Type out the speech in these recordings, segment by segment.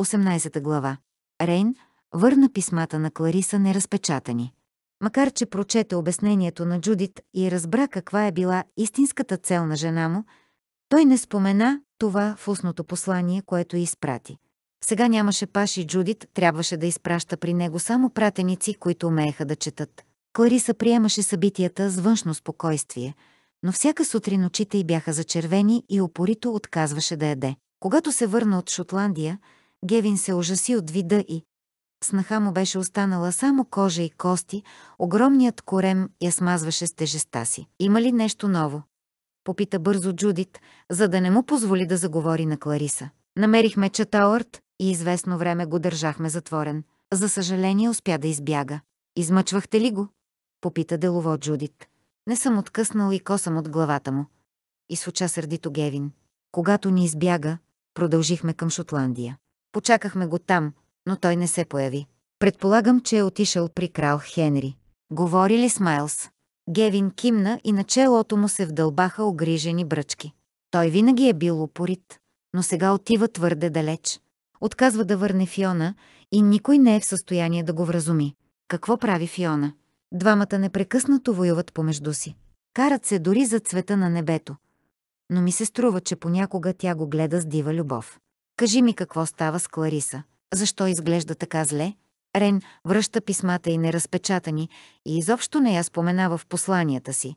18 глава. Рейн върна писмата на Клариса неразпечатани. Макар, че прочете обяснението на Джудит и разбра каква е била истинската цел на жена му, той не спомена това в устното послание, което изпрати. Сега нямаше паш и Джудит, трябваше да изпраща при него само пратеници, които умееха да четат. Клариса приемаше събитията с външно спокойствие, но всяка сутрин очите й бяха зачервени и опорито отказваше да яде. Когато се върна от Шотландия, Гевин се ужаси от вида и. Снаха му беше останала само кожа и кости, огромният корем я смазваше с тежеста си. Има ли нещо ново? Попита бързо Джудит, за да не му позволи да заговори на Клариса. Намерихме Чатауърт и известно време го държахме затворен. За съжаление успя да избяга. Измъчвахте ли го? Попита делово Джудит. Не съм откъснал и косъм от главата му. И суча сърдито Гевин. Когато ни избяга, продължихме към Шотландия. Почакахме го там, но той не се появи. Предполагам, че е отишъл при крал Хенри. Говори ли с Майлс? Гевин кимна и на челото му се вдълбаха огрижени бръчки. Той винаги е бил упорит, но сега отива твърде далеч. Отказва да върне Фиона и никой не е в състояние да го вразуми. Какво прави Фиона? Двамата непрекъснато воюват помежду си. Карат се дори за цвета на небето. Но ми се струва, че понякога тя го гледа с дива любов. Кажи ми какво става с Клариса. Защо изглежда така зле? Рен връща писмата и неразпечатани и изобщо не я споменава в посланията си,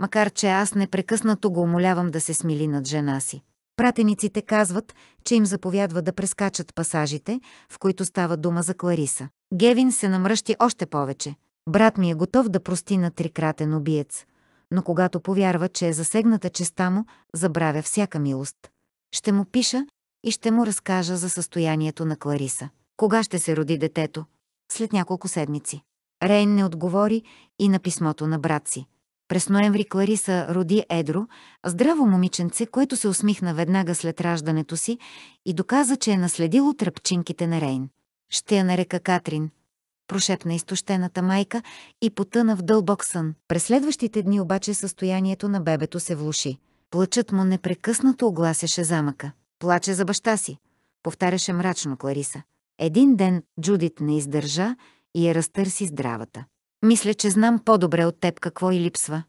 макар че аз непрекъснато го умолявам да се смили над жена си. Пратениците казват, че им заповядва да прескачат пасажите, в които става дума за Клариса. Гевин се намръщи още повече. Брат ми е готов да прости на трикратен убиец, но когато повярва, че е засегната честа му, забравя всяка милост. Ще му пиша, и ще му разкажа за състоянието на Клариса. Кога ще се роди детето? След няколко седмици. Рейн не отговори и на писмото на брат си. През ноември Клариса роди Едро, здраво момиченце, което се усмихна веднага след раждането си и доказа, че е наследило тръпчинките на Рейн. Ще я нарека Катрин, прошепна изтощената майка и потъна в дълбок сън. През следващите дни обаче състоянието на бебето се влуши. Плачът му непрекъснато огласяше замъка. Плаче за баща си, повтаряше мрачно Клариса. Един ден Джудит не издържа и я разтърси здравата. Мисля, че знам по-добре от теб какво и липсва,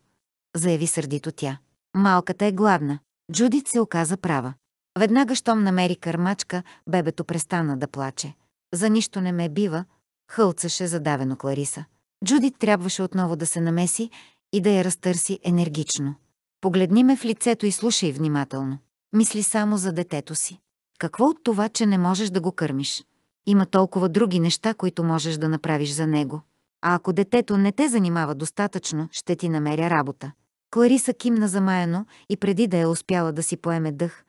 заяви сърдито тя. Малката е гладна. Джудит се оказа права. Веднага, щом намери кърмачка, бебето престана да плаче. За нищо не ме бива, хълцаше задавено Клариса. Джудит трябваше отново да се намеси и да я разтърси енергично. Погледни ме в лицето и слушай внимателно. Мисли само за детето си. Какво от това, че не можеш да го кърмиш? Има толкова други неща, които можеш да направиш за него. А ако детето не те занимава достатъчно, ще ти намеря работа. Клариса кимна замаяно и преди да е успяла да си поеме дъх,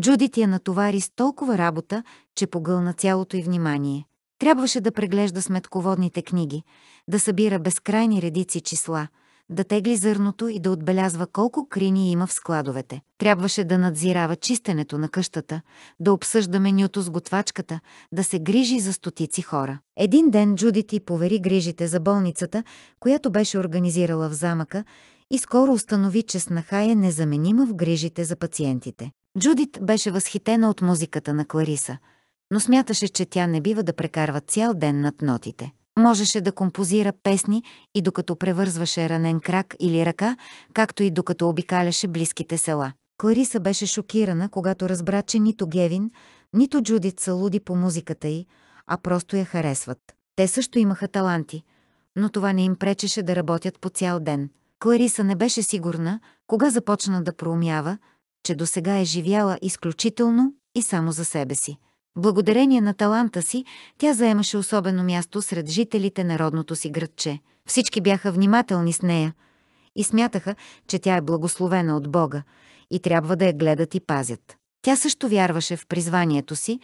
Джудит я натовари с толкова работа, че погълна цялото й внимание. Трябваше да преглежда сметководните книги, да събира безкрайни редици числа – да тегли зърното и да отбелязва колко крини има в складовете. Трябваше да надзирава чистенето на къщата, да обсъжда менюто с готвачката, да се грижи за стотици хора. Един ден Джудит и повери грижите за болницата, която беше организирала в замъка, и скоро установи, че снаха е незаменима в грижите за пациентите. Джудит беше възхитена от музиката на Клариса, но смяташе, че тя не бива да прекарва цял ден над нотите. Можеше да композира песни и докато превързваше ранен крак или ръка, както и докато обикаляше близките села. Клариса беше шокирана, когато разбра, че нито Гевин, нито Джудит са луди по музиката й, а просто я харесват. Те също имаха таланти, но това не им пречеше да работят по цял ден. Клариса не беше сигурна, кога започна да проумява, че досега е живяла изключително и само за себе си. Благодарение на таланта си, тя заемаше особено място сред жителите на родното си градче. Всички бяха внимателни с нея и смятаха, че тя е благословена от Бога и трябва да я гледат и пазят. Тя също вярваше в призванието си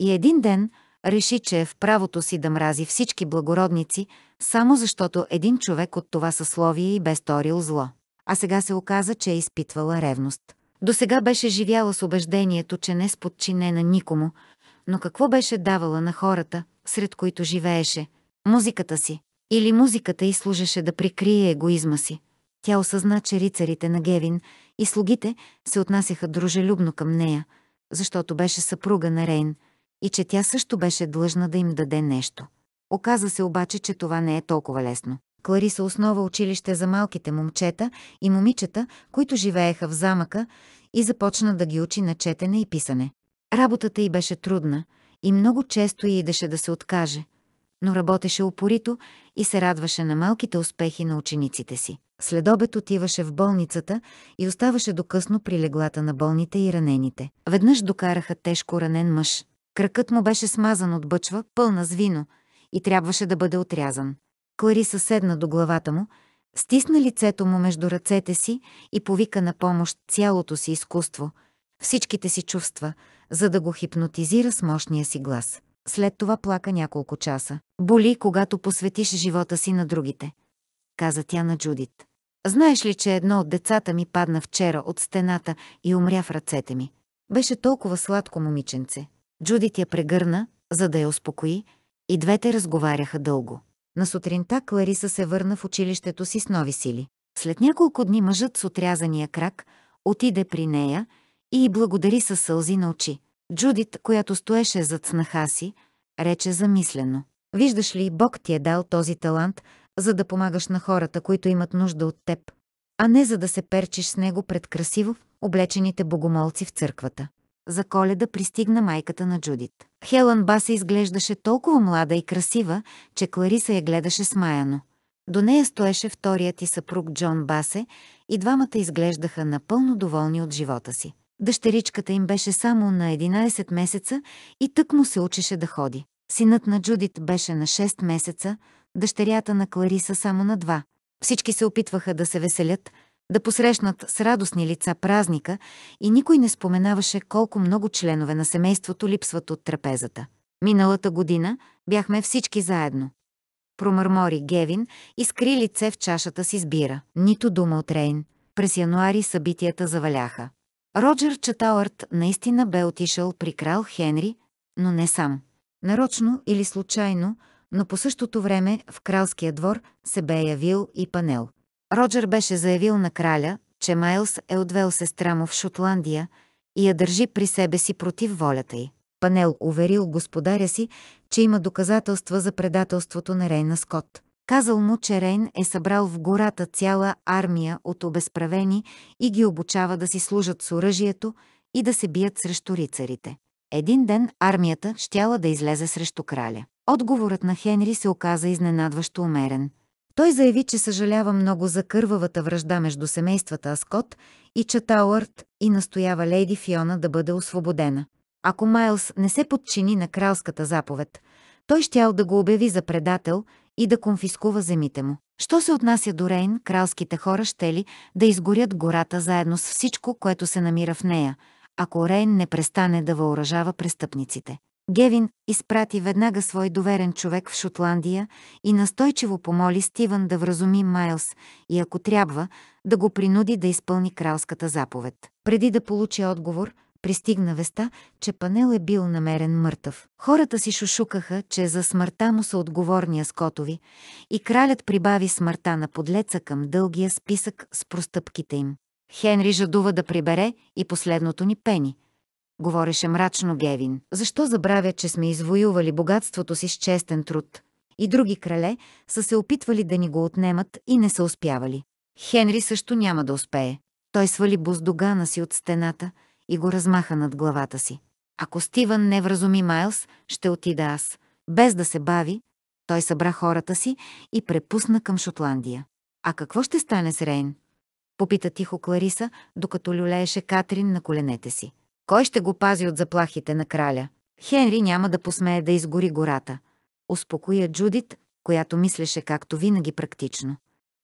и един ден реши, че е в правото си да мрази всички благородници, само защото един човек от това съсловие и бе сторил зло. А сега се оказа, че е изпитвала ревност. До сега беше живяла с убеждението, че не е сподчинена никому, но какво беше давала на хората, сред които живееше? Музиката си. Или музиката й служеше да прикрие егоизма си. Тя осъзна, че рицарите на Гевин и слугите се отнасяха дружелюбно към нея, защото беше съпруга на Рейн и че тя също беше длъжна да им даде нещо. Оказа се обаче, че това не е толкова лесно. Клариса основа училище за малките момчета и момичета, които живееха в замъка, и започна да ги учи на четене и писане. Работата й беше трудна и много често й идеше да се откаже, но работеше упорито и се радваше на малките успехи на учениците си. След обед отиваше в болницата и оставаше докъсно при леглата на болните и ранените. Веднъж докараха тежко ранен мъж. Кракът му беше смазан от бъчва, пълна с вино, и трябваше да бъде отрязан. Клариса седна до главата му, стисна лицето му между ръцете си и повика на помощ цялото си изкуство, всичките си чувства – за да го хипнотизира с мощния си глас. След това плака няколко часа. Боли, когато посветиш живота си на другите. Каза тя на Джудит. Знаеш ли, че едно от децата ми падна вчера от стената и умря в ръцете ми? Беше толкова сладко момиченце. Джудит я прегърна, за да я успокои, и двете разговаряха дълго. На сутринта Клариса се върна в училището си с нови сили. След няколко дни мъжът с отрязания крак отиде при нея и благодари със сълзи на очи. Джудит, която стоеше зад снаха си, рече замислено. Виждаш ли, Бог ти е дал този талант, за да помагаш на хората, които имат нужда от теб, а не за да се перчиш с него пред красиво облечените богомолци в църквата. За коледа пристигна майката на Джудит. Хелън Баса изглеждаше толкова млада и красива, че Клариса я гледаше смаяно. До нея стоеше вторият и съпруг Джон Басе и двамата изглеждаха напълно доволни от живота си. Дъщеричката им беше само на 11 месеца и тък му се учеше да ходи. Синът на Джудит беше на 6 месеца, дъщерята на Клариса само на 2. Всички се опитваха да се веселят, да посрещнат с радостни лица празника и никой не споменаваше колко много членове на семейството липсват от трапезата. Миналата година бяхме всички заедно. Промърмори Гевин и скри лице в чашата си сбира. Нито дума от Рейн. През януари събитията заваляха. Роджер Чатауърт наистина бе отишъл при крал Хенри, но не сам. Нарочно или случайно, но по същото време в кралския двор се бе явил и панел. Роджер беше заявил на краля, че Майлс е отвел сестра му в Шотландия и я държи при себе си против волята й. Панел уверил господаря си, че има доказателства за предателството на Рейна Скотт. Казал му, че Рейн е събрал в гората цяла армия от обезправени и ги обучава да си служат с оръжието и да се бият срещу рицарите. Един ден армията щяла да излезе срещу краля. Отговорът на Хенри се оказа изненадващо умерен. Той заяви, че съжалява много за кървавата връжда между семействата Аскот и Чатауърт и настоява Лейди Фиона да бъде освободена. Ако Майлс не се подчини на кралската заповед, той щял да го обяви за предател и да конфискува земите му. Що се отнася до Рейн, кралските хора щели да изгорят гората заедно с всичко, което се намира в нея, ако Рейн не престане да въоръжава престъпниците. Гевин изпрати веднага свой доверен човек в Шотландия и настойчиво помоли Стивън да вразуми Майлс и ако трябва, да го принуди да изпълни кралската заповед. Преди да получи отговор, пристигна веста, че Панел е бил намерен мъртъв. Хората си шушукаха, че за смъртта му са отговорния Скотови и кралят прибави смъртта на подлеца към дългия списък с простъпките им. Хенри жадува да прибере и последното ни пени. Говореше мрачно Гевин. Защо забравя, че сме извоювали богатството си с честен труд? И други крале са се опитвали да ни го отнемат и не са успявали. Хенри също няма да успее. Той свали буздогана си от стената – и го размаха над главата си. Ако Стивън не вразуми Майлс, ще отида аз. Без да се бави, той събра хората си и препусна към Шотландия. А какво ще стане с Рейн? Попита тихо Клариса, докато люлееше Катрин на коленете си. Кой ще го пази от заплахите на краля? Хенри няма да посмее да изгори гората. Успокоя Джудит, която мислеше както винаги практично.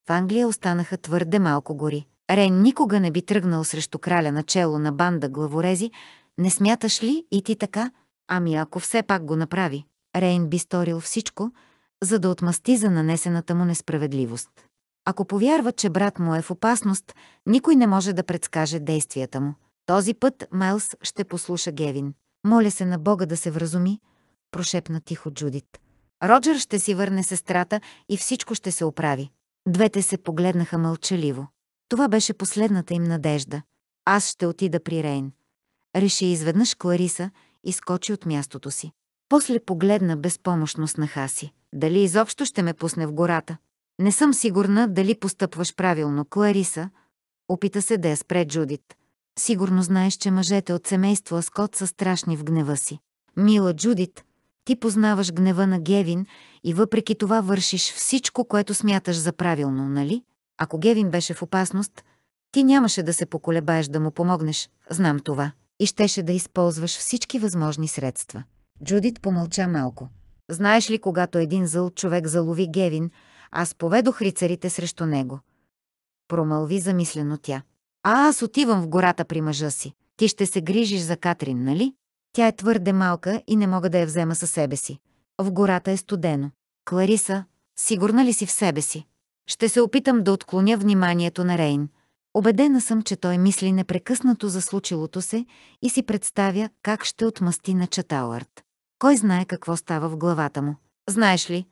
В Англия останаха твърде малко гори. Рен никога не би тръгнал срещу краля начело на банда главорези, не смяташ ли и ти така? Ами ако все пак го направи, Рейн би сторил всичко, за да отмъсти за нанесената му несправедливост. Ако повярва, че брат му е в опасност, никой не може да предскаже действията му. Този път Майлс ще послуша Гевин. Моля се на Бога да се вразуми, прошепна тихо Джудит. Роджер ще си върне сестрата и всичко ще се оправи. Двете се погледнаха мълчаливо. Това беше последната им надежда. Аз ще отида при Рейн. Реши изведнъж Клариса и скочи от мястото си. После погледна безпомощно снаха си. Дали изобщо ще ме пусне в гората? Не съм сигурна дали постъпваш правилно, Клариса. Опита се да я спре Джудит. Сигурно знаеш, че мъжете от семейство Аскот са страшни в гнева си. Мила Джудит, ти познаваш гнева на Гевин и въпреки това вършиш всичко, което смяташ за правилно, нали? Ако Гевин беше в опасност, ти нямаше да се поколебаеш да му помогнеш, знам това, и щеше да използваш всички възможни средства. Джудит помълча малко. Знаеш ли, когато един зъл човек залови Гевин, аз поведох рицарите срещу него. Промълви замислено тя. А аз отивам в гората при мъжа си. Ти ще се грижиш за Катрин, нали? Тя е твърде малка и не мога да я взема със себе си. В гората е студено. Клариса, сигурна ли си в себе си? Ще се опитам да отклоня вниманието на Рейн. Обедена съм, че той мисли непрекъснато за случилото се и си представя как ще отмъсти на Чаталърт. Кой знае какво става в главата му. Знаеш ли,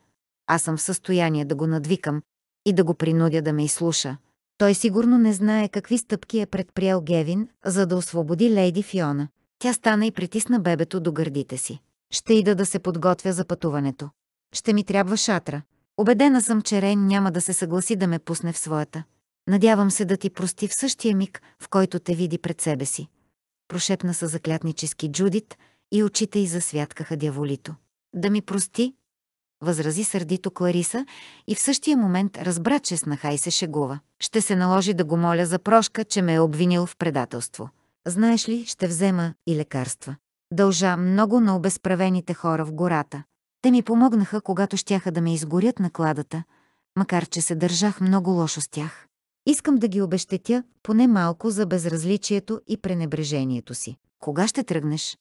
аз съм в състояние да го надвикам и да го принудя да ме изслуша. Той сигурно не знае какви стъпки е предприел Гевин, за да освободи Лейди Фиона. Тя стана и притисна бебето до гърдите си. Ще ида да се подготвя за пътуването. Ще ми трябва шатра. Обедена съм, че Рейн няма да се съгласи да ме пусне в своята. Надявам се да ти прости в същия миг, в който те види пред себе си. Прошепна са заклятнически Джудит и очите й засвяткаха дяволито. Да ми прости? Възрази сърдито Клариса и в същия момент разбра, че снаха и се шегува. Ще се наложи да го моля за прошка, че ме е обвинил в предателство. Знаеш ли, ще взема и лекарства. Дължа много на обезправените хора в гората. Те ми помогнаха, когато щяха да ме изгорят на кладата, макар че се държах много лошо с тях. Искам да ги обещетя поне малко за безразличието и пренебрежението си. Кога ще тръгнеш?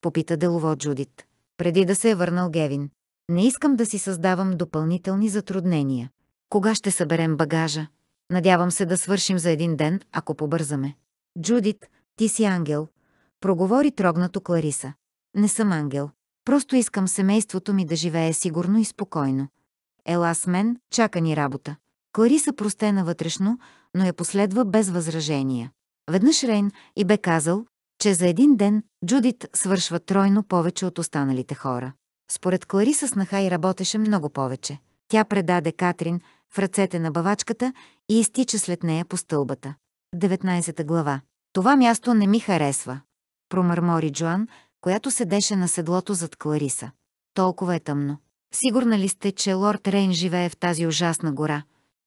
Попита делово Джудит, преди да се е върнал Гевин. Не искам да си създавам допълнителни затруднения. Кога ще съберем багажа? Надявам се да свършим за един ден, ако побързаме. Джудит, ти си ангел. Проговори трогнато Клариса. Не съм ангел. Просто искам семейството ми да живее сигурно и спокойно. Ела с мен, чака ни работа. Клариса простена вътрешно, но я последва без възражения. Веднъж Рейн и бе казал, че за един ден Джудит свършва тройно повече от останалите хора. Според Клариса снаха и работеше много повече. Тя предаде Катрин в ръцете на бавачката и изтича след нея по стълбата. 19 глава. Това място не ми харесва. Промърмори Джоан, която седеше на седлото зад Клариса. Толкова е тъмно. Сигурна ли сте, че лорд Рейн живее в тази ужасна гора?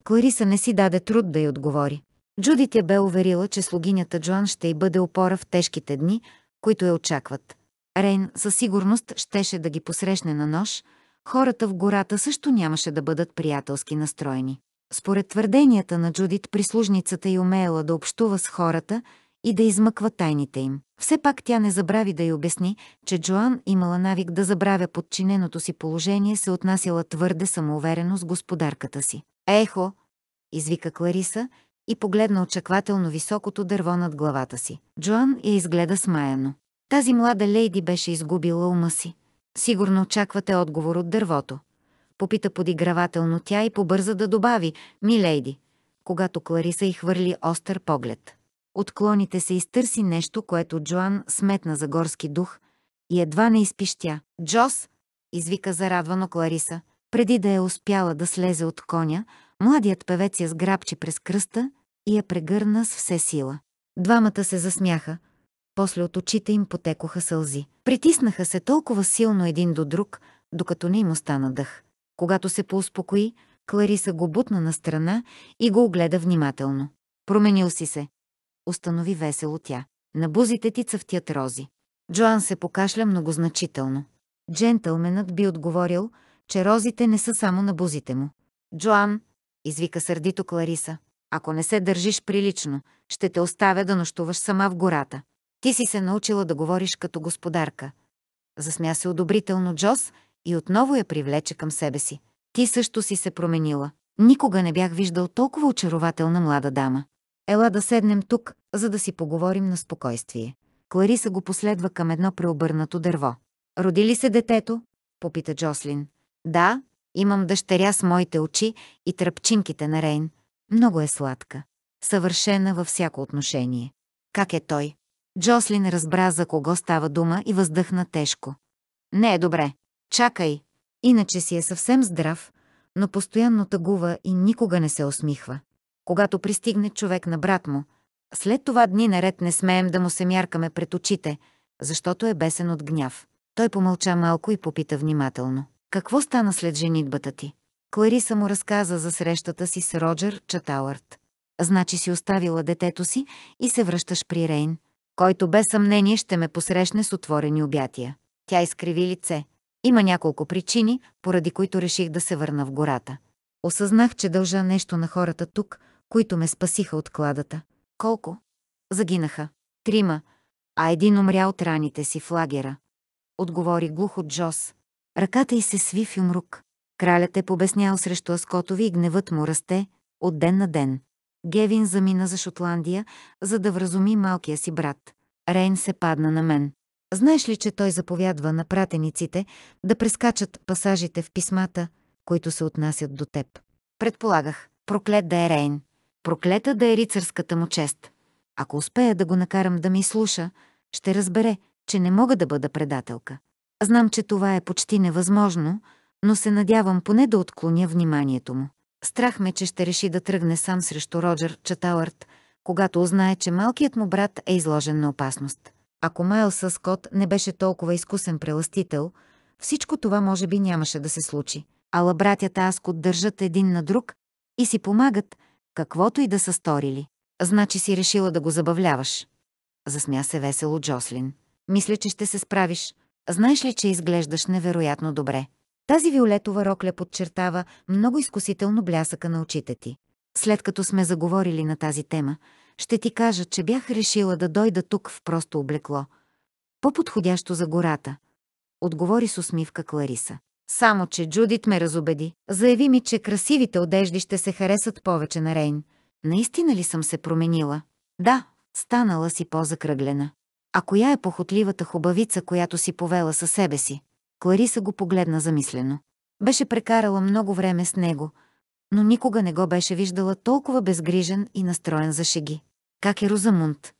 Клариса не си даде труд да й отговори. Джудит я бе уверила, че слугинята Джоан ще й бъде опора в тежките дни, които я очакват. Рейн със сигурност щеше да ги посрещне на нож, хората в гората също нямаше да бъдат приятелски настроени. Според твърденията на Джудит, прислужницата й умеела да общува с хората и да измъква тайните им. Все пак тя не забрави да й обясни, че Джоан имала навик да забравя подчиненото си положение, се отнасяла твърде самоуверено с господарката си. «Ехо!» – извика Клариса и погледна очаквателно високото дърво над главата си. Джоан я изгледа смаяно. Тази млада лейди беше изгубила ума си. Сигурно очаквате отговор от дървото. Попита подигравателно тя и побърза да добави Ми, Лейди, когато Клариса й хвърли остър поглед. От клоните се изтърси нещо, което Джоан сметна за горски дух и едва не изпищя. «Джос!» – извика зарадвано Клариса. Преди да е успяла да слезе от коня, младият певец я сграбчи през кръста и я прегърна с все сила. Двамата се засмяха, после от очите им потекоха сълзи. Притиснаха се толкова силно един до друг, докато не им остана дъх. Когато се поуспокои, Клариса го бутна на страна и го огледа внимателно. Променил си се, установи весело тя. На бузите ти цъфтят рози. Джоан се покашля многозначително. Джентълменът би отговорил, че розите не са само на бузите му. Джоан, извика сърдито Клариса, ако не се държиш прилично, ще те оставя да нощуваш сама в гората. Ти си се научила да говориш като господарка. Засмя се одобрително Джос и отново я привлече към себе си. Ти също си се променила. Никога не бях виждал толкова очарователна млада дама. Ела да седнем тук, за да си поговорим на спокойствие. Клариса го последва към едно преобърнато дърво. Роди ли се детето? попита Джослин. Да, имам дъщеря с моите очи и тръпчинките на Рейн. Много е сладка. Съвършена във всяко отношение. Как е той? Джослин разбра за кого става дума и въздъхна тежко. Не е добре. Чакай. Иначе си е съвсем здрав, но постоянно тъгува и никога не се усмихва когато пристигне човек на брат му. След това дни наред не смеем да му се мяркаме пред очите, защото е бесен от гняв. Той помълча малко и попита внимателно. Какво стана след женитбата ти? Клариса му разказа за срещата си с Роджер Чатауърт. Значи си оставила детето си и се връщаш при Рейн, който без съмнение ще ме посрещне с отворени обятия. Тя изкриви лице. Има няколко причини, поради които реших да се върна в гората. Осъзнах, че дължа нещо на хората тук, които ме спасиха от кладата. Колко? Загинаха. Трима, а един умря от раните си в лагера. Отговори глухо Джос. Ръката й се сви в юмрук. Кралят е побеснял срещу Аскотови и гневът му расте от ден на ден. Гевин замина за Шотландия, за да вразуми малкия си брат. Рейн се падна на мен. Знаеш ли, че той заповядва на пратениците да прескачат пасажите в писмата, които се отнасят до теб? Предполагах, проклет да е Рейн. Проклета да е рицарската му чест. Ако успея да го накарам да ми слуша, ще разбере, че не мога да бъда предателка. Знам, че това е почти невъзможно, но се надявам поне да отклоня вниманието му. Страх ме, че ще реши да тръгне сам срещу Роджер Чатауърт, когато узнае, че малкият му брат е изложен на опасност. Ако Майл със Скот не беше толкова изкусен преластител, всичко това може би нямаше да се случи. Ала братята Аскот държат един на друг и си помагат – Каквото и да са сторили. Значи си решила да го забавляваш. Засмя се весело Джослин. Мисля, че ще се справиш. Знаеш ли, че изглеждаш невероятно добре? Тази виолетова рокля подчертава много изкусително блясъка на очите ти. След като сме заговорили на тази тема, ще ти кажа, че бях решила да дойда тук в просто облекло. По-подходящо за гората. Отговори с усмивка Клариса. Само, че Джудит ме разобеди. Заяви ми, че красивите одежди ще се харесат повече на Рейн. Наистина ли съм се променила? Да, станала си по-закръглена. А коя е похотливата хубавица, която си повела със себе си? Клариса го погледна замислено. Беше прекарала много време с него, но никога не го беше виждала толкова безгрижен и настроен за шеги. Как е Розамунд?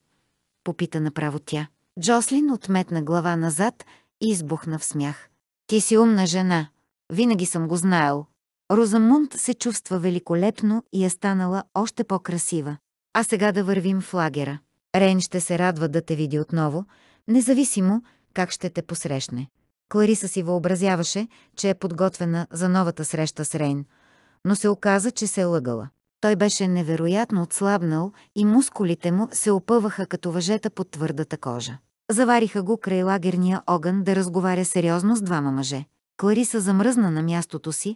Попита направо тя. Джослин отметна глава назад и избухна в смях. Ти си умна жена. Винаги съм го знаел. Розамунд се чувства великолепно и е станала още по-красива. А сега да вървим в лагера. Рейн ще се радва да те види отново, независимо как ще те посрещне. Клариса си въобразяваше, че е подготвена за новата среща с Рейн, но се оказа, че се е лъгала. Той беше невероятно отслабнал и мускулите му се опъваха като въжета под твърдата кожа. Завариха го край лагерния огън да разговаря сериозно с двама мъже. Клариса замръзна на мястото си,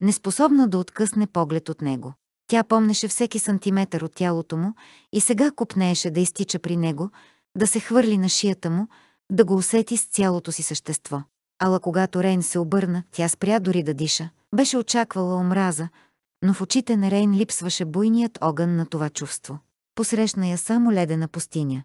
неспособна да откъсне поглед от него. Тя помнеше всеки сантиметър от тялото му и сега купнееше да изтича при него, да се хвърли на шията му, да го усети с цялото си същество. Ала когато Рейн се обърна, тя спря дори да диша. Беше очаквала омраза, но в очите на Рейн липсваше буйният огън на това чувство. Посрещна я само ледена пустиня.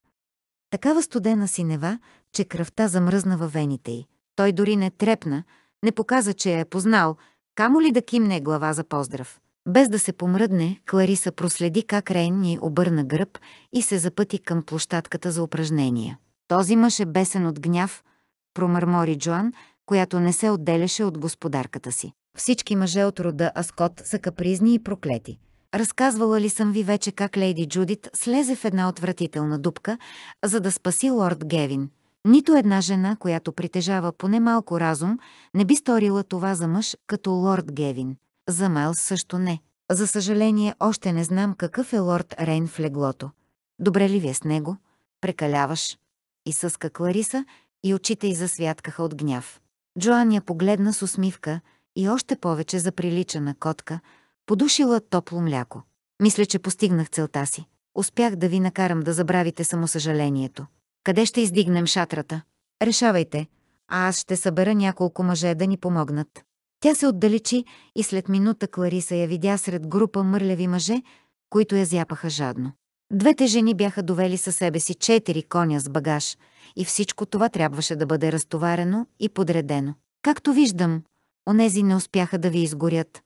Такава студена синева, че кръвта замръзна във вените й. Той дори не трепна, не показа, че я е познал, камо ли да кимне глава за поздрав. Без да се помръдне, Клариса проследи как Рейн ни обърна гръб и се запъти към площадката за упражнения. Този мъж е бесен от гняв, промърмори Джоан, която не се отделяше от господарката си. Всички мъже от рода Аскот са капризни и проклети. Разказвала ли съм ви вече как Лейди Джудит слезе в една отвратителна дупка, за да спаси лорд Гевин? Нито една жена, която притежава поне малко разум, не би сторила това за мъж като лорд Гевин. За Майлс също не. За съжаление, още не знам какъв е лорд Рейн в леглото. Добре ли ви е с него? Прекаляваш. И съска Клариса, и очите й засвяткаха от гняв. Джоан я погледна с усмивка и още повече заприлича на котка – подушила топло мляко. Мисля, че постигнах целта си. Успях да ви накарам да забравите самосъжалението. Къде ще издигнем шатрата? Решавайте, а аз ще събера няколко мъже да ни помогнат. Тя се отдалечи и след минута Клариса я видя сред група мърлеви мъже, които я зяпаха жадно. Двете жени бяха довели със себе си четири коня с багаж и всичко това трябваше да бъде разтоварено и подредено. Както виждам, онези не успяха да ви изгорят,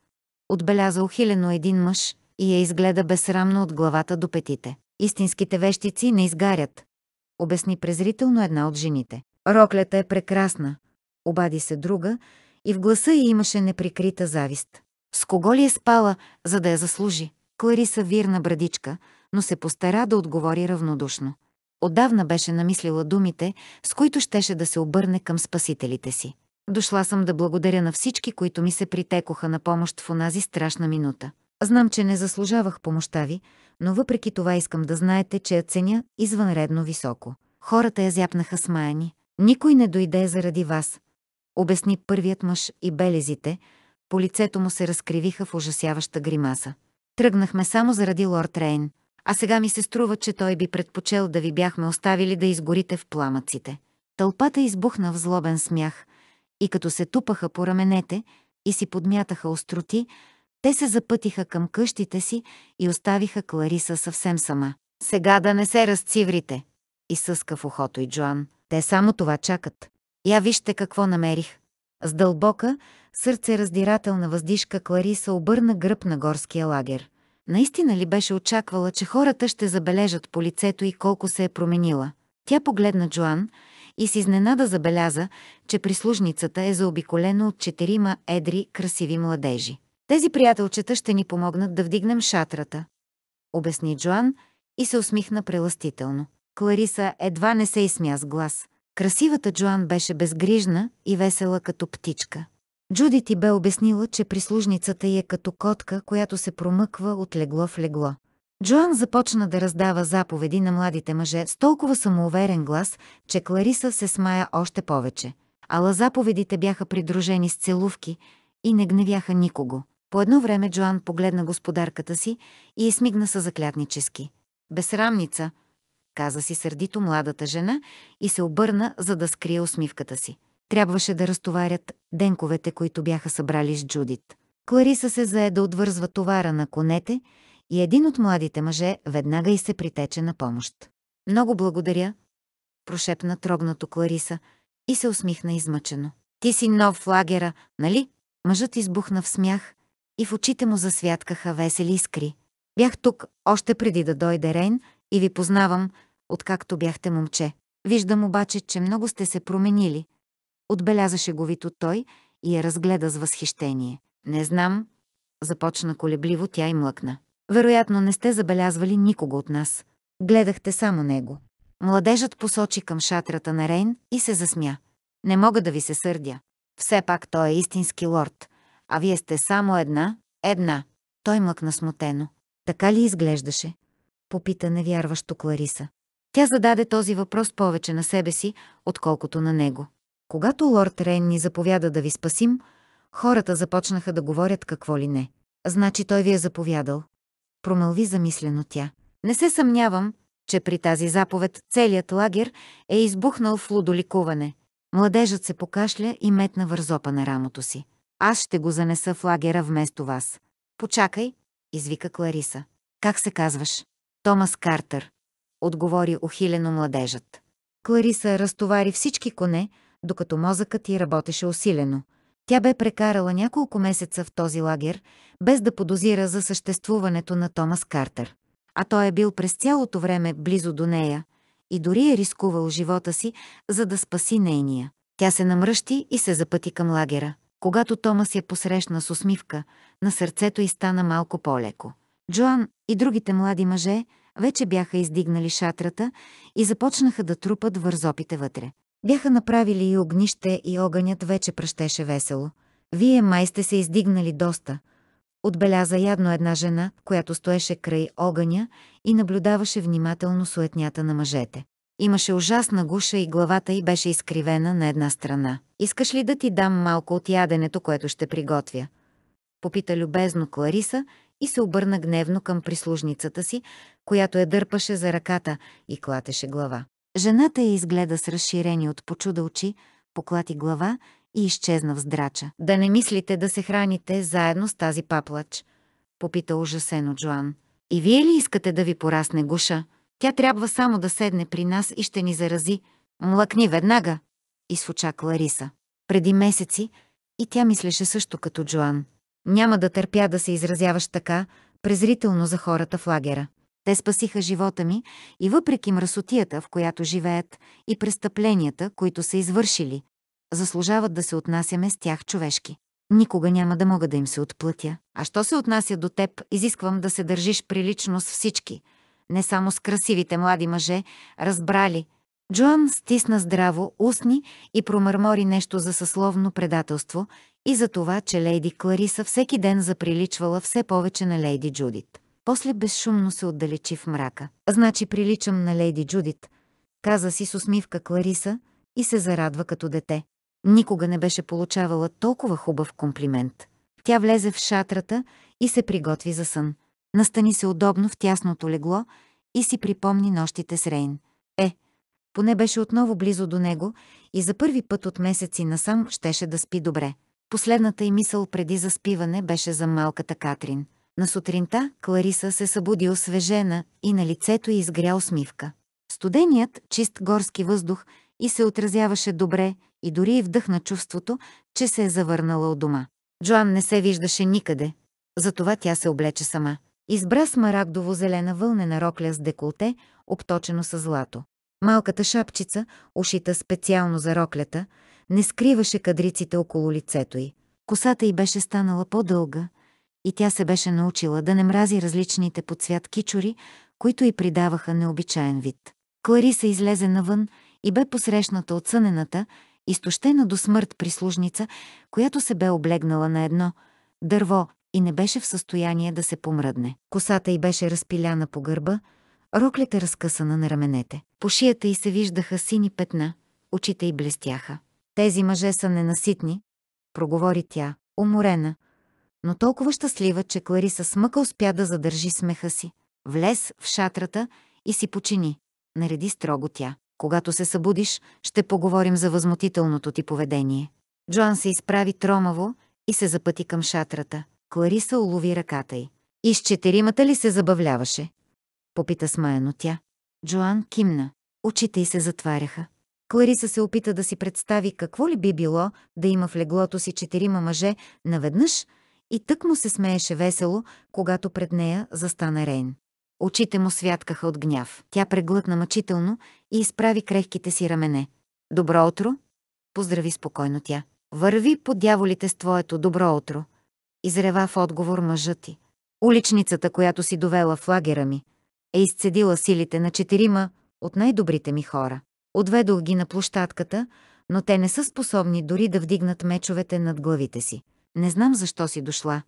отбеляза ухилено един мъж и я изгледа безсрамно от главата до петите. Истинските вещици не изгарят, обясни презрително една от жените. Роклята е прекрасна, обади се друга и в гласа й имаше неприкрита завист. С кого ли е спала, за да я заслужи? Клариса вирна брадичка, но се постара да отговори равнодушно. Отдавна беше намислила думите, с които щеше да се обърне към спасителите си. Дошла съм да благодаря на всички, които ми се притекоха на помощ в онази страшна минута. Знам, че не заслужавах помощта ви, но въпреки това искам да знаете, че я ценя извънредно високо. Хората я зяпнаха смаяни. Никой не дойде заради вас. Обясни първият мъж и белезите, по лицето му се разкривиха в ужасяваща гримаса. Тръгнахме само заради лорд Рейн, а сега ми се струва, че той би предпочел да ви бяхме оставили да изгорите в пламъците. Тълпата избухна в злобен смях – и като се тупаха по раменете и си подмятаха остроти, те се запътиха към къщите си и оставиха Клариса съвсем сама. «Сега да не се разциврите!» изсъска в ухото и Джоан. «Те само това чакат. Я вижте какво намерих!» С дълбока, сърцераздирателна въздишка Клариса обърна гръб на горския лагер. Наистина ли беше очаквала, че хората ще забележат по лицето и колко се е променила? Тя погледна Джоан и с изненада забеляза, че прислужницата е заобиколена от четирима едри, красиви младежи. Тези приятелчета ще ни помогнат да вдигнем шатрата, обясни Джоан и се усмихна преластително. Клариса едва не се изсмя с глас. Красивата Джоан беше безгрижна и весела като птичка. Джудити бе обяснила, че прислужницата й е като котка, която се промъква от легло в легло. Джоан започна да раздава заповеди на младите мъже с толкова самоуверен глас, че Клариса се смая още повече. Ала заповедите бяха придружени с целувки и не гневяха никого. По едно време Джоан погледна господарката си и смигна се заклятнически. «Безсрамница!» каза си сърдито младата жена и се обърна, за да скрие усмивката си. Трябваше да разтоварят денковете, които бяха събрали с Джудит. Клариса се заеда, отвързва товара на конете – и един от младите мъже веднага и се притече на помощ. Много благодаря, прошепна трогнато Клариса и се усмихна измъчено. Ти си нов в лагера, нали? Мъжът избухна в смях и в очите му засвяткаха весели искри. Бях тук още преди да дойде Рейн и ви познавам, откакто бяхте момче. Виждам обаче, че много сте се променили. го вито той и я разгледа с възхищение. Не знам, започна колебливо тя и млъкна. Вероятно не сте забелязвали никого от нас. Гледахте само него. Младежът посочи към шатрата на Рейн и се засмя. Не мога да ви се сърдя. Все пак той е истински лорд, а вие сте само една, една. Той млъкна смутено. Така ли изглеждаше? Попита невярващо Клариса. Тя зададе този въпрос повече на себе си, отколкото на него. Когато лорд Рейн ни заповяда да ви спасим, хората започнаха да говорят какво ли не. Значи той ви е заповядал промълви замислено тя. Не се съмнявам, че при тази заповед целият лагер е избухнал в лудоликуване. Младежът се покашля и метна вързопа на рамото си. Аз ще го занеса в лагера вместо вас. Почакай, извика Клариса. Как се казваш? Томас Картер, отговори ухилено младежът. Клариса разтовари всички коне, докато мозъкът й работеше усилено – тя бе прекарала няколко месеца в този лагер, без да подозира за съществуването на Томас Картер. А той е бил през цялото време близо до нея и дори е рискувал живота си, за да спаси нейния. Тя се намръщи и се запъти към лагера. Когато Томас я посрещна с усмивка, на сърцето й стана малко по-леко. Джоан и другите млади мъже вече бяха издигнали шатрата и започнаха да трупат вързопите вътре. Бяха направили и огнище и огънят вече пръщеше весело. Вие май сте се издигнали доста. Отбеляза ядно една жена, която стоеше край огъня и наблюдаваше внимателно суетнята на мъжете. Имаше ужасна гуша и главата й беше изкривена на една страна. «Искаш ли да ти дам малко от яденето, което ще приготвя?» Попита любезно Клариса и се обърна гневно към прислужницата си, която я дърпаше за ръката и клатеше глава. Жената я изгледа с разширени от почуда очи, поклати глава и изчезна в здрача. «Да не мислите да се храните заедно с тази паплач?» — попита ужасено Джоан. «И вие ли искате да ви порасне гуша? Тя трябва само да седне при нас и ще ни зарази. Млъкни веднага!» — изфуча Клариса. Преди месеци и тя мислеше също като Джоан. Няма да търпя да се изразяваш така, презрително за хората в лагера. Те спасиха живота ми и въпреки мръсотията, в която живеят, и престъпленията, които са извършили, заслужават да се отнасяме с тях човешки. Никога няма да мога да им се отплътя. А що се отнася до теб, изисквам да се държиш прилично с всички, не само с красивите млади мъже, разбрали. Джоан стисна здраво устни и промърмори нещо за съсловно предателство и за това, че лейди Клариса всеки ден заприличвала все повече на лейди Джудит. После безшумно се отдалечи в мрака. Значи приличам на Лейди Джудит, каза си с усмивка Клариса и се зарадва като дете. Никога не беше получавала толкова хубав комплимент. Тя влезе в шатрата и се приготви за сън. Настани се удобно в тясното легло и си припомни нощите с Рейн. Е, поне беше отново близо до него и за първи път от месеци насам щеше да спи добре. Последната й мисъл преди заспиване беше за малката Катрин. На сутринта Клариса се събуди освежена и на лицето й изгря усмивка. Студеният, чист горски въздух и се отразяваше добре и дори и вдъхна чувството, че се е завърнала от дома. Джоан не се виждаше никъде, затова тя се облече сама. Избра смарагдово-зелена вълнена рокля с деколте, обточено с злато. Малката шапчица, ушита специално за роклята, не скриваше кадриците около лицето й. Косата й беше станала по-дълга, и тя се беше научила да не мрази различните по цвят кичори, които й придаваха необичаен вид. Клариса излезе навън и бе посрещната от сънената, изтощена до смърт прислужница, която се бе облегнала на едно дърво и не беше в състояние да се помръдне. Косата й беше разпиляна по гърба, роклята разкъсана на раменете. По шията й се виждаха сини петна, очите й блестяха. Тези мъже са ненаситни, проговори тя, уморена, но толкова щастлива, че Клариса смъка успя да задържи смеха си. Влез в шатрата и си почини. Нареди строго тя. Когато се събудиш, ще поговорим за възмутителното ти поведение. Джоан се изправи тромаво и се запъти към шатрата. Клариса улови ръката й. И с четиримата ли се забавляваше? Попита смаяно тя. Джоан кимна. Очите й се затваряха. Клариса се опита да си представи какво ли би било да има в леглото си четирима мъже наведнъж и тък му се смееше весело, когато пред нея застана Рейн. Очите му святкаха от гняв. Тя преглътна мъчително и изправи крехките си рамене. «Добро утро!» Поздрави спокойно тя. «Върви по дяволите с твоето добро утро!» Изрева в отговор мъжа ти. Уличницата, която си довела в лагера ми, е изцедила силите на четирима от най-добрите ми хора. Отведох ги на площадката, но те не са способни дори да вдигнат мечовете над главите си. Не знам защо си дошла,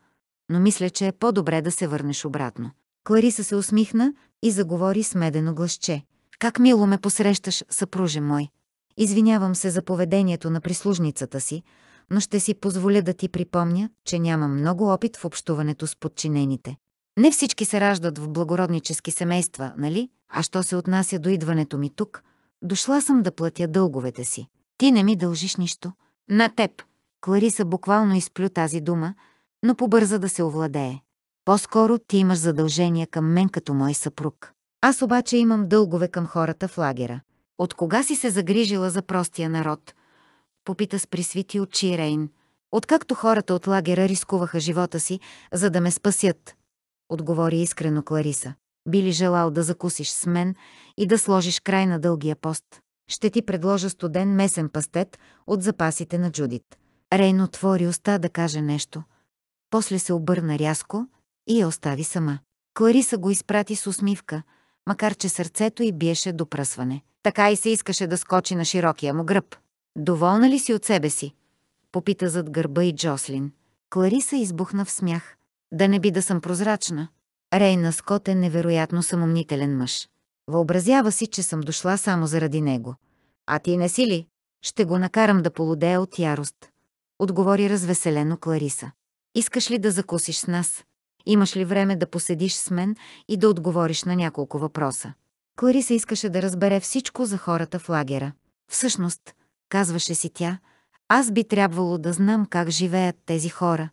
но мисля, че е по-добре да се върнеш обратно. Клариса се усмихна и заговори с медено гласче. Как мило ме посрещаш, съпруже мой. Извинявам се за поведението на прислужницата си, но ще си позволя да ти припомня, че нямам много опит в общуването с подчинените. Не всички се раждат в благороднически семейства, нали? А що се отнася до идването ми тук, дошла съм да платя дълговете си. Ти не ми дължиш нищо. На теб, Клариса буквално изплю тази дума, но побърза да се овладее. По-скоро ти имаш задължения към мен като мой съпруг. Аз обаче имам дългове към хората в лагера. От кога си се загрижила за простия народ? Попита с присвити очи Рейн. Откакто хората от лагера рискуваха живота си, за да ме спасят, отговори искрено Клариса. Би ли желал да закусиш с мен и да сложиш край на дългия пост? Ще ти предложа студен месен пастет от запасите на Джудит. Рейн отвори уста да каже нещо. После се обърна рязко и я остави сама. Клариса го изпрати с усмивка, макар че сърцето й биеше до пръсване. Така и се искаше да скочи на широкия му гръб. Доволна ли си от себе си? Попита зад гърба и Джослин. Клариса избухна в смях. Да не би да съм прозрачна. Рейна Скот е невероятно самомнителен мъж. Въобразява си, че съм дошла само заради него. А ти не си ли? Ще го накарам да полудея от ярост отговори развеселено Клариса. Искаш ли да закусиш с нас? Имаш ли време да поседиш с мен и да отговориш на няколко въпроса? Клариса искаше да разбере всичко за хората в лагера. Всъщност, казваше си тя, аз би трябвало да знам как живеят тези хора,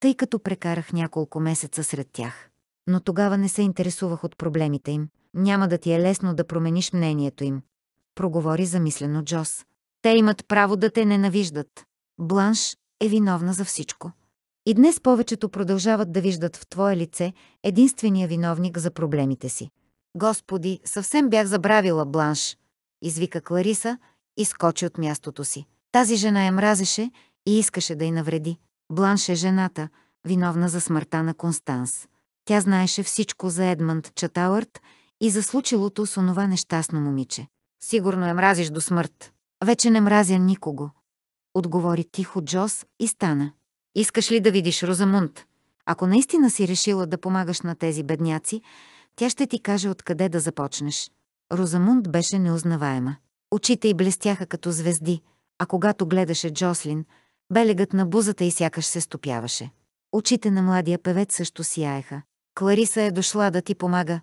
тъй като прекарах няколко месеца сред тях. Но тогава не се интересувах от проблемите им. Няма да ти е лесно да промениш мнението им. Проговори замислено Джос. Те имат право да те ненавиждат. Бланш е виновна за всичко. И днес повечето продължават да виждат в Твое лице единствения виновник за проблемите си. Господи, съвсем бях забравила Бланш, извика Клариса и скочи от мястото си. Тази жена я мразеше и искаше да й навреди. Бланш е жената, виновна за смъртта на Констанс. Тя знаеше всичко за Едмънд Чатауърт и за случилото с онова нещастно момиче. Сигурно я мразиш до смърт. Вече не мразя никого, отговори тихо Джос и стана. Искаш ли да видиш Розамунд? Ако наистина си решила да помагаш на тези бедняци, тя ще ти каже откъде да започнеш. Розамунд беше неузнаваема. Очите й блестяха като звезди, а когато гледаше Джослин, белегът на бузата й сякаш се стопяваше. Очите на младия певец също сияеха. Клариса е дошла да ти помага,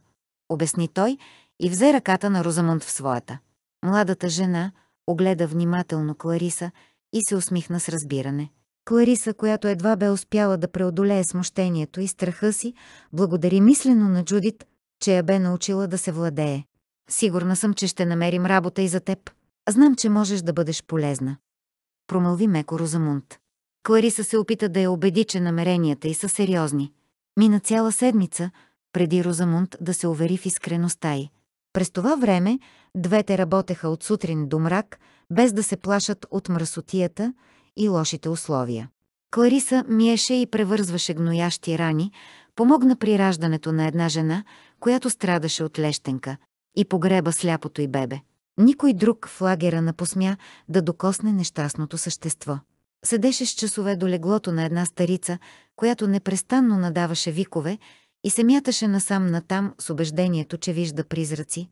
обясни той и взе ръката на Розамунд в своята. Младата жена огледа внимателно Клариса – и се усмихна с разбиране. Клариса, която едва бе успяла да преодолее смущението и страха си, благодари мислено на Джудит, че я бе научила да се владее. Сигурна съм, че ще намерим работа и за теб. Знам, че можеш да бъдеш полезна. Промълви меко Розамунд. Клариса се опита да я убеди, че намеренията й са сериозни. Мина цяла седмица, преди Розамунд да се увери в искреността й. През това време двете работеха от сутрин до мрак, без да се плашат от мръсотията и лошите условия. Клариса миеше и превързваше гноящи рани, помогна при раждането на една жена, която страдаше от лещенка, и погреба сляпото и бебе. Никой друг в лагера на посмя да докосне нещастното същество. Седеше с часове до леглото на една старица, която непрестанно надаваше викове, и се мяташе насам натам с убеждението, че вижда призраци,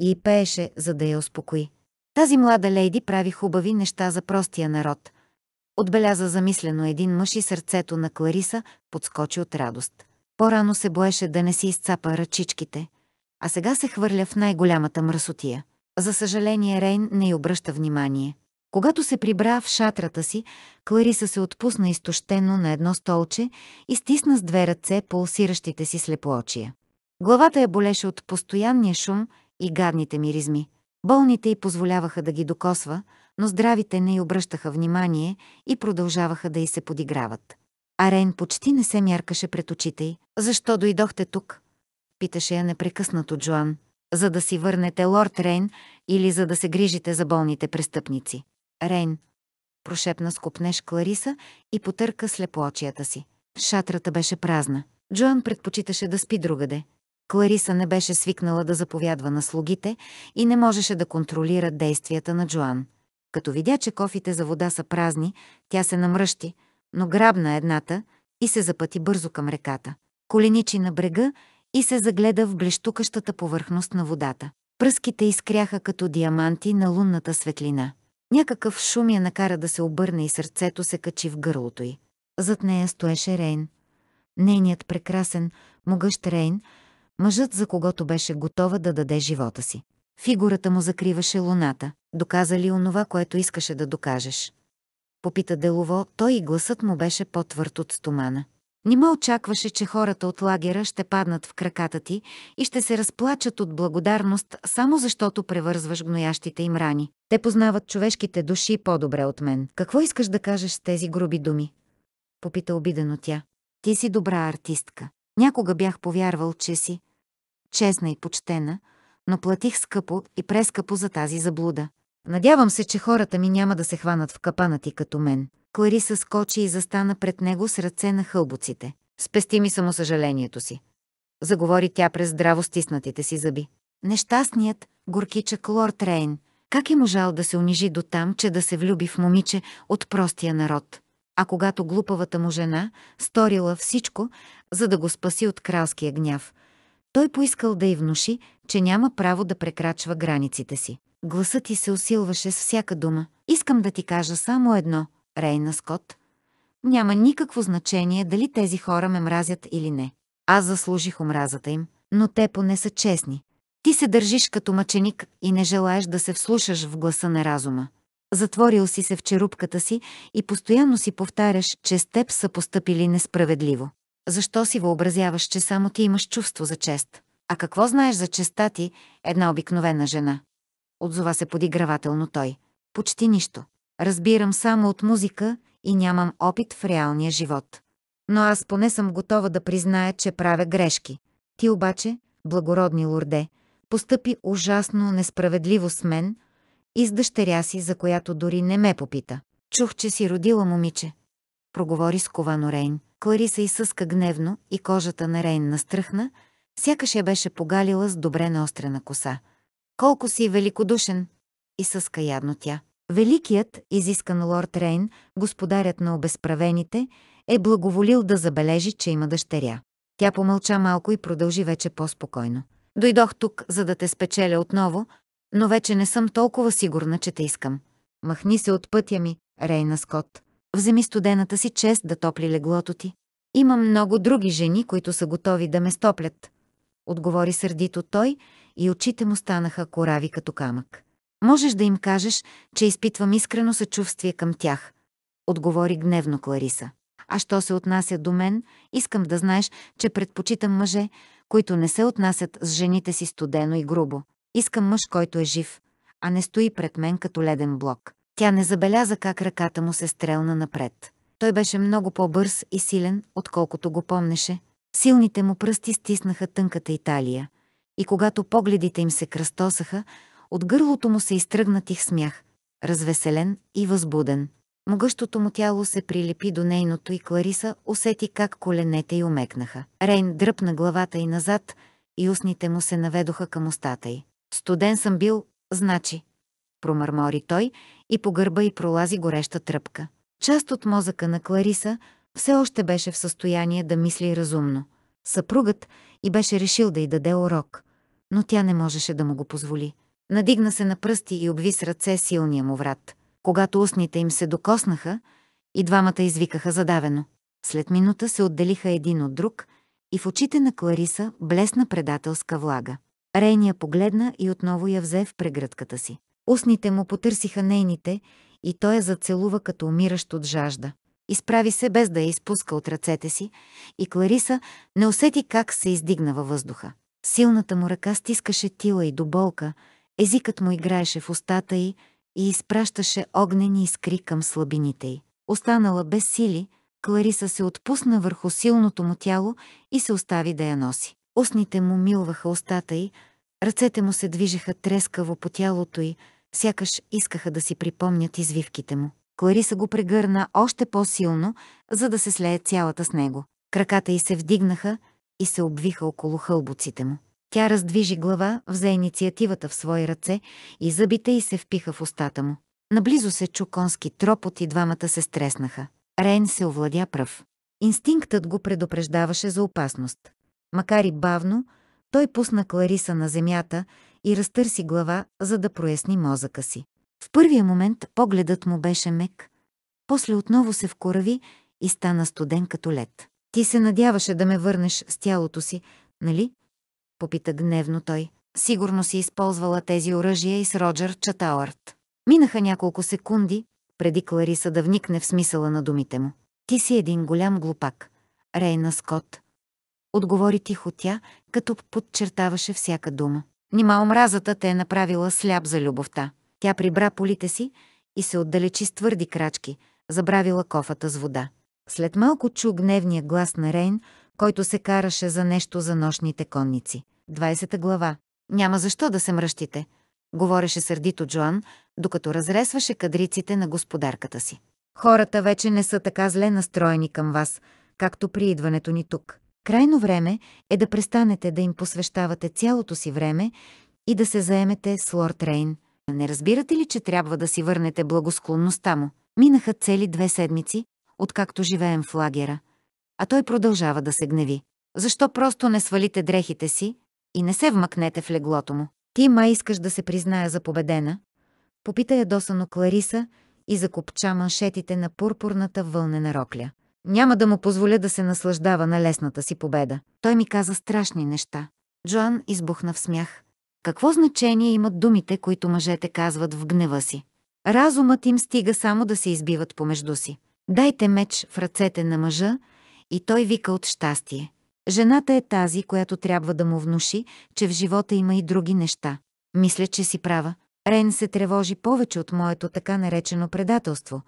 и пееше, за да я успокои. Тази млада лейди прави хубави неща за простия народ. Отбеляза замислено един мъж и сърцето на Клариса подскочи от радост. По-рано се боеше да не си изцапа ръчичките, а сега се хвърля в най-голямата мръсотия. За съжаление Рейн не й обръща внимание. Когато се прибра в шатрата си, Клариса се отпусна изтощено на едно столче и стисна с две ръце пулсиращите си слепоочия. Главата я болеше от постоянния шум и гадните миризми. Болните й позволяваха да ги докосва, но здравите не й обръщаха внимание и продължаваха да й се подиграват. Арен почти не се мяркаше пред очите й. «Защо дойдохте тук?» питаше я непрекъснато Джоан. «За да си върнете лорд Рейн или за да се грижите за болните престъпници?» Рейн, прошепна скупнеш Клариса и потърка слепоочията си. Шатрата беше празна. Джоан предпочиташе да спи другаде. Клариса не беше свикнала да заповядва на слугите и не можеше да контролира действията на Джоан. Като видя, че кофите за вода са празни, тя се намръщи, но грабна едната и се запъти бързо към реката. Коленичи на брега и се загледа в блещукащата повърхност на водата. Пръските изкряха като диаманти на лунната светлина. Някакъв шум я накара да се обърне и сърцето се качи в гърлото й. Зад нея стоеше Рейн. Нейният прекрасен, могъщ Рейн, мъжът за когото беше готова да даде живота си. Фигурата му закриваше луната. Доказа ли онова, което искаше да докажеш? Попита делово, той и гласът му беше по-твърд от стомана. Нима очакваше, че хората от лагера ще паднат в краката ти и ще се разплачат от благодарност, само защото превързваш гноящите им рани. Те познават човешките души по-добре от мен. Какво искаш да кажеш с тези груби думи? Попита обидено тя. Ти си добра артистка. Някога бях повярвал, че си честна и почтена, но платих скъпо и прескъпо за тази заблуда. Надявам се, че хората ми няма да се хванат в капана ти като мен. Клариса скочи и застана пред него с ръце на хълбоците. Спести ми само съжалението си. Заговори тя през здраво стиснатите си зъби. Нещастният, горкичък Лорд Рейн, как е можал да се унижи до там, че да се влюби в момиче от простия народ? А когато глупавата му жена сторила всичко, за да го спаси от кралския гняв, той поискал да й внуши, че няма право да прекрачва границите си. Гласът ти се усилваше с всяка дума. Искам да ти кажа само едно, Рейна Скот. Няма никакво значение дали тези хора ме мразят или не. Аз заслужих омразата им, но те поне са честни. Ти се държиш като мъченик и не желаеш да се вслушаш в гласа на разума. Затворил си се в черупката си и постоянно си повтаряш, че с теб са постъпили несправедливо. Защо си въобразяваш, че само ти имаш чувство за чест? А какво знаеш за честа ти, една обикновена жена? отзова се подигравателно той. Почти нищо. Разбирам само от музика и нямам опит в реалния живот. Но аз поне съм готова да призная, че правя грешки. Ти обаче, благородни лорде, постъпи ужасно несправедливо с мен и с дъщеря си, за която дори не ме попита. Чух, че си родила момиче. Проговори сковано Рейн. Клариса изсъска гневно и кожата на Рейн настръхна, сякаш я беше погалила с добре наострена коса. Колко си великодушен! И съска ядно тя. Великият, изискан лорд Рейн, господарят на обезправените, е благоволил да забележи, че има дъщеря. Тя помълча малко и продължи вече по-спокойно. Дойдох тук, за да те спечеля отново, но вече не съм толкова сигурна, че те искам. Махни се от пътя ми, Рейна Скот. Вземи студената си чест да топли леглото ти. Има много други жени, които са готови да ме стоплят. Отговори сърдито той и очите му станаха корави като камък. Можеш да им кажеш, че изпитвам искрено съчувствие към тях, отговори гневно Клариса. А що се отнася до мен, искам да знаеш, че предпочитам мъже, които не се отнасят с жените си студено и грубо. Искам мъж, който е жив, а не стои пред мен като леден блок. Тя не забеляза как ръката му се стрелна напред. Той беше много по-бърз и силен, отколкото го помнеше. Силните му пръсти стиснаха тънката Италия – и когато погледите им се кръстосаха, от гърлото му се изтръгна тих смях, развеселен и възбуден. Могъщото му тяло се прилепи до нейното и Клариса усети как коленете й омекнаха. Рейн дръпна главата й назад и устните му се наведоха към устата й. Студен съм бил, значи, промърмори той и по гърба й пролази гореща тръпка. Част от мозъка на Клариса все още беше в състояние да мисли разумно съпругът и беше решил да й даде урок, но тя не можеше да му го позволи. Надигна се на пръсти и обви с ръце силния му врат. Когато устните им се докоснаха, и двамата извикаха задавено. След минута се отделиха един от друг и в очите на Клариса блесна предателска влага. Рейния погледна и отново я взе в прегръдката си. Устните му потърсиха нейните и той я зацелува като умиращ от жажда. Изправи се без да я изпуска от ръцете си и Клариса не усети как се издигна във въздуха. Силната му ръка стискаше тила и до болка, езикът му играеше в устата й и изпращаше огнени искри към слабините й. Останала без сили, Клариса се отпусна върху силното му тяло и се остави да я носи. Устните му милваха устата й, ръцете му се движеха трескаво по тялото й, сякаш искаха да си припомнят извивките му. Клариса го прегърна още по-силно, за да се слее цялата с него. Краката й се вдигнаха и се обвиха около хълбуците му. Тя раздвижи глава, взе инициативата в свои ръце и зъбите й се впиха в устата му. Наблизо се чу конски тропот и двамата се стреснаха. Рейн се овладя пръв. Инстинктът го предупреждаваше за опасност. Макар и бавно, той пусна Клариса на земята и разтърси глава, за да проясни мозъка си. В първия момент погледът му беше мек, после отново се вкорави и стана студен като лед. Ти се надяваше да ме върнеш с тялото си, нали? Попита гневно той. Сигурно си използвала тези оръжия и с Роджер Чатауърт. Минаха няколко секунди, преди Клариса да вникне в смисъла на думите му. Ти си един голям глупак, Рейна Скот. Отговори тихо тя, като подчертаваше всяка дума. Нима омразата те е направила сляп за любовта. Тя прибра полите си и се отдалечи с твърди крачки, забравила кофата с вода. След малко чу гневния глас на Рейн, който се караше за нещо за нощните конници. 20 глава. Няма защо да се мръщите, говореше сърдито Джоан, докато разресваше кадриците на господарката си. Хората вече не са така зле настроени към вас, както при идването ни тук. Крайно време е да престанете да им посвещавате цялото си време и да се заемете с лорд Рейн. Не разбирате ли, че трябва да си върнете благосклонността му? Минаха цели две седмици, откакто живеем в лагера. А той продължава да се гневи. Защо просто не свалите дрехите си и не се вмъкнете в леглото му? Ти май искаш да се призная за победена? Попита я досано Клариса и закопча маншетите на пурпурната вълнена рокля. Няма да му позволя да се наслаждава на лесната си победа. Той ми каза страшни неща. Джоан избухна в смях. Какво значение имат думите, които мъжете казват в гнева си? Разумът им стига само да се избиват помежду си. Дайте меч в ръцете на мъжа и той вика от щастие. Жената е тази, която трябва да му внуши, че в живота има и други неща. Мисля, че си права. Рен се тревожи повече от моето така наречено предателство,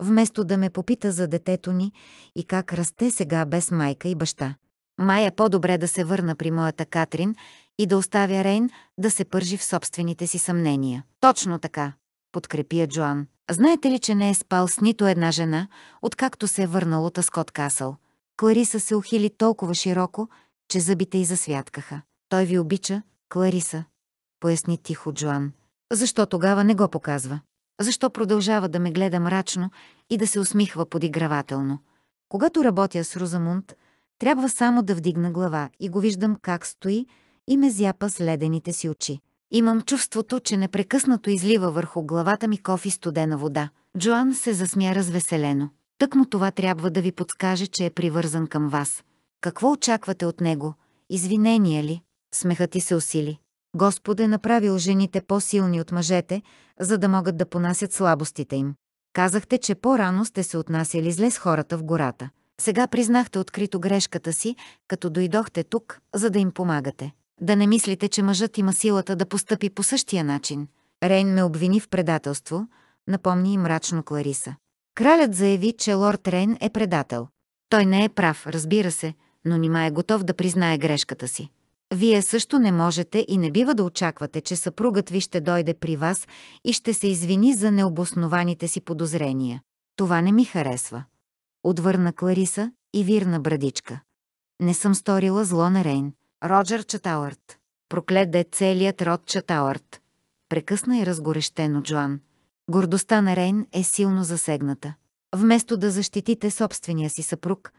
вместо да ме попита за детето ни и как расте сега без майка и баща. Майя по-добре да се върна при моята Катрин, и да оставя Рейн да се пържи в собствените си съмнения. Точно така, подкрепи я Джоан. Знаете ли, че не е спал с нито една жена, откакто се е върнал от Аскот Касъл? Клариса се ухили толкова широко, че зъбите й засвяткаха. Той ви обича, Клариса, поясни тихо Джоан. Защо тогава не го показва? Защо продължава да ме гледа мрачно и да се усмихва подигравателно? Когато работя с Розамунд, трябва само да вдигна глава и го виждам как стои, и ме зяпа с ледените си очи. Имам чувството, че непрекъснато излива върху главата ми кофи студена вода. Джоан се засмя развеселено. Тък му това трябва да ви подскаже, че е привързан към вас. Какво очаквате от него? Извинение ли? Смехът ти се усили. Господ е направил жените по-силни от мъжете, за да могат да понасят слабостите им. Казахте, че по-рано сте се отнасяли зле с хората в гората. Сега признахте открито грешката си, като дойдохте тук, за да им помагате да не мислите, че мъжът има силата да постъпи по същия начин. Рейн ме обвини в предателство, напомни и мрачно Клариса. Кралят заяви, че лорд Рейн е предател. Той не е прав, разбира се, но нима е готов да признае грешката си. Вие също не можете и не бива да очаквате, че съпругът ви ще дойде при вас и ще се извини за необоснованите си подозрения. Това не ми харесва. Отвърна Клариса и вирна брадичка. Не съм сторила зло на Рейн. Роджер Чатауърт. е целият род Чатауърт. Прекъсна и разгорещено Джоан. Гордостта на Рейн е силно засегната. Вместо да защитите собствения си съпруг,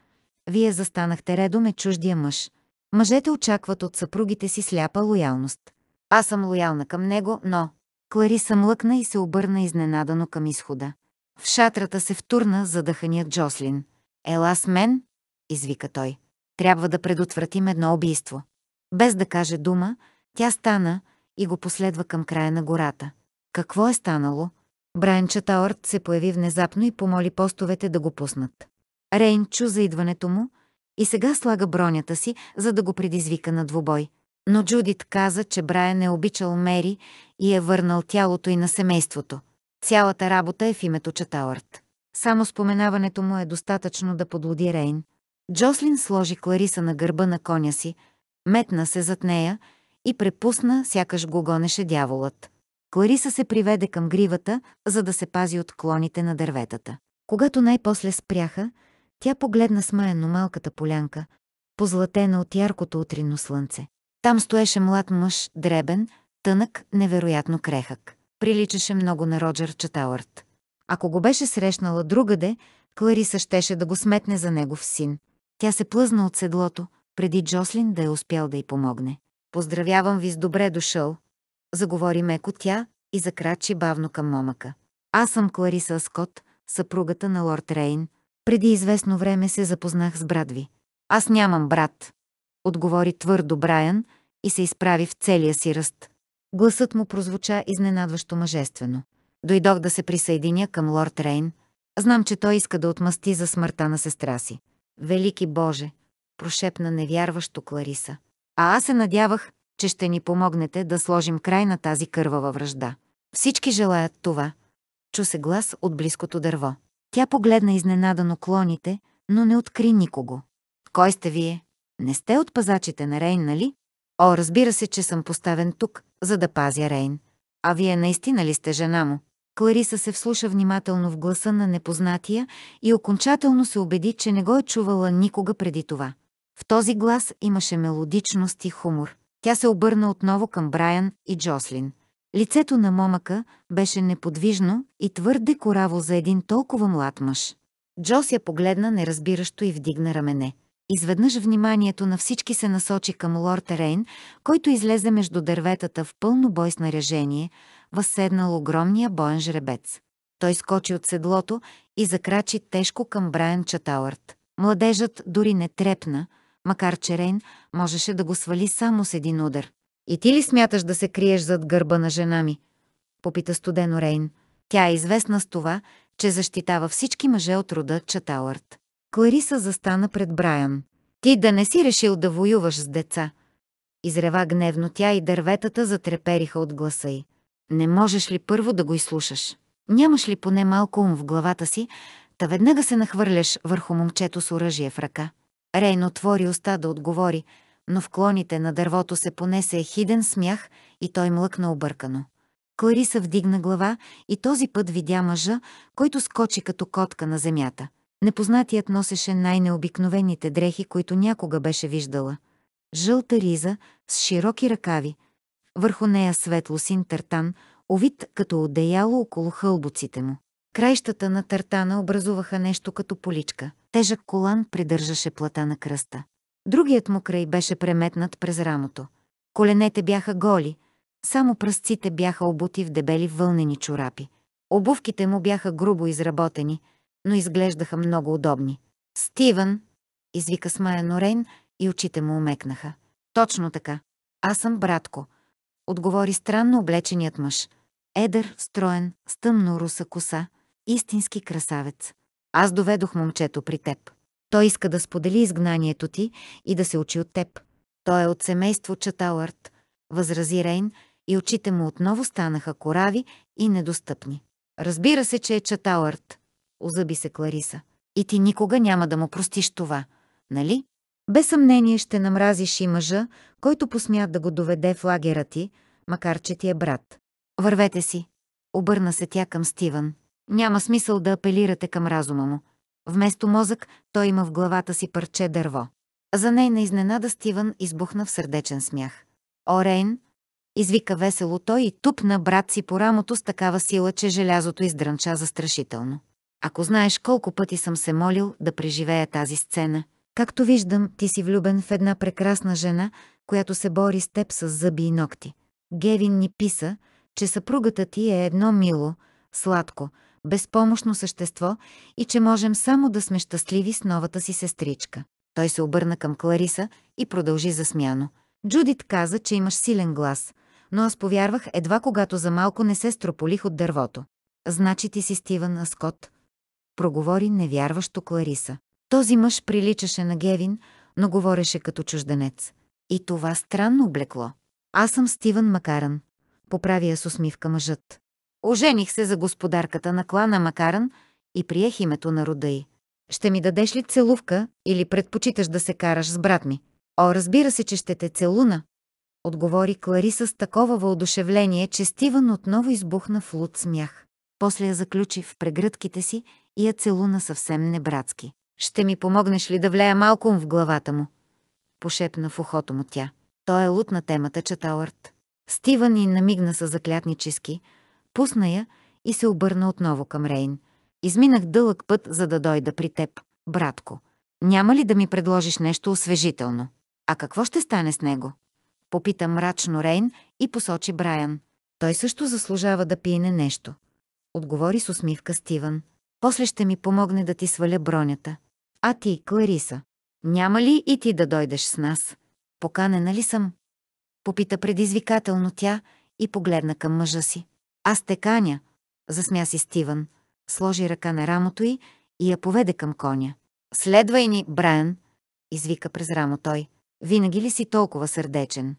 вие застанахте редом е чуждия мъж. Мъжете очакват от съпругите си сляпа лоялност. Аз съм лоялна към него, но... Клариса млъкна и се обърна изненадано към изхода. В шатрата се втурна задъханият Джослин. «Ела с мен!» извика той. «Трябва да предотвратим едно убийство. Без да каже дума, тя стана и го последва към края на гората. Какво е станало? Брайан Чатаорт се появи внезапно и помоли постовете да го пуснат. Рейн чу за идването му и сега слага бронята си, за да го предизвика на двубой. Но Джудит каза, че Брайан е обичал Мери и е върнал тялото и на семейството. Цялата работа е в името Чатаорт. Само споменаването му е достатъчно да подлоди Рейн. Джослин сложи Клариса на гърба на коня си, метна се зад нея и препусна, сякаш го гонеше дяволът. Клариса се приведе към гривата, за да се пази от клоните на дърветата. Когато най-после спряха, тя погледна смаяно малката полянка, позлатена от яркото утринно слънце. Там стоеше млад мъж, дребен, тънък, невероятно крехък. Приличаше много на Роджер Чатауърт. Ако го беше срещнала другаде, Клариса щеше да го сметне за негов син. Тя се плъзна от седлото, преди Джослин да е успял да й помогне. Поздравявам ви с добре дошъл. Заговори меко тя и закрачи бавно към момъка. Аз съм Клариса Скот, съпругата на лорд Рейн. Преди известно време се запознах с брат ви. Аз нямам брат. Отговори твърдо Брайан и се изправи в целия си ръст. Гласът му прозвуча изненадващо мъжествено. Дойдох да се присъединя към лорд Рейн. Знам, че той иска да отмъсти за смъртта на сестра си. Велики Боже, прошепна невярващо Клариса. А аз се надявах, че ще ни помогнете да сложим край на тази кървава връжда. Всички желаят това. Чу се глас от близкото дърво. Тя погледна изненадано клоните, но не откри никого. Кой сте вие? Не сте от пазачите на Рейн, нали? О, разбира се, че съм поставен тук, за да пазя Рейн. А вие наистина ли сте жена му? Клариса се вслуша внимателно в гласа на непознатия и окончателно се убеди, че не го е чувала никога преди това. В този глас имаше мелодичност и хумор. Тя се обърна отново към Брайан и Джослин. Лицето на момъка беше неподвижно и твърде кораво за един толкова млад мъж. Джос я погледна неразбиращо и вдигна рамене. Изведнъж вниманието на всички се насочи към лорд Рейн, който излезе между дърветата в пълно бой снаряжение, възседнал огромния боен жребец. Той скочи от седлото и закрачи тежко към Брайан Чатауърт. Младежът дори не трепна, макар че Рейн можеше да го свали само с един удар. «И ти ли смяташ да се криеш зад гърба на жена ми?» попита студено Рейн. Тя е известна с това, че защитава всички мъже от рода Чатауърт. Клариса застана пред Брайан. «Ти да не си решил да воюваш с деца!» Изрева гневно тя и дърветата затрепериха от гласа й. «Не можеш ли първо да го изслушаш? Нямаш ли поне малко ум в главата си, та веднага се нахвърляш върху момчето с оръжие в ръка?» Рейн отвори уста да отговори, но в клоните на дървото се понесе хиден смях и той млъкна объркано. Клариса вдигна глава и този път видя мъжа, който скочи като котка на земята. Непознатият носеше най-необикновените дрехи, които някога беше виждала. Жълта риза с широки ръкави. Върху нея светло син тартан, овит като одеяло около хълбоците му. Крайщата на тартана образуваха нещо като поличка – Тежък колан придържаше плата на кръста. Другият му край беше преметнат през рамото. Коленете бяха голи, само пръстците бяха обути в дебели вълнени чорапи. Обувките му бяха грубо изработени, но изглеждаха много удобни. «Стивън!» – извика смая Норейн и очите му умекнаха. «Точно така. Аз съм братко», отговори странно облеченият мъж. Едър, строен, с тъмно руса коса, истински красавец. Аз доведох момчето при теб. Той иска да сподели изгнанието ти и да се учи от теб. Той е от семейство Чаталърт, възрази Рейн, и очите му отново станаха корави и недостъпни. Разбира се, че е Чаталърт, озъби се Клариса. И ти никога няма да му простиш това, нали? Без съмнение ще намразиш и мъжа, който посмя да го доведе в лагера ти, макар че ти е брат. Вървете си, обърна се тя към Стивън. Няма смисъл да апелирате към разума му. Вместо мозък, той има в главата си парче дърво. За нейна изненада Стивън избухна в сърдечен смях. Орейн, извика весело той и тупна брат си по рамото с такава сила, че желязото издрънча застрашително. Ако знаеш колко пъти съм се молил да преживея тази сцена, както виждам, ти си влюбен в една прекрасна жена, която се бори с теб с зъби и ногти. Гевин ни писа, че съпругата ти е едно мило, сладко, безпомощно същество и че можем само да сме щастливи с новата си сестричка. Той се обърна към Клариса и продължи засмяно. Джудит каза, че имаш силен глас, но аз повярвах едва когато за малко не се строполих от дървото. Значи ти си Стивън Аскот? Проговори невярващо Клариса. Този мъж приличаше на Гевин, но говореше като чужденец. И това странно облекло. Аз съм Стивън Макаран. Поправя с усмивка мъжът. Ожених се за господарката на клана Макаран и приех името на рода й. Ще ми дадеш ли целувка или предпочиташ да се караш с брат ми? О, разбира се, че ще те целуна, отговори Клариса с такова въодушевление, че Стиван отново избухна в луд смях. После я заключи в прегръдките си и я целуна съвсем небратски. «Ще ми помогнеш ли да влея малко в главата му?» Пошепна в ухото му тя. Той е луд на темата Чатауърт. Стиван и намигна със заклятнически, Пусна я и се обърна отново към Рейн. Изминах дълъг път, за да дойда при теб, братко. Няма ли да ми предложиш нещо освежително? А какво ще стане с него? Попита мрачно Рейн и посочи Брайан. Той също заслужава да пиене нещо. Отговори с усмивка Стивън. После ще ми помогне да ти сваля бронята. А ти, Клариса, няма ли и ти да дойдеш с нас? Поканена ли съм? Попита предизвикателно тя и погледна към мъжа си. Аз те каня, засмя си Стивън, сложи ръка на рамото й и я поведе към коня. Следвай ни, Брайан, извика през рамо той. Винаги ли си толкова сърдечен?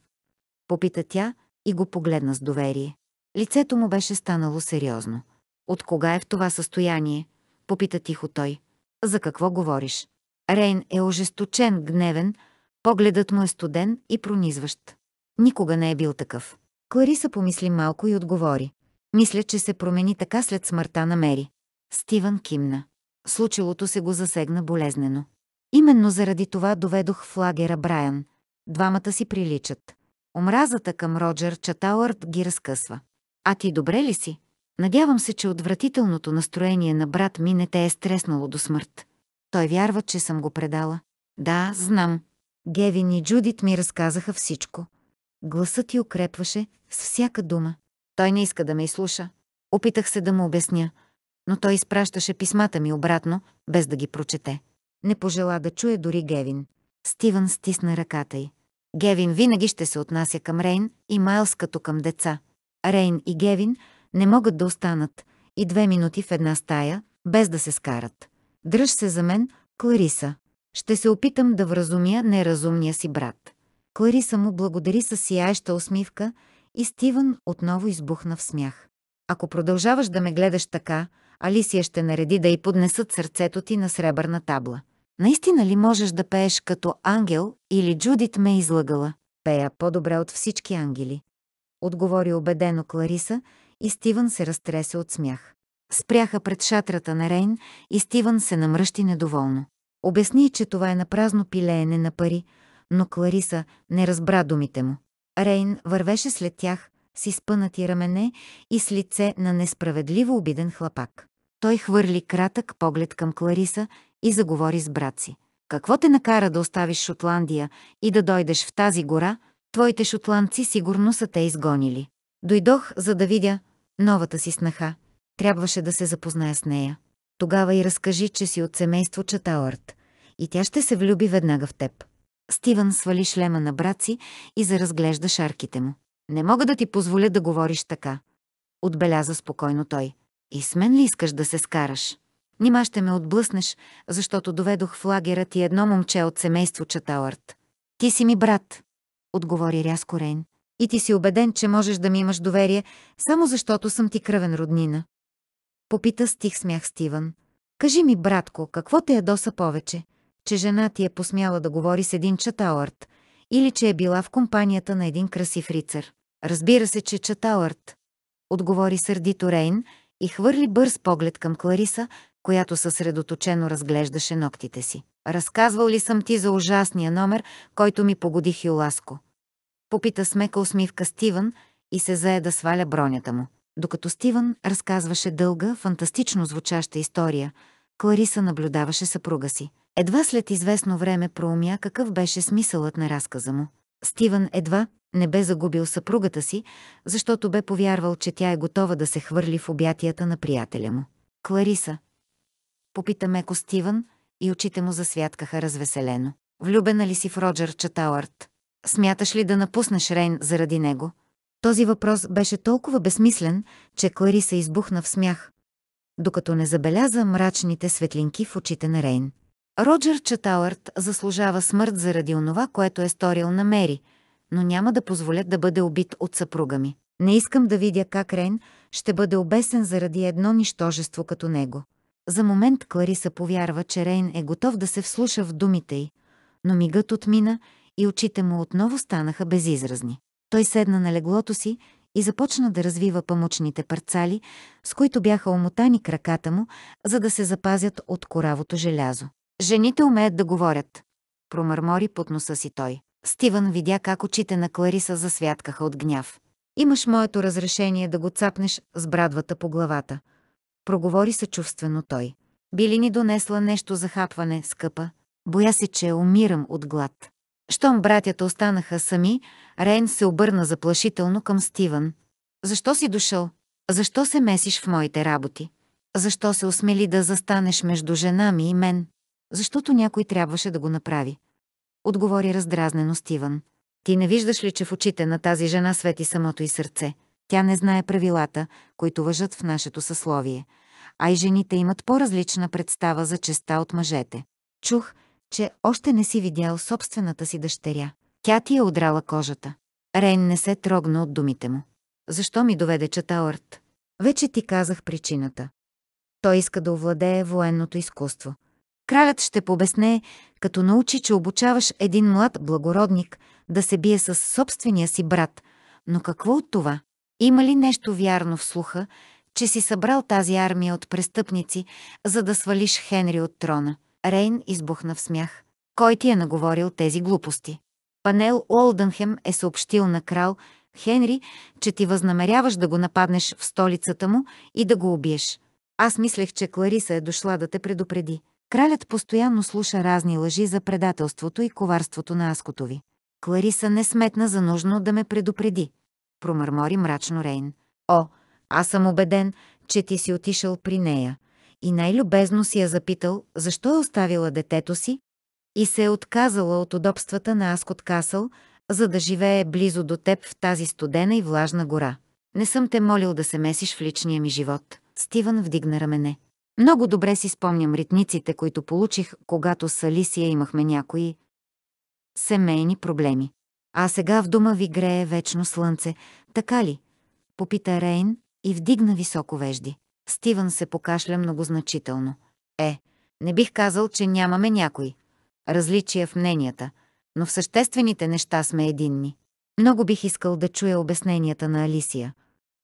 Попита тя и го погледна с доверие. Лицето му беше станало сериозно. От кога е в това състояние? Попита тихо той. За какво говориш? Рейн е ожесточен, гневен, погледът му е студен и пронизващ. Никога не е бил такъв. Клариса помисли малко и отговори. Мисля, че се промени така след смъртта на Мери. Стивън кимна. Случилото се го засегна болезнено. Именно заради това доведох в лагера Брайан. Двамата си приличат. Омразата към Роджер Чатауърт ги разкъсва. А ти добре ли си? Надявам се, че отвратителното настроение на брат ми не те е стреснало до смърт. Той вярва, че съм го предала. Да, знам. Гевин и Джудит ми разказаха всичко. Гласът ти укрепваше с всяка дума. Той не иска да ме изслуша. Опитах се да му обясня, но той изпращаше писмата ми обратно, без да ги прочете. Не пожела да чуе дори Гевин. Стивън стисна ръката й. Гевин винаги ще се отнася към Рейн и Майлс като към деца. Рейн и Гевин не могат да останат и две минути в една стая, без да се скарат. Дръж се за мен, Клариса. Ще се опитам да вразумя неразумния си брат. Клариса му благодари с сияеща усмивка и Стивън отново избухна в смях. Ако продължаваш да ме гледаш така, Алисия ще нареди да й поднесат сърцето ти на сребърна табла. Наистина ли можеш да пееш като ангел или Джудит ме е излагала? Пея по-добре от всички ангели. Отговори убедено Клариса и Стивън се разтресе от смях. Спряха пред шатрата на Рейн и Стивън се намръщи недоволно. Обясни, че това е на празно пилеене на пари, но Клариса не разбра думите му. Рейн вървеше след тях с изпънати рамене и с лице на несправедливо обиден хлапак. Той хвърли кратък поглед към Клариса и заговори с брат си. «Какво те накара да оставиш Шотландия и да дойдеш в тази гора? Твоите шотландци сигурно са те изгонили. Дойдох, за да видя новата си снаха. Трябваше да се запозная с нея. Тогава и разкажи, че си от семейство Чатауърт. И тя ще се влюби веднага в теб. Стивън свали шлема на брат си и заразглежда шарките му. Не мога да ти позволя да говориш така. Отбеляза спокойно той. И с мен ли искаш да се скараш? Нима ще ме отблъснеш, защото доведох в лагера ти едно момче от семейство Чатауърт. Ти си ми брат, отговори рязко Рейн. И ти си убеден, че можеш да ми имаш доверие, само защото съм ти кръвен роднина. Попита стих смях Стивън. Кажи ми, братко, какво те ядоса е повече? че жена ти е посмяла да говори с един чаталърт или че е била в компанията на един красив рицар. Разбира се, че чаталърт. Отговори сърдито Рейн и хвърли бърз поглед към Клариса, която съсредоточено разглеждаше ногтите си. Разказвал ли съм ти за ужасния номер, който ми погоди Хиоласко? Попита смека усмивка Стивън и се зае да сваля бронята му. Докато Стивън разказваше дълга, фантастично звучаща история, Клариса наблюдаваше съпруга си. Едва след известно време проумя какъв беше смисълът на разказа му. Стивън едва не бе загубил съпругата си, защото бе повярвал, че тя е готова да се хвърли в обятията на приятеля му. Клариса. Попита меко Стивън и очите му засвяткаха развеселено. Влюбена ли си в Роджер Чатауърт? Смяташ ли да напуснеш Рейн заради него? Този въпрос беше толкова безсмислен, че Клариса избухна в смях, докато не забеляза мрачните светлинки в очите на Рейн. Роджер Чатауърт заслужава смърт заради онова, което е сторил на Мери, но няма да позволя да бъде убит от съпруга ми. Не искам да видя как Рен ще бъде обесен заради едно нищожество като него. За момент Клариса повярва, че Рейн е готов да се вслуша в думите й, но мигът отмина и очите му отново станаха безизразни. Той седна на леглото си и започна да развива памучните парцали, с които бяха омотани краката му, за да се запазят от коравото желязо. Жените умеят да говорят. Промърмори под носа си той. Стивън видя как очите на Клариса засвяткаха от гняв. Имаш моето разрешение да го цапнеш с брадвата по главата. Проговори съчувствено той. Би ли ни донесла нещо за хапване, скъпа? Боя се, че умирам от глад. Щом братята останаха сами, Рейн се обърна заплашително към Стивън. Защо си дошъл? Защо се месиш в моите работи? Защо се осмели да застанеш между жена ми и мен? Защото някой трябваше да го направи. Отговори раздразнено Стивън. Ти не виждаш ли, че в очите на тази жена свети самото и сърце? Тя не знае правилата, които въжат в нашето съсловие. А и жените имат по-различна представа за честа от мъжете. Чух, че още не си видял собствената си дъщеря. Тя ти е удрала кожата. Рейн не се трогна от думите му. Защо ми доведе Чатаорт? Вече ти казах причината. Той иска да овладее военното изкуство. Кралят ще побесне, като научи, че обучаваш един млад благородник да се бие с собствения си брат. Но какво от това? Има ли нещо вярно в слуха, че си събрал тази армия от престъпници, за да свалиш Хенри от трона? Рейн избухна в смях. Кой ти е наговорил тези глупости? Панел Олденхем е съобщил на крал Хенри, че ти възнамеряваш да го нападнеш в столицата му и да го убиеш. Аз мислех, че Клариса е дошла да те предупреди. Кралят постоянно слуша разни лъжи за предателството и коварството на Аскотови. Клариса не сметна за нужно да ме предупреди. Промърмори мрачно Рейн. О, аз съм убеден, че ти си отишъл при нея. И най-любезно си я запитал, защо е оставила детето си и се е отказала от удобствата на Аскот Касъл, за да живее близо до теб в тази студена и влажна гора. Не съм те молил да се месиш в личния ми живот. Стивън вдигна рамене. Много добре си спомням ритниците, които получих, когато с Алисия имахме някои семейни проблеми. А сега в дома ви грее вечно слънце, така ли? Попита Рейн и вдигна високо вежди. Стивън се покашля многозначително. Е, не бих казал, че нямаме някой. Различия в мненията, но в съществените неща сме единни. Много бих искал да чуя обясненията на Алисия.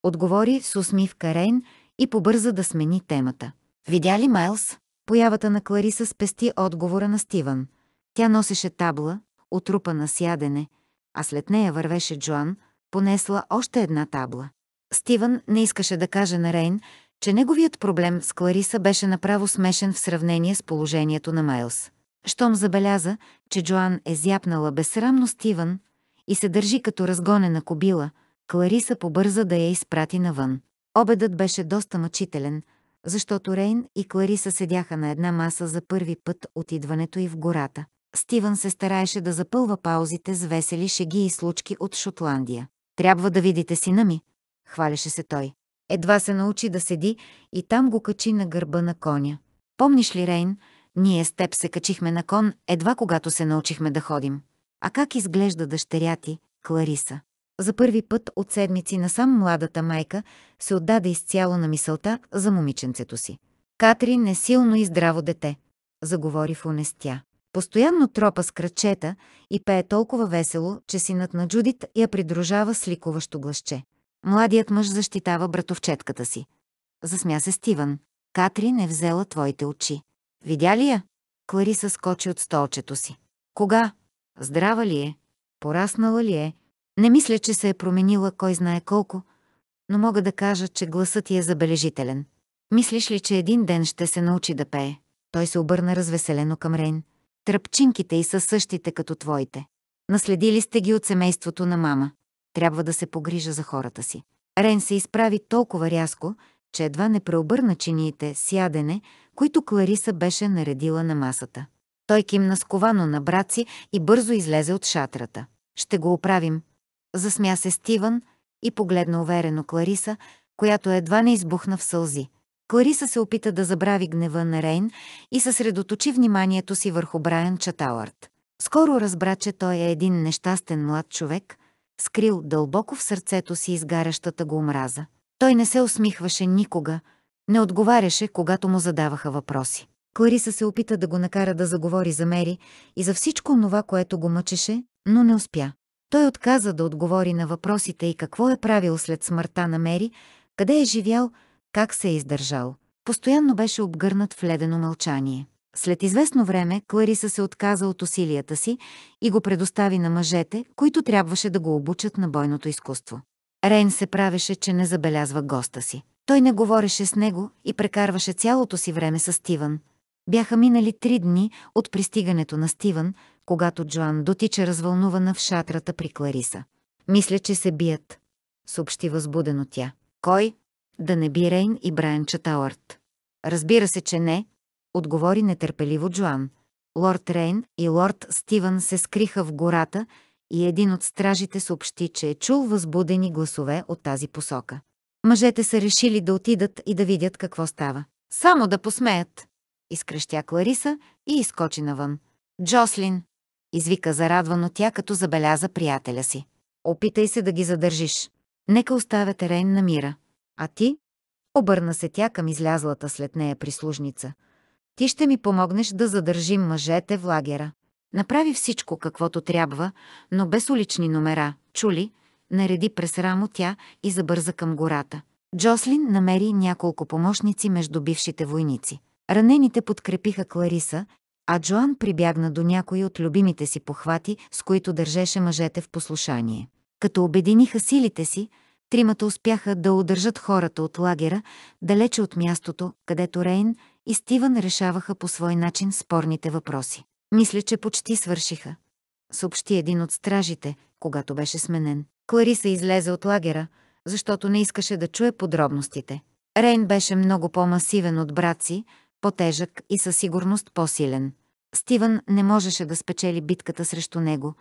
Отговори с усмивка Рейн и побърза да смени темата. Видя ли Майлз? Появата на Клариса спести отговора на Стивън. Тя носеше табла, отрупана с ядене, а след нея вървеше Джоан, понесла още една табла. Стивън не искаше да каже на Рейн, че неговият проблем с Клариса беше направо смешен в сравнение с положението на Майлз. Штом забеляза, че Джоан е зяпнала безсрамно Стивън и се държи като разгонена кобила, Клариса побърза да я изпрати навън. Обедът беше доста мъчителен – защото Рейн и Клариса седяха на една маса за първи път от идването и в гората. Стивън се стараеше да запълва паузите с весели шеги и случки от Шотландия. «Трябва да видите сина ми», хваляше се той. Едва се научи да седи и там го качи на гърба на коня. Помниш ли, Рейн, ние с теб се качихме на кон, едва когато се научихме да ходим. А как изглежда дъщеря ти, Клариса? За първи път от седмици насам младата майка се отдаде изцяло на мисълта за момиченцето си. Катрин е силно и здраво дете, заговори в унестя. Постоянно тропа с крачета и пее толкова весело, че синът на Джудит я придружава с ликуващо глъще. Младият мъж защитава братовчетката си. Засмя се Стивън. Катрин е взела твоите очи. Видя ли я? Клариса скочи от столчето си. Кога? Здрава ли е? Пораснала ли е? Не мисля, че се е променила кой знае колко, но мога да кажа, че гласът ти е забележителен. Мислиш ли, че един ден ще се научи да пее? Той се обърна развеселено към Рейн. Тръпчинките й са същите като твоите. Наследили сте ги от семейството на мама. Трябва да се погрижа за хората си. Рен се изправи толкова рязко, че едва не преобърна чиниите с ядене, които Клариса беше наредила на масата. Той кимна сковано на брат си и бързо излезе от шатрата. «Ще го оправим», Засмя се Стивън и погледна уверено Клариса, която едва не избухна в сълзи. Клариса се опита да забрави гнева на Рейн и съсредоточи вниманието си върху Брайан Чаталърт. Скоро разбра, че той е един нещастен млад човек, скрил дълбоко в сърцето си изгарящата го омраза. Той не се усмихваше никога, не отговаряше, когато му задаваха въпроси. Клариса се опита да го накара да заговори за Мери и за всичко това, което го мъчеше, но не успя. Той отказа да отговори на въпросите и какво е правил след смъртта на Мери, къде е живял, как се е издържал. Постоянно беше обгърнат в ледено мълчание. След известно време Клариса се отказа от усилията си и го предостави на мъжете, които трябваше да го обучат на бойното изкуство. Рейн се правеше, че не забелязва госта си. Той не говореше с него и прекарваше цялото си време с Стивън. Бяха минали три дни от пристигането на Стивън, когато Джоан дотича развълнувана в шатрата при Клариса. «Мисля, че се бият», съобщи възбудено тя. «Кой?» «Да не би Рейн и Брайан Чатауърт». «Разбира се, че не», отговори нетърпеливо Джоан. Лорд Рейн и лорд Стивън се скриха в гората и един от стражите съобщи, че е чул възбудени гласове от тази посока. Мъжете са решили да отидат и да видят какво става. «Само да посмеят!» изкръщя Клариса и изкочи навън. Джослин, извика зарадвано тя, като забеляза приятеля си. Опитай се да ги задържиш. Нека оставя терен на мира. А ти? Обърна се тя към излязлата след нея прислужница. Ти ще ми помогнеш да задържим мъжете в лагера. Направи всичко каквото трябва, но без улични номера. Чули? Нареди през рамо тя и забърза към гората. Джослин намери няколко помощници между бившите войници. Ранените подкрепиха Клариса а Джоан прибягна до някои от любимите си похвати, с които държеше мъжете в послушание. Като обединиха силите си, тримата успяха да удържат хората от лагера, далече от мястото, където Рейн и Стивън решаваха по свой начин спорните въпроси. Мисля, че почти свършиха, съобщи един от стражите, когато беше сменен. Клариса излезе от лагера, защото не искаше да чуе подробностите. Рейн беше много по-масивен от брат си, по-тежък и със сигурност по-силен. Стивън не можеше да спечели битката срещу него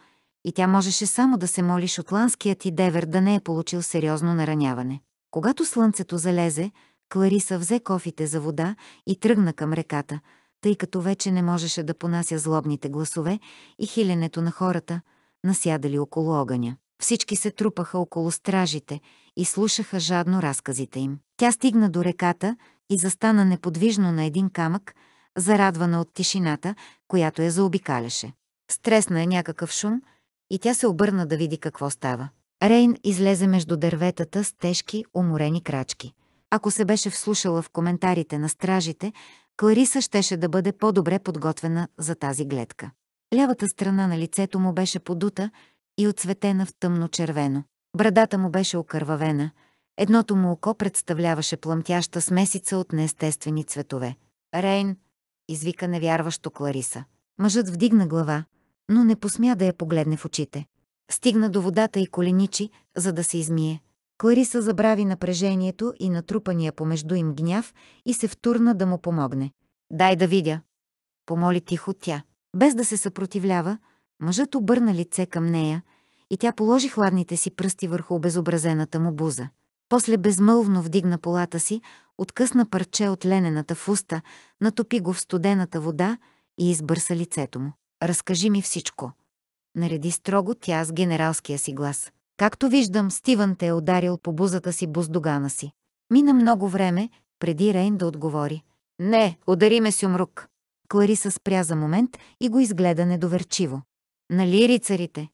и тя можеше само да се моли шотландският и Девер да не е получил сериозно нараняване. Когато слънцето залезе, Клариса взе кофите за вода и тръгна към реката, тъй като вече не можеше да понася злобните гласове и хиленето на хората, насядали около огъня. Всички се трупаха около стражите и слушаха жадно разказите им. Тя стигна до реката и застана неподвижно на един камък, зарадвана от тишината, която я заобикаляше. Стресна е някакъв шум и тя се обърна да види какво става. Рейн излезе между дърветата с тежки, уморени крачки. Ако се беше вслушала в коментарите на стражите, Клариса щеше да бъде по-добре подготвена за тази гледка. Лявата страна на лицето му беше подута и отцветена в тъмно-червено. Брадата му беше окървавена – Едното му око представляваше плъмтяща смесица от неестествени цветове. Рейн, извика невярващо Клариса. Мъжът вдигна глава, но не посмя да я погледне в очите. Стигна до водата и коленичи, за да се измие. Клариса забрави напрежението и натрупания помежду им гняв и се втурна да му помогне. «Дай да видя!» Помоли тихо тя. Без да се съпротивлява, мъжът обърна лице към нея и тя положи хладните си пръсти върху обезобразената му буза. После безмълвно вдигна полата си, откъсна парче от ленената фуста, натопи го в студената вода и избърса лицето му. «Разкажи ми всичко», нареди строго тя с генералския си глас. Както виждам, Стивън те е ударил по бузата си буздогана си. Мина много време, преди Рейн да отговори. «Не, удари ме с умрук!» Клариса спря за момент и го изгледа недоверчиво. «Нали рицарите?»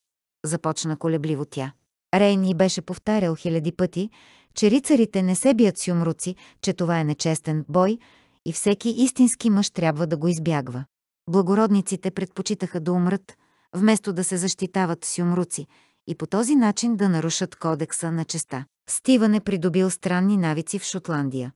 Започна колебливо тя. Рейн и беше повтарял хиляди пъти, че рицарите не се бият с юмруци, че това е нечестен бой и всеки истински мъж трябва да го избягва. Благородниците предпочитаха да умрат, вместо да се защитават с юмруци и по този начин да нарушат кодекса на честа. Стивън е придобил странни навици в Шотландия.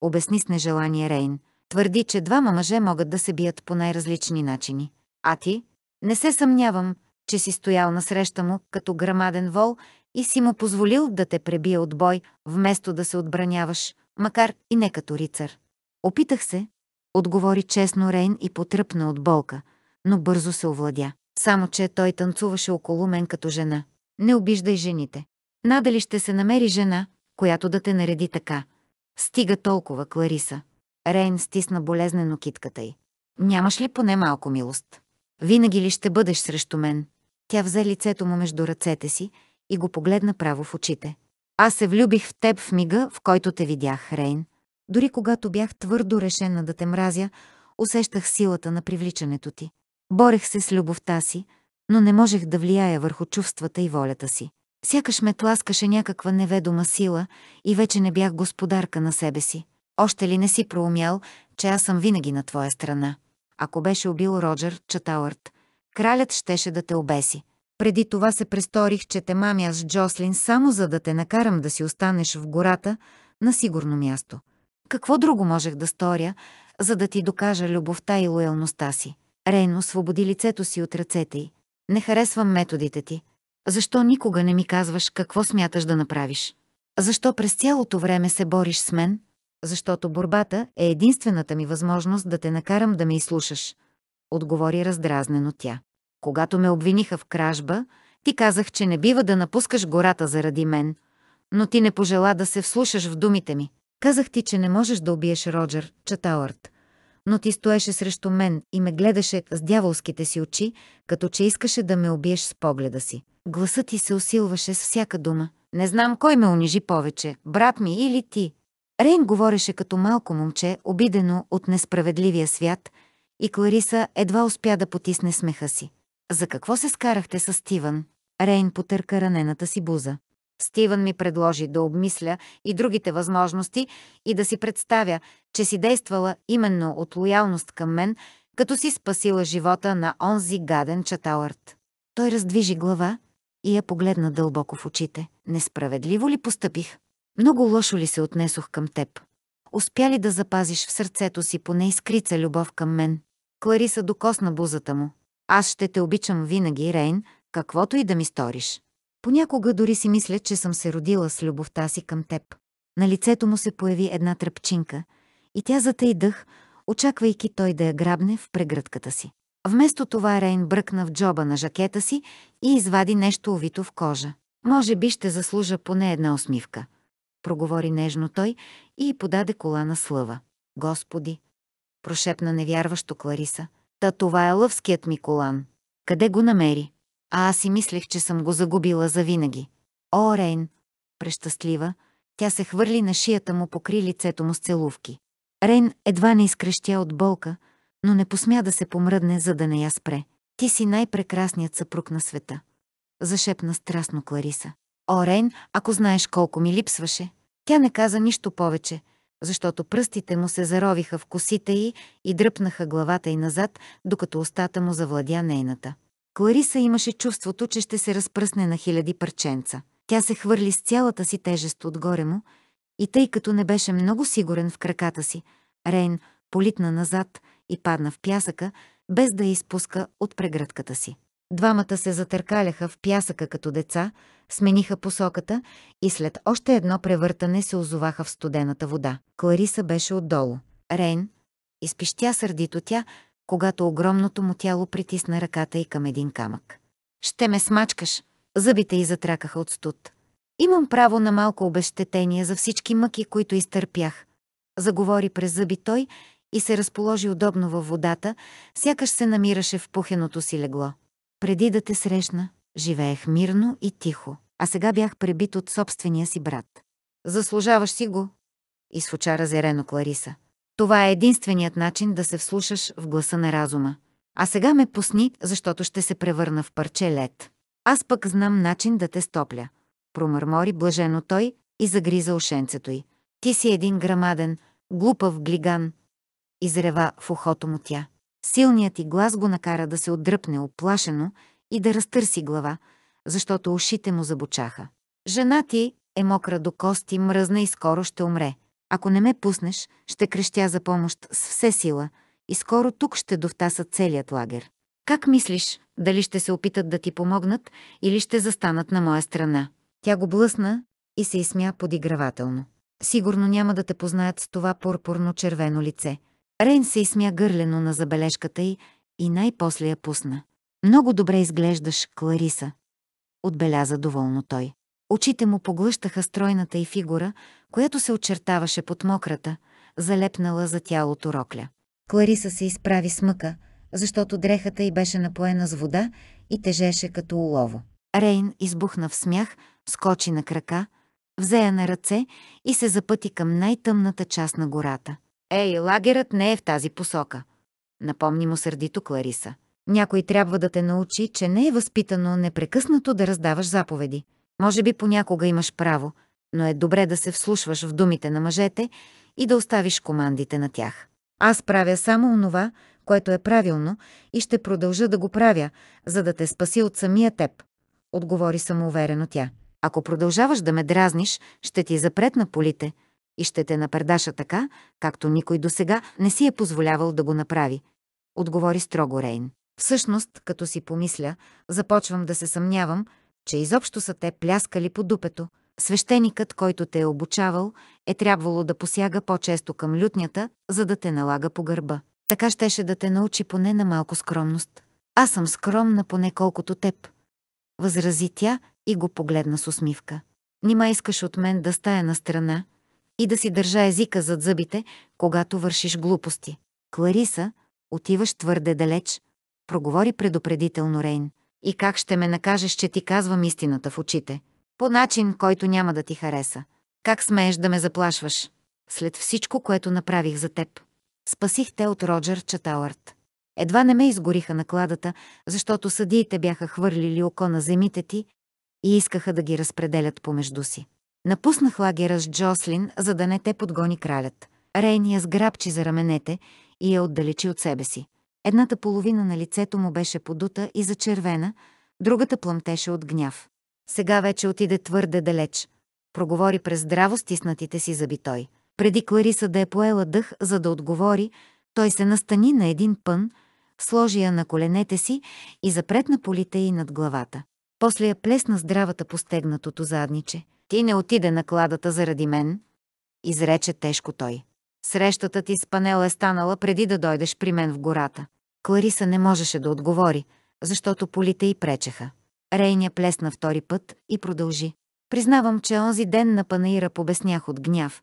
Обясни с нежелание Рейн. Твърди, че двама мъже могат да се бият по най-различни начини. А ти? Не се съмнявам, че си стоял насреща му като грамаден вол и си му позволил да те пребие от бой, вместо да се отбраняваш, макар и не като рицар. Опитах се, отговори честно Рейн и потръпна от болка, но бързо се овладя. Само, че той танцуваше около мен като жена. Не обиждай жените. Надали ще се намери жена, която да те нареди така. Стига толкова, Клариса. Рейн стисна болезнено китката й. Нямаш ли поне малко милост? Винаги ли ще бъдеш срещу мен? Тя взе лицето му между ръцете си и го погледна право в очите. Аз се влюбих в теб в мига, в който те видях, Рейн. Дори когато бях твърдо решена да те мразя, усещах силата на привличането ти. Борех се с любовта си, но не можех да влияя върху чувствата и волята си. Сякаш ме тласкаше някаква неведома сила и вече не бях господарка на себе си. Още ли не си проумял, че аз съм винаги на твоя страна? Ако беше убил Роджер Чатауърт, Кралят щеше да те обеси. Преди това се престорих, че те мамя с Джослин само за да те накарам да си останеш в гората на сигурно място. Какво друго можех да сторя, за да ти докажа любовта и лоялността си? Рейно, освободи лицето си от ръцете й. Не харесвам методите ти. Защо никога не ми казваш какво смяташ да направиш? Защо през цялото време се бориш с мен? Защото борбата е единствената ми възможност да те накарам да ме изслушаш отговори раздразнено тя. Когато ме обвиниха в кражба, ти казах, че не бива да напускаш гората заради мен, но ти не пожела да се вслушаш в думите ми. Казах ти, че не можеш да убиеш Роджер, Чатауърт, но ти стоеше срещу мен и ме гледаше с дяволските си очи, като че искаше да ме убиеш с погледа си. Гласът ти се усилваше с всяка дума. Не знам кой ме унижи повече, брат ми или ти. Рейн говореше като малко момче, обидено от несправедливия свят и Клариса едва успя да потисне смеха си. За какво се скарахте с Стивън? Рейн потърка ранената си буза. Стивън ми предложи да обмисля и другите възможности и да си представя, че си действала именно от лоялност към мен, като си спасила живота на онзи гаден чаталърт. Той раздвижи глава и я погледна дълбоко в очите. Несправедливо ли постъпих? Много лошо ли се отнесох към теб? Успя ли да запазиш в сърцето си поне искрица любов към мен? Клариса докосна бузата му. Аз ще те обичам винаги, Рейн, каквото и да ми сториш. Понякога дори си мисля, че съм се родила с любовта си към теб. На лицето му се появи една тръпчинка и тя затъй дъх, очаквайки той да я грабне в прегръдката си. Вместо това Рейн бръкна в джоба на жакета си и извади нещо овито в кожа. Може би ще заслужа поне една усмивка. Проговори нежно той и подаде кола на слъва. Господи, прошепна невярващо Клариса. Та това е лъвският ми колан. Къде го намери? А аз си мислех, че съм го загубила завинаги. О, Рейн! Прещастлива, тя се хвърли на шията му, покри лицето му с целувки. Рейн едва не изкрещя от болка, но не посмя да се помръдне, за да не я спре. Ти си най-прекрасният съпруг на света. Зашепна страстно Клариса. О, Рейн, ако знаеш колко ми липсваше. Тя не каза нищо повече, защото пръстите му се заровиха в косите й и дръпнаха главата й назад, докато устата му завладя нейната. Клариса имаше чувството, че ще се разпръсне на хиляди парченца. Тя се хвърли с цялата си тежест отгоре му и тъй като не беше много сигурен в краката си, Рейн политна назад и падна в пясъка, без да изпуска от преградката си. Двамата се затъркаляха в пясъка като деца, смениха посоката и след още едно превъртане се озоваха в студената вода. Клариса беше отдолу. Рейн изпищя сърдито тя, когато огромното му тяло притисна ръката и към един камък. «Ще ме смачкаш!» Зъбите й затракаха от студ. «Имам право на малко обещетение за всички мъки, които изтърпях», заговори през зъби той и се разположи удобно във водата, сякаш се намираше в пухеното си легло. Преди да те срещна, живеех мирно и тихо, а сега бях пребит от собствения си брат. Заслужаваш си го, изфуча разерено Клариса. Това е единственият начин да се вслушаш в гласа на разума. А сега ме пусни, защото ще се превърна в парче лед. Аз пък знам начин да те стопля. Промърмори блажено той и загриза ушенцето й. Ти си един грамаден, глупав глиган. Изрева в ухото му тя. Силният ти глас го накара да се отдръпне оплашено и да разтърси глава, защото ушите му забучаха. Жена ти е мокра до кости, мръзна и скоро ще умре. Ако не ме пуснеш, ще крещя за помощ с все сила и скоро тук ще довтаса целият лагер. Как мислиш, дали ще се опитат да ти помогнат или ще застанат на моя страна? Тя го блъсна и се изсмя подигравателно. Сигурно няма да те познаят с това пурпурно-червено лице – Рейн се изсмя гърлено на забележката й и най-после я пусна. Много добре изглеждаш, Клариса, отбеляза доволно той. Очите му поглъщаха стройната й фигура, която се очертаваше под мократа, залепнала за тялото рокля. Клариса се изправи с мъка, защото дрехата й беше напоена с вода и тежеше като улово. Рейн избухна в смях, скочи на крака, взе я на ръце и се запъти към най-тъмната част на гората. Ей, лагерът не е в тази посока. Напомни му сърдито Клариса. Някой трябва да те научи, че не е възпитано непрекъснато да раздаваш заповеди. Може би понякога имаш право, но е добре да се вслушваш в думите на мъжете и да оставиш командите на тях. Аз правя само онова, което е правилно и ще продължа да го правя, за да те спаси от самия теб, отговори самоуверено тя. Ако продължаваш да ме дразниш, ще ти запретна полите – и ще те напърдаша така, както никой досега не си е позволявал да го направи, отговори строго Рейн. Всъщност, като си помисля, започвам да се съмнявам, че изобщо са те пляскали по дупето. Свещеникът, който те е обучавал, е трябвало да посяга по-често към лютнята, за да те налага по гърба. Така щеше да те научи поне на малко скромност. Аз съм скромна поне колкото теб. Възрази тя и го погледна с усмивка. Нима искаш от мен да стая на страна, и да си държа езика зад зъбите, когато вършиш глупости. Клариса, отиваш твърде далеч, проговори предупредително Рейн. И как ще ме накажеш, че ти казвам истината в очите? По начин, който няма да ти хареса. Как смееш да ме заплашваш? След всичко, което направих за теб. Спасих те от Роджер Чатауърт. Едва не ме изгориха накладата, защото съдиите бяха хвърлили око на земите ти и искаха да ги разпределят помежду си. Напуснах лагера с Джослин, за да не те подгони кралят. Рейния сграбчи за раменете и я отдалечи от себе си. Едната половина на лицето му беше подута и зачервена, другата плъмтеше от гняв. Сега вече отиде твърде далеч. Проговори през здраво стиснатите си зъби той. Преди Клариса да е поела дъх, за да отговори, той се настани на един пън, сложи я на коленете си и запретна полите й над главата. После я плесна здравата постегнатото задниче. Ти не отиде на кладата заради мен, изрече тежко той. Срещата ти с панел е станала преди да дойдеш при мен в гората. Клариса не можеше да отговори, защото полите й пречеха. Рейня плесна втори път и продължи. Признавам, че онзи ден на панаира побеснях от гняв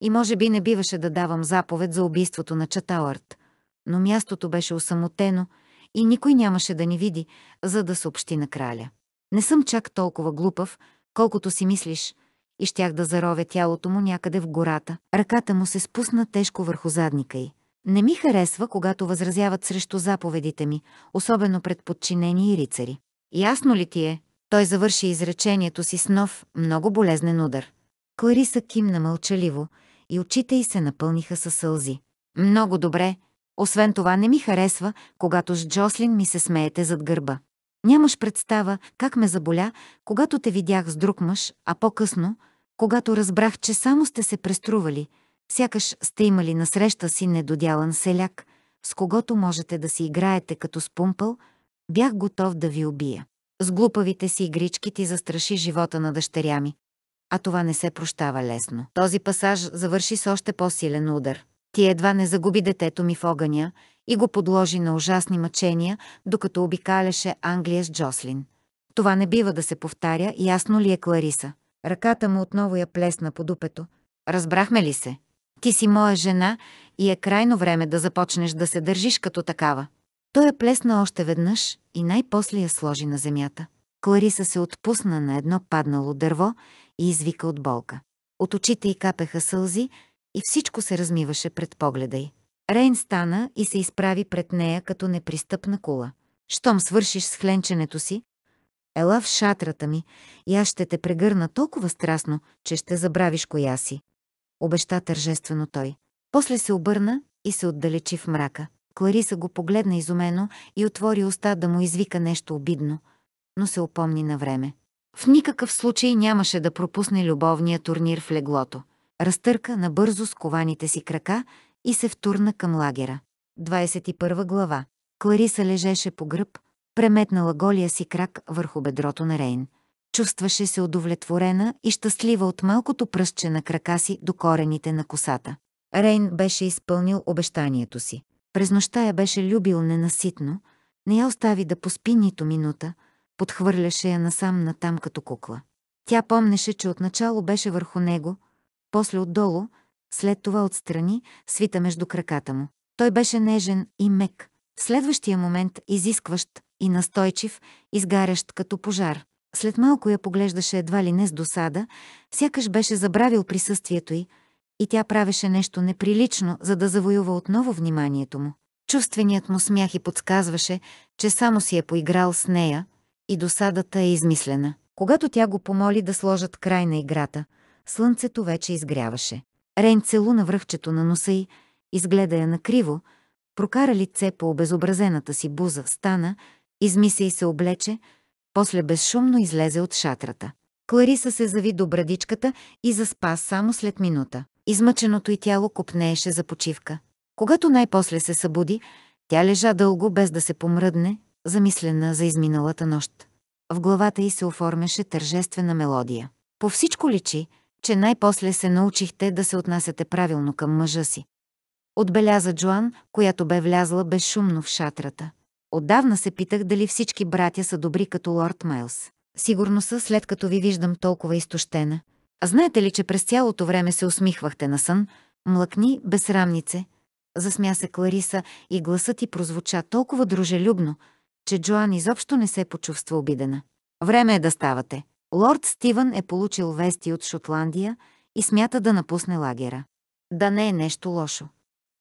и може би не биваше да давам заповед за убийството на Чаталърт, но мястото беше осамотено и никой нямаше да ни види, за да съобщи на краля. Не съм чак толкова глупав, колкото си мислиш, и щях да заровя тялото му някъде в гората. Ръката му се спусна тежко върху задника й. Не ми харесва, когато възразяват срещу заповедите ми, особено пред подчинени и рицари. Ясно ли ти е? Той завърши изречението си с нов, много болезнен удар. Клариса кимна мълчаливо и очите й се напълниха със сълзи. Много добре. Освен това не ми харесва, когато с Джослин ми се смеете зад гърба. Нямаш представа как ме заболя, когато те видях с друг мъж, а по-късно, когато разбрах, че само сте се престрували, сякаш сте имали насреща си недодялан селяк, с когото можете да си играете като с пумпъл, бях готов да ви убия. С глупавите си игрички ти застраши живота на дъщеря ми. А това не се прощава лесно. Този пасаж завърши с още по-силен удар. Ти едва не загуби детето ми в огъня и го подложи на ужасни мъчения, докато обикаляше Англия с Джослин. Това не бива да се повтаря, ясно ли е Клариса? Ръката му отново я плесна по дупето. Разбрахме ли се? Ти си моя жена и е крайно време да започнеш да се държиш като такава. Той я плесна още веднъж и най-после я сложи на земята. Клариса се отпусна на едно паднало дърво и извика от болка. От очите й капеха сълзи и всичко се размиваше пред погледа й. Рейн стана и се изправи пред нея като непристъпна кула. «Щом свършиш с хленченето си, ела в шатрата ми и аз ще те прегърна толкова страстно, че ще забравиш коя си», обеща тържествено той. После се обърна и се отдалечи в мрака. Клариса го погледна изумено и отвори уста да му извика нещо обидно, но се опомни на време. В никакъв случай нямаше да пропусне любовния турнир в леглото. Разтърка набързо с кованите си крака и се втурна към лагера. 21 глава. Клариса лежеше по гръб, преметнала голия си крак върху бедрото на Рейн. Чувстваше се удовлетворена и щастлива от малкото пръстче на крака си до корените на косата. Рейн беше изпълнил обещанието си. През нощта я беше любил ненаситно, не я остави да поспи нито минута, подхвърляше я насам натам като кукла. Тя помнеше, че отначало беше върху него, после отдолу, след това отстрани, свита между краката му. Той беше нежен и мек. В следващия момент изискващ и настойчив, изгарящ като пожар. След малко я поглеждаше едва ли не с досада, сякаш беше забравил присъствието й, и тя правеше нещо неприлично, за да завоюва отново вниманието му. Чувственият му смях и подсказваше, че само си е поиграл с нея и досадата е измислена. Когато тя го помоли да сложат край на играта, слънцето вече изгряваше. Рейн целуна връхчето на носа й, изгледа я накриво, прокара лице по обезобразената си буза, стана, измиса и се облече, после безшумно излезе от шатрата. Клариса се зави до брадичката и заспа само след минута. Измъченото й тяло копнееше за почивка. Когато най-после се събуди, тя лежа дълго без да се помръдне, замислена за изминалата нощ. В главата й се оформяше тържествена мелодия. По всичко личи, че най-после се научихте да се отнасяте правилно към мъжа си. Отбеляза Джоан, която бе влязла безшумно в шатрата. Отдавна се питах дали всички братя са добри като лорд Майлс. Сигурно са, след като ви виждам толкова изтощена. А знаете ли, че през цялото време се усмихвахте на сън? Млъкни, безсрамнице. Засмя се Клариса и гласът ти прозвуча толкова дружелюбно, че Джоан изобщо не се почувства обидена. Време е да ставате. Лорд Стивън е получил вести от Шотландия и смята да напусне лагера. Да не е нещо лошо.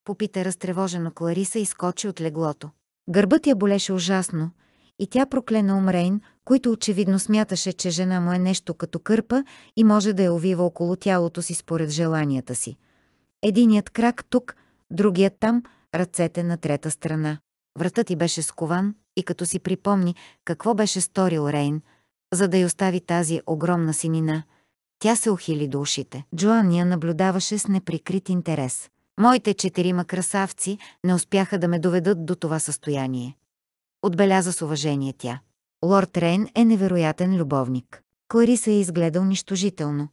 Попита разтревожено Клариса и скочи от леглото. Гърбът я болеше ужасно и тя проклена Умрейн, който очевидно смяташе, че жена му е нещо като кърпа и може да я увива около тялото си според желанията си. Единият крак тук, другият там, ръцете на трета страна. Вратът ти беше скован и като си припомни какво беше сторил Рейн – за да й остави тази огромна синина. Тя се ухили до ушите. Джоан я наблюдаваше с неприкрит интерес. Моите четирима красавци не успяха да ме доведат до това състояние. Отбеляза с уважение тя. Лорд Рейн е невероятен любовник. Клариса е изгледа унищожително.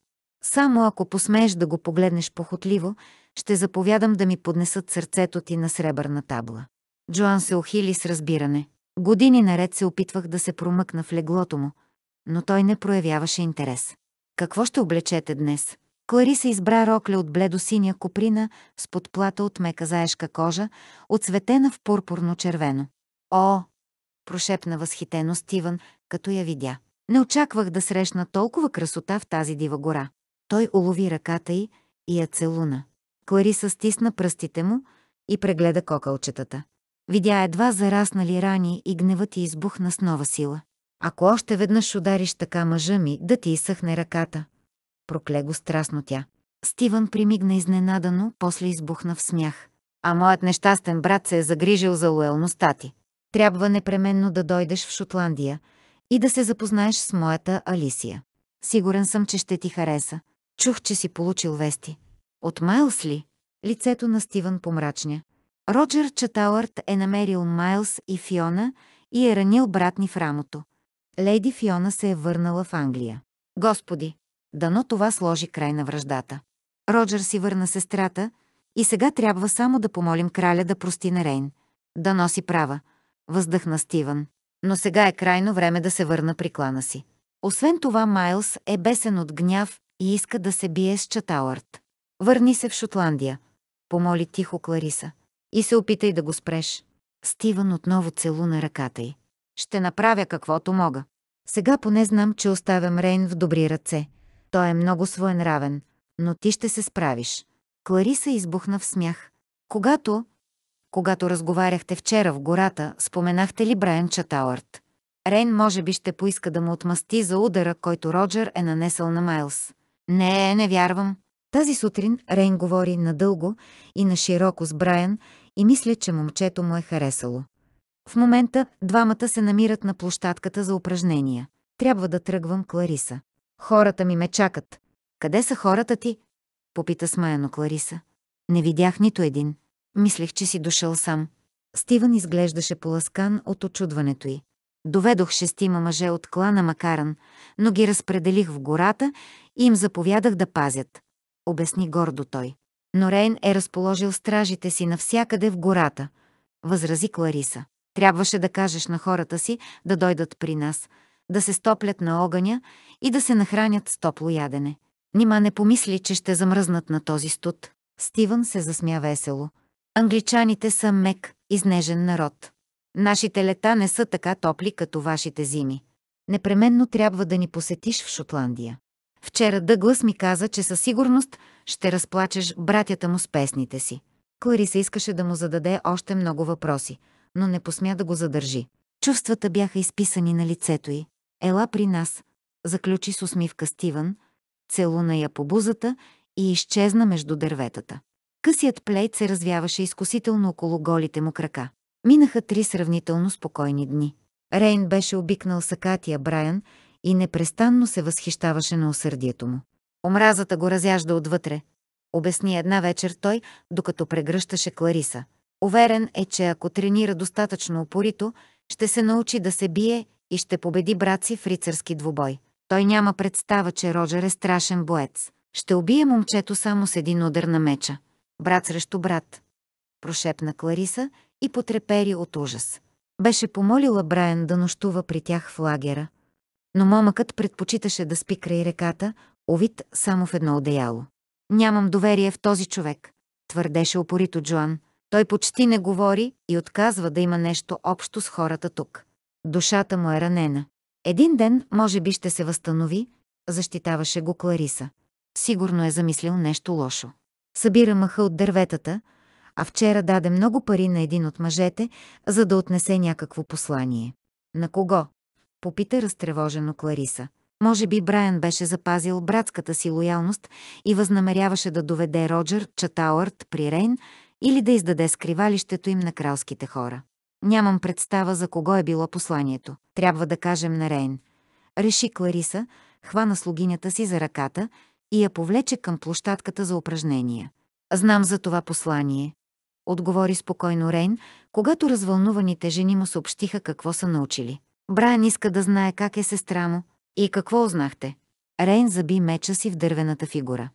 Само ако посмееш да го погледнеш похотливо, ще заповядам да ми поднесат сърцето ти на сребърна табла. Джоан се ухили с разбиране. Години наред се опитвах да се промъкна в леглото му, но той не проявяваше интерес. Какво ще облечете днес? Клариса избра рокля от бледосиня коприна с подплата от мека заешка кожа, оцветена в пурпурно-червено. О! прошепна възхитено Стивън, като я видя. Не очаквах да срещна толкова красота в тази дива гора. Той улови ръката й и я целуна. Клариса стисна пръстите му и прегледа кокълчетата. Видя едва зараснали рани и гневът й избухна с нова сила. Ако още веднъж удариш така мъжа ми, да ти изсъхне ръката. Прокле го страстно тя. Стивън примигна изненадано, после избухна в смях. А моят нещастен брат се е загрижил за лоялността ти. Трябва непременно да дойдеш в Шотландия и да се запознаеш с моята Алисия. Сигурен съм, че ще ти хареса. Чух, че си получил вести. От Майлс ли? Лицето на Стивън помрачня. Роджер Чатауърт е намерил Майлс и Фиона и е ранил брат ни в рамото. Леди Фиона се е върнала в Англия. Господи, дано това сложи край на връждата. Роджер си върна сестрата и сега трябва само да помолим краля да прости на Рейн. Да носи права, въздъхна Стивън. Но сега е крайно време да се върна при клана си. Освен това Майлс е бесен от гняв и иска да се бие с Чатауърт. Върни се в Шотландия, помоли тихо Клариса. И се опитай да го спреш. Стивън отново целуна ръката й. Ще направя каквото мога. Сега поне знам, че оставям Рейн в добри ръце. Той е много своенравен, но ти ще се справиш. Клариса избухна в смях. Когато... Когато разговаряхте вчера в гората, споменахте ли Брайан Чатауърт? Рейн може би ще поиска да му отмъсти за удара, който Роджер е нанесъл на Майлз. Не, не вярвам. Тази сутрин Рейн говори надълго и на широко с Брайан и мисля, че момчето му е харесало. В момента двамата се намират на площадката за упражнения. Трябва да тръгвам, Клариса. Хората ми ме чакат. Къде са хората ти? Попита смаяно Клариса. Не видях нито един. Мислех, че си дошъл сам. Стивън изглеждаше поласкан от очудването й. Доведох шестима мъже от клана Макаран, но ги разпределих в гората и им заповядах да пазят. Обясни гордо той. Но Рейн е разположил стражите си навсякъде в гората, възрази Клариса. Трябваше да кажеш на хората си да дойдат при нас, да се стоплят на огъня и да се нахранят с топло ядене. Нима не помисли, че ще замръзнат на този студ. Стивън се засмя весело. Англичаните са мек, изнежен народ. Нашите лета не са така топли, като вашите зими. Непременно трябва да ни посетиш в Шотландия. Вчера Дъглас ми каза, че със сигурност ще разплачеш братята му с песните си. Клариса искаше да му зададе още много въпроси – но не посмя да го задържи. Чувствата бяха изписани на лицето й. Ела при нас, заключи с усмивка Стивън, целуна я по бузата и изчезна между дърветата. Късият плейт се развяваше изкусително около голите му крака. Минаха три сравнително спокойни дни. Рейн беше обикнал сакатия Брайан и непрестанно се възхищаваше на усърдието му. Омразата го разяжда отвътре, обясни една вечер той, докато прегръщаше Клариса – Уверен е, че ако тренира достатъчно упорито, ще се научи да се бие и ще победи брат си в рицарски двубой. Той няма представа, че Роджер е страшен боец. Ще убие момчето само с един удар на меча. Брат срещу брат. Прошепна Клариса и потрепери от ужас. Беше помолила Брайан да нощува при тях в лагера. Но момъкът предпочиташе да спи край реката, овид само в едно одеяло. Нямам доверие в този човек, твърдеше опорито Джоан. Той почти не говори и отказва да има нещо общо с хората тук. Душата му е ранена. Един ден, може би, ще се възстанови, защитаваше го Клариса. Сигурно е замислил нещо лошо. Събира мъха от дърветата, а вчера даде много пари на един от мъжете, за да отнесе някакво послание. На кого? Попита разтревожено Клариса. Може би Брайан беше запазил братската си лоялност и възнамеряваше да доведе Роджер Чатауърт при Рейн, или да издаде скривалището им на кралските хора. Нямам представа за кого е било посланието. Трябва да кажем на Рейн. Реши Клариса, хвана слугинята си за ръката и я повлече към площадката за упражнения. Знам за това послание. Отговори спокойно Рейн, когато развълнуваните жени му съобщиха какво са научили. Брайан иска да знае как е сестра му и какво узнахте. Рейн заби меча си в дървената фигура.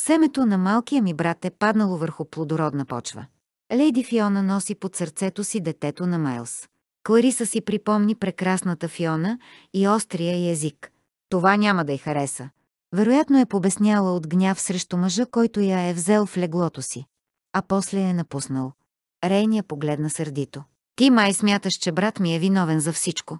Семето на малкия ми брат е паднало върху плодородна почва. Лейди Фиона носи под сърцето си детето на Майлс. Клариса си припомни прекрасната Фиона и острия й език. Това няма да й хареса. Вероятно е побесняла от гняв срещу мъжа, който я е взел в леглото си. А после е напуснал. Рейния погледна сърдито. Ти май смяташ, че брат ми е виновен за всичко.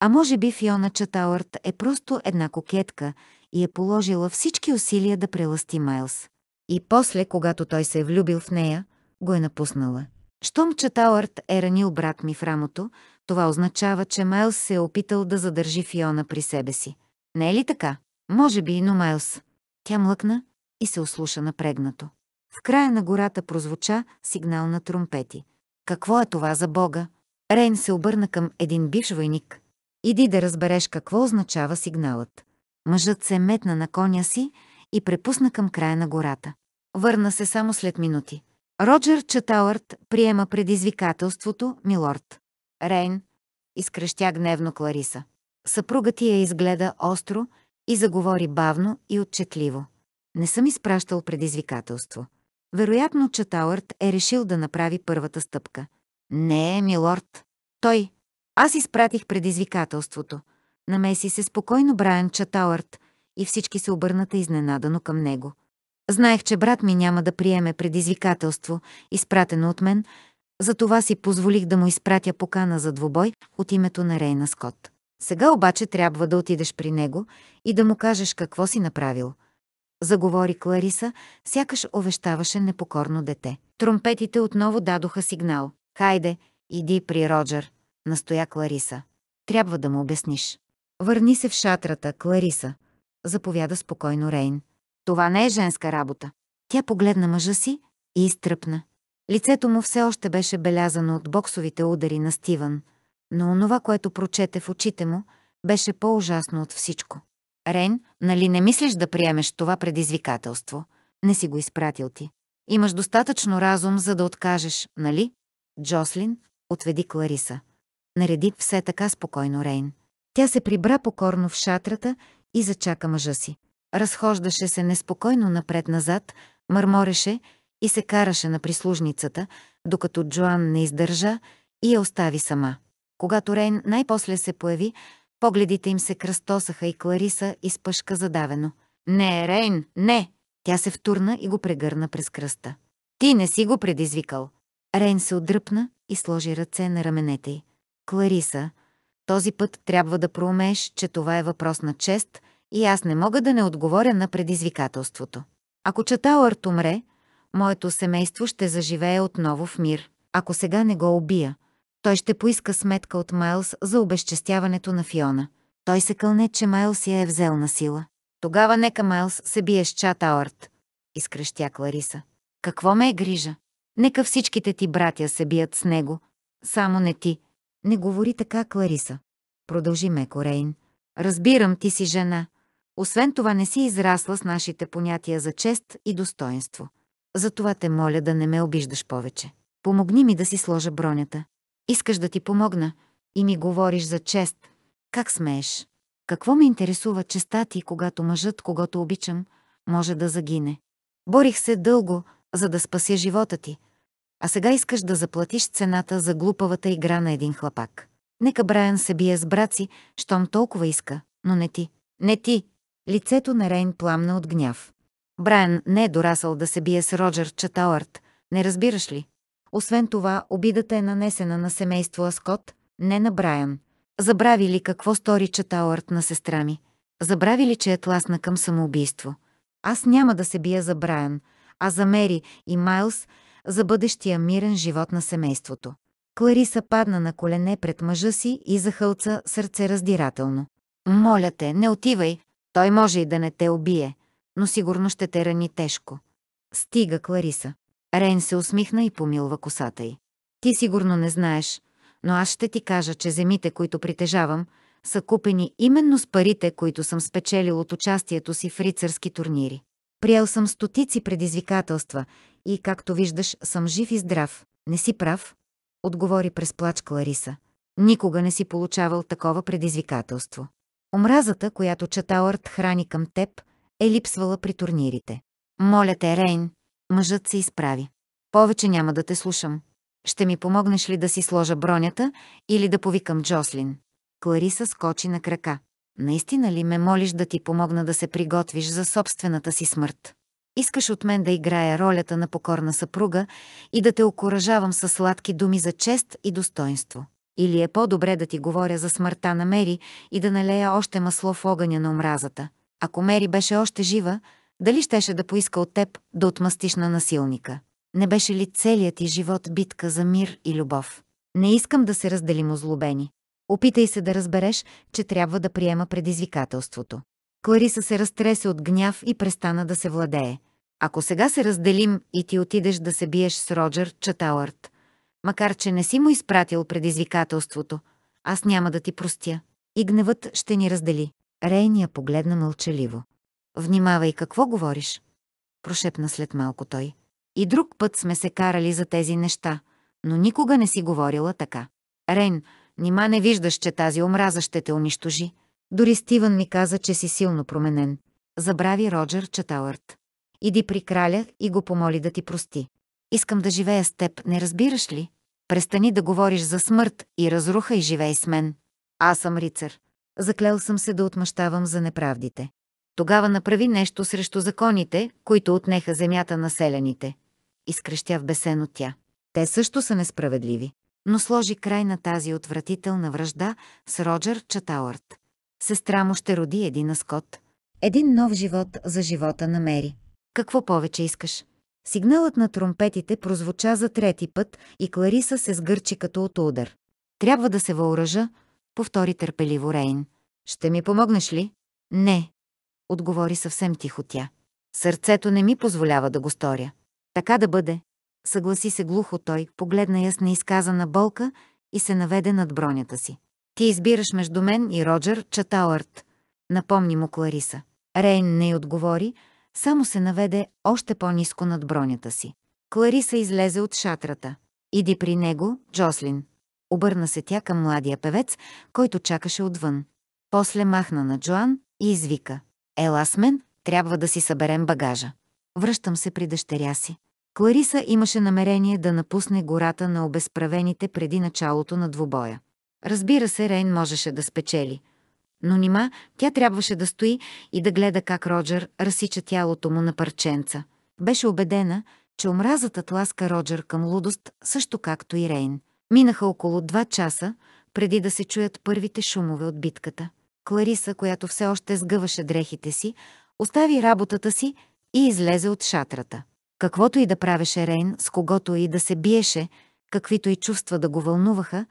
А може би Фиона Чатауърт е просто една кокетка, и е положила всички усилия да прелъсти Майлз. И после, когато той се е влюбил в нея, го е напуснала. Щом че Тауърт е ранил брат ми в рамото, това означава, че Майлз се е опитал да задържи Фиона при себе си. Не е ли така? Може би, но Майлз. Тя млъкна и се ослуша напрегнато. В края на гората прозвуча сигнал на тромпети. Какво е това за Бога? Рейн се обърна към един бивш войник. Иди да разбереш какво означава сигналът. Мъжът се метна на коня си и препусна към края на гората. Върна се само след минути. Роджер Чатауърт приема предизвикателството, милорд. Рейн, изкръщя гневно Клариса. Съпругът ти я изгледа остро и заговори бавно и отчетливо. Не съм изпращал предизвикателство. Вероятно, Чатауърт е решил да направи първата стъпка. Не, милорд. Той. Аз изпратих предизвикателството намеси се спокойно Брайан Чатауърт и всички се обърнаха изненадано към него. Знаех, че брат ми няма да приеме предизвикателство, изпратено от мен, затова си позволих да му изпратя покана за двубой от името на Рейна Скот. Сега обаче трябва да отидеш при него и да му кажеш какво си направил. Заговори Клариса, сякаш овещаваше непокорно дете. Тромпетите отново дадоха сигнал. Хайде, иди при Роджер, настоя Клариса. Трябва да му обясниш. Върни се в шатрата, Клариса, заповяда спокойно Рейн. Това не е женска работа. Тя погледна мъжа си и изтръпна. Лицето му все още беше белязано от боксовите удари на Стиван, но онова, което прочете в очите му, беше по-ужасно от всичко. Рейн, нали не мислиш да приемеш това предизвикателство? Не си го изпратил ти. Имаш достатъчно разум, за да откажеш, нали? Джослин отведи Клариса. Нареди все така спокойно Рейн. Тя се прибра покорно в шатрата и зачака мъжа си. Разхождаше се неспокойно напред-назад, мърмореше и се караше на прислужницата, докато Джоан не издържа и я остави сама. Когато Рейн най-после се появи, погледите им се кръстосаха и Клариса изпъшка задавено. «Не, Рейн, не!» Тя се втурна и го прегърна през кръста. «Ти не си го предизвикал!» Рейн се отдръпна и сложи ръце на раменете й. Клариса, този път трябва да проумееш, че това е въпрос на чест и аз не мога да не отговоря на предизвикателството. Ако Чатауърт умре, моето семейство ще заживее отново в мир. Ако сега не го убия, той ще поиска сметка от Майлс за обезчестяването на Фиона. Той се кълне, че Майлс я е взел на сила. Тогава нека Майлс се бие с Чатауърт, изкръщя Клариса. Какво ме е грижа? Нека всичките ти братя се бият с него, само не ти, не говори така, Клариса. Продължи меко Рейн. Разбирам, ти си жена. Освен това не си израсла с нашите понятия за чест и достоинство. Затова те моля да не ме обиждаш повече. Помогни ми да си сложа бронята. Искаш да ти помогна и ми говориш за чест. Как смееш? Какво ме интересува честа ти, когато мъжът, когато обичам, може да загине? Борих се дълго, за да спася живота ти – а сега искаш да заплатиш цената за глупавата игра на един хлапак. Нека Брайан се бие с брат си, щом толкова иска, но не ти. Не ти! Лицето на Рейн пламна от гняв. Брайан не е дорасъл да се бие с Роджер Чатауърт, не разбираш ли? Освен това, обидата е нанесена на семейство Аскот, не на Брайан. Забрави ли какво стори Чатауърт на сестра ми? Забрави ли, че е тласна към самоубийство? Аз няма да се бия за Брайан, а за Мери и Майлс – за бъдещия мирен живот на семейството. Клариса падна на колене пред мъжа си и захълца сърце раздирателно. «Моля те, не отивай! Той може и да не те убие, но сигурно ще те рани тежко». Стига Клариса. Рейн се усмихна и помилва косата й. «Ти сигурно не знаеш, но аз ще ти кажа, че земите, които притежавам, са купени именно с парите, които съм спечелил от участието си в рицарски турнири. Приел съм стотици предизвикателства и, както виждаш, съм жив и здрав. Не си прав, отговори през плач Клариса. Никога не си получавал такова предизвикателство. Омразата, която Чатауърт храни към теб, е липсвала при турнирите. Моля те, Рейн, мъжът се изправи. Повече няма да те слушам. Ще ми помогнеш ли да си сложа бронята или да повикам Джослин? Клариса скочи на крака наистина ли ме молиш да ти помогна да се приготвиш за собствената си смърт? Искаш от мен да играя ролята на покорна съпруга и да те окоръжавам със сладки думи за чест и достоинство. Или е по-добре да ти говоря за смъртта на Мери и да налея още масло в огъня на омразата. Ако Мери беше още жива, дали щеше да поиска от теб да отмъстиш на насилника? Не беше ли целият ти живот битка за мир и любов? Не искам да се разделим озлобени. Опитай се да разбереш, че трябва да приема предизвикателството. Клариса се разтресе от гняв и престана да се владее. Ако сега се разделим и ти отидеш да се биеш с Роджер Чатауърт, макар че не си му изпратил предизвикателството, аз няма да ти простя. И гневът ще ни раздели. Рейния погледна мълчаливо. Внимавай какво говориш, прошепна след малко той. И друг път сме се карали за тези неща, но никога не си говорила така. Рейн, Нима не виждаш, че тази омраза ще те унищожи. Дори Стивън ми каза, че си силно променен. Забрави Роджер Чатауърт. Иди при краля и го помоли да ти прости. Искам да живея с теб, не разбираш ли? Престани да говориш за смърт и разруха и живей с мен. Аз съм рицар. Заклел съм се да отмъщавам за неправдите. Тогава направи нещо срещу законите, които отнеха земята на селените. Изкрещя в бесено тя. Те също са несправедливи но сложи край на тази отвратителна връжда с Роджер Чатауърт. Сестра му ще роди един скот. Един нов живот за живота на Мери. Какво повече искаш? Сигналът на тромпетите прозвуча за трети път и Клариса се сгърчи като от удар. Трябва да се въоръжа, повтори търпеливо Рейн. Ще ми помогнеш ли? Не, отговори съвсем тихо тя. Сърцето не ми позволява да го сторя. Така да бъде, съгласи се глухо той, погледна я с неизказана болка и се наведе над бронята си. Ти избираш между мен и Роджер Чатауърт, напомни му Клариса. Рейн не й отговори, само се наведе още по-низко над бронята си. Клариса излезе от шатрата. Иди при него, Джослин. Обърна се тя към младия певец, който чакаше отвън. После махна на Джоан и извика. Ела с мен, трябва да си съберем багажа. Връщам се при дъщеря си. Клариса имаше намерение да напусне гората на обезправените преди началото на двубоя. Разбира се, Рейн можеше да спечели. Но нима тя трябваше да стои и да гледа как Роджер разсича тялото му на парченца. Беше убедена, че омразата тласка Роджер към лудост, също както и Рейн. Минаха около два часа, преди да се чуят първите шумове от битката. Клариса, която все още сгъваше дрехите си, остави работата си и излезе от шатрата. Каквото и да правеше Рейн, с когото и да се биеше, каквито и чувства да го вълнуваха,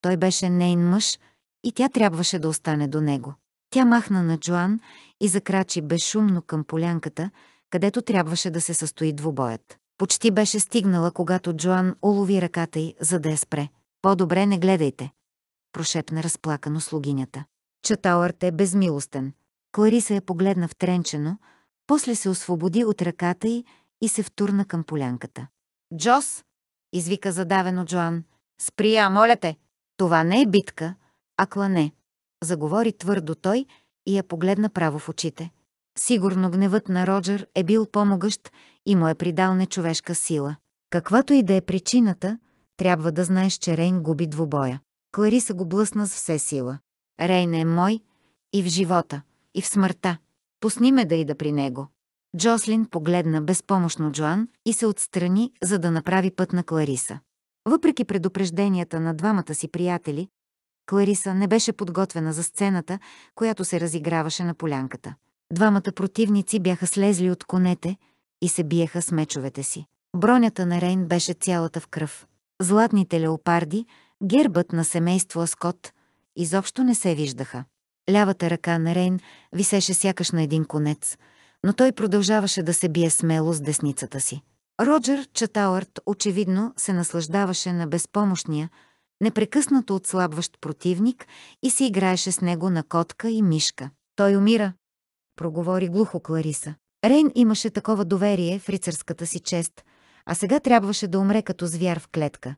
той беше нейн мъж и тя трябваше да остане до него. Тя махна на Джоан и закрачи безшумно към полянката, където трябваше да се състои двубоят. Почти беше стигнала, когато Джоан улови ръката й, за да я спре. «По-добре не гледайте», прошепна разплакано слугинята. Чатауърт е безмилостен. Клариса я погледна втренчено, после се освободи от ръката й и се втурна към полянката. Джос! извика задавено Джоан. Сприя, моля те! Това не е битка, а клане. Заговори твърдо той и я погледна право в очите. Сигурно гневът на Роджер е бил по-могъщ и му е придал нечовешка сила. Каквато и да е причината, трябва да знаеш, че Рейн губи двубоя. Клариса го блъсна с все сила. Рейн е мой и в живота, и в смъртта. Пусни ме да ида при него. Джослин погледна безпомощно Джоан и се отстрани, за да направи път на Клариса. Въпреки предупрежденията на двамата си приятели, Клариса не беше подготвена за сцената, която се разиграваше на полянката. Двамата противници бяха слезли от конете и се биеха с мечовете си. Бронята на Рейн беше цялата в кръв. Златните леопарди, гербът на семейство Аскот, изобщо не се виждаха. Лявата ръка на Рейн висеше сякаш на един конец – но той продължаваше да се бие смело с десницата си. Роджер Чатауърт очевидно се наслаждаваше на безпомощния, непрекъснато отслабващ противник и се играеше с него на котка и мишка. Той умира, проговори глухо Клариса. Рейн имаше такова доверие в рицарската си чест, а сега трябваше да умре като звяр в клетка,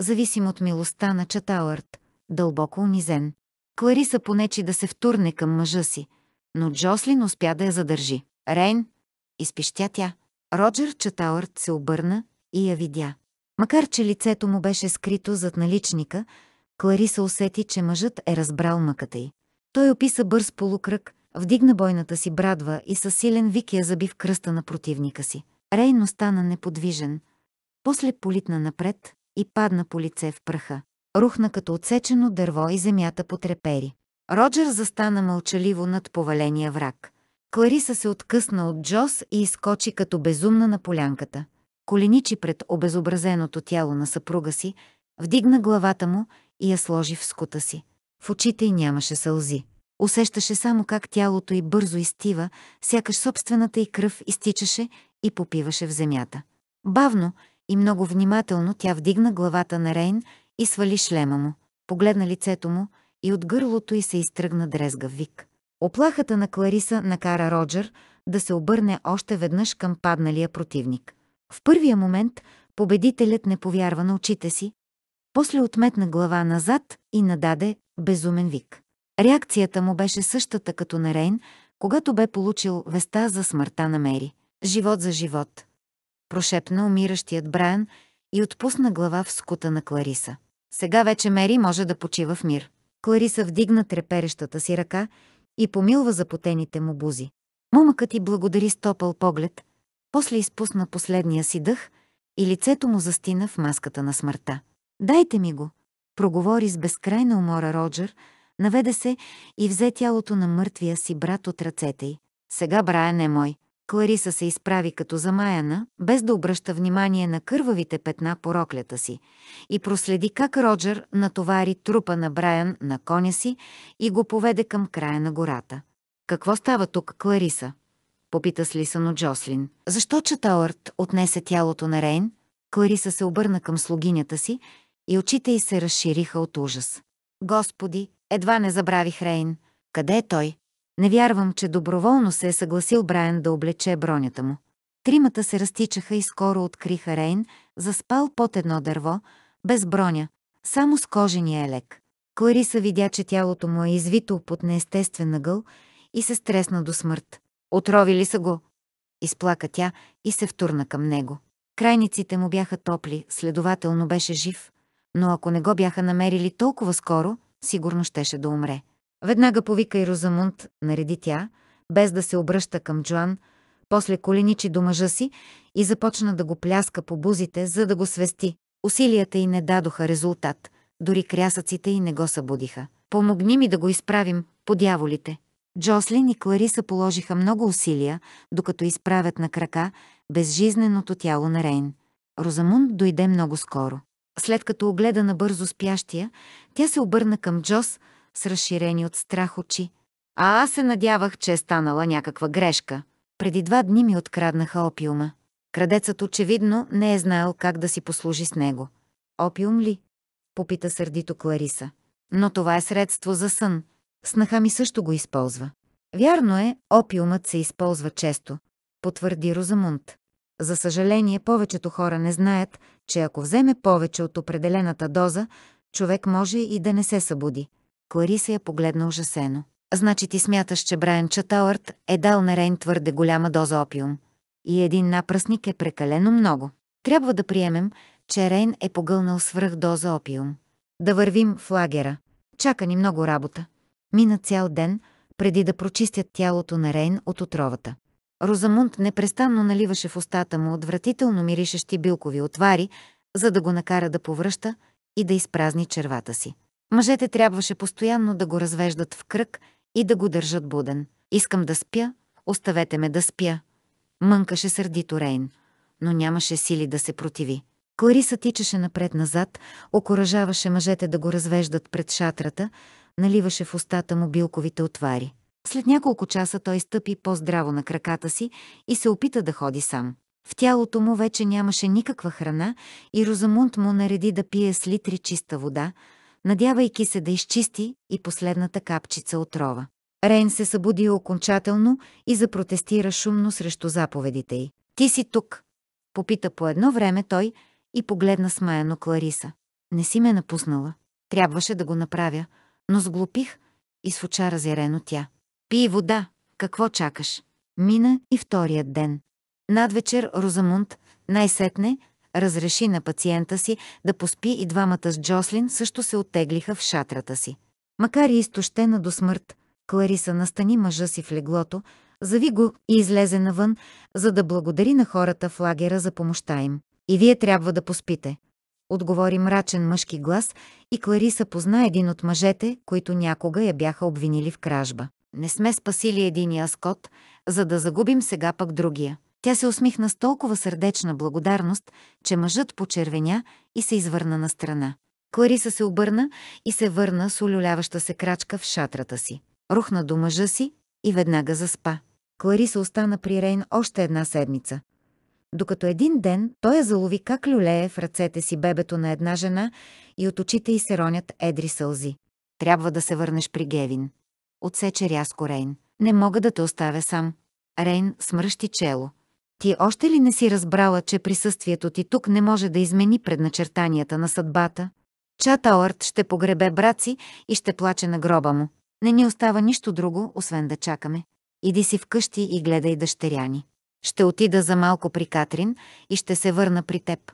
зависим от милостта на Чатауърт, дълбоко унизен. Клариса понечи да се втурне към мъжа си, но Джослин успя да я задържи. Рейн, изпищя тя. Роджер Чатауърт се обърна и я видя. Макар, че лицето му беше скрито зад наличника, Клариса усети, че мъжът е разбрал мъката й. Той описа бърз полукръг, вдигна бойната си брадва и със силен вик я заби в кръста на противника си. Рейн остана неподвижен. После политна напред и падна по лице в пръха. Рухна като отсечено дърво и земята потрепери. Роджер застана мълчаливо над поваления враг. Клариса се откъсна от Джос и изкочи като безумна на полянката. Коленичи пред обезобразеното тяло на съпруга си, вдигна главата му и я сложи в скута си. В очите й нямаше сълзи. Усещаше само как тялото й бързо изтива, сякаш собствената й кръв изтичаше и попиваше в земята. Бавно и много внимателно тя вдигна главата на Рейн и свали шлема му. Погледна лицето му и от гърлото й се изтръгна дрезгав вик. Оплахата на Клариса накара Роджер да се обърне още веднъж към падналия противник. В първия момент победителят не повярва на очите си, после отметна глава назад и нададе безумен вик. Реакцията му беше същата като на Рейн, когато бе получил веста за смъртта на Мери. Живот за живот. Прошепна умиращият Брайан и отпусна глава в скута на Клариса. Сега вече Мери може да почива в мир. Клариса вдигна треперещата си ръка и помилва запотените му бузи. Момъкът и благодари с топъл поглед, после изпусна последния си дъх и лицето му застина в маската на смъртта. «Дайте ми го!» проговори с безкрайна умора Роджер, наведе се и взе тялото на мъртвия си брат от ръцете й. «Сега Брайан е мой. Клариса се изправи като замаяна, без да обръща внимание на кървавите петна по роклята си, и проследи как Роджер натовари трупа на Брайан на коня си и го поведе към края на гората. «Какво става тук, Клариса?» попита слисано Джослин. «Защо Чатауърт отнесе тялото на Рейн?» Клариса се обърна към слугинята си и очите й се разшириха от ужас. «Господи, едва не забравих Рейн. Къде е той?» Не вярвам, че доброволно се е съгласил Брайан да облече бронята му. Тримата се разтичаха и скоро откриха Рейн, заспал под едно дърво, без броня, само с кожения елек. Клариса видя, че тялото му е извито под неестествен гъл и се стресна до смърт. Отровили са го! Изплака тя и се втурна към него. Крайниците му бяха топли, следователно беше жив, но ако не го бяха намерили толкова скоро, сигурно щеше да умре. Веднага повикай Розамунд, нареди тя, без да се обръща към Джоан, после коленичи до мъжа си и започна да го пляска по бузите, за да го свести. Усилията й не дадоха резултат, дори крясъците й не го събудиха. Помогни ми да го изправим, подяволите. Джослин и Клариса положиха много усилия, докато изправят на крака безжизненото тяло на Рейн. Розамунд дойде много скоро. След като огледа набързо спящия, тя се обърна към Джос, с разширени от страх очи. А аз се надявах, че е станала някаква грешка. Преди два дни ми откраднаха опиума. Крадецът очевидно не е знаел как да си послужи с него. Опиум ли? Попита сърдито Клариса. Но това е средство за сън. Снаха ми също го използва. Вярно е, опиумът се използва често, потвърди Розамунд. За съжаление, повечето хора не знаят, че ако вземе повече от определената доза, човек може и да не се събуди. Клариса я е погледна ужасено. Значи ти смяташ, че Брайан Чатауърт е дал на Рейн твърде голяма доза опиум. И един напръсник е прекалено много. Трябва да приемем, че Рейн е погълнал свръх доза опиум. Да вървим в лагера. Чака ни много работа. Мина цял ден, преди да прочистят тялото на Рейн от отровата. Розамунд непрестанно наливаше в устата му отвратително миришещи билкови отвари, за да го накара да повръща и да изпразни червата си. Мъжете трябваше постоянно да го развеждат в кръг и да го държат буден. Искам да спя, оставете ме да спя. Мънкаше сърдито Рейн, но нямаше сили да се противи. Клариса тичаше напред-назад, окоръжаваше мъжете да го развеждат пред шатрата, наливаше в устата му билковите отвари. След няколко часа той стъпи по-здраво на краката си и се опита да ходи сам. В тялото му вече нямаше никаква храна и Розамунд му нареди да пие с литри чиста вода, надявайки се да изчисти и последната капчица отрова. Рейн се събуди окончателно и запротестира шумно срещу заповедите й. «Ти си тук!» – попита по едно време той и погледна смаяно Клариса. «Не си ме напуснала. Трябваше да го направя, но сглупих и с разярено тя. Пий вода! Какво чакаш?» Мина и вторият ден. Надвечер Розамунд най-сетне разреши на пациента си да поспи и двамата с Джослин също се оттеглиха в шатрата си. Макар и изтощена до смърт, Клариса настани мъжа си в леглото, зави го и излезе навън, за да благодари на хората в лагера за помощта им. И вие трябва да поспите. Отговори мрачен мъжки глас и Клариса позна един от мъжете, които някога я бяха обвинили в кражба. Не сме спасили единия скот, за да загубим сега пък другия. Тя се усмихна с толкова сърдечна благодарност, че мъжът почервеня и се извърна на страна. Клариса се обърна и се върна с улюляваща се крачка в шатрата си. Рухна до мъжа си и веднага заспа. Клариса остана при Рейн още една седмица. Докато един ден той я залови как люлее в ръцете си бебето на една жена и от очите й се ронят едри сълзи. Трябва да се върнеш при Гевин. Отсече рязко Рейн. Не мога да те оставя сам. Рейн смръщи чело. Ти още ли не си разбрала, че присъствието ти тук не може да измени предначертанията на съдбата? Чатауърт ще погребе брат си и ще плаче на гроба му. Не ни остава нищо друго, освен да чакаме. Иди си вкъщи и гледай дъщеря ни. Ще отида за малко при Катрин и ще се върна при теб.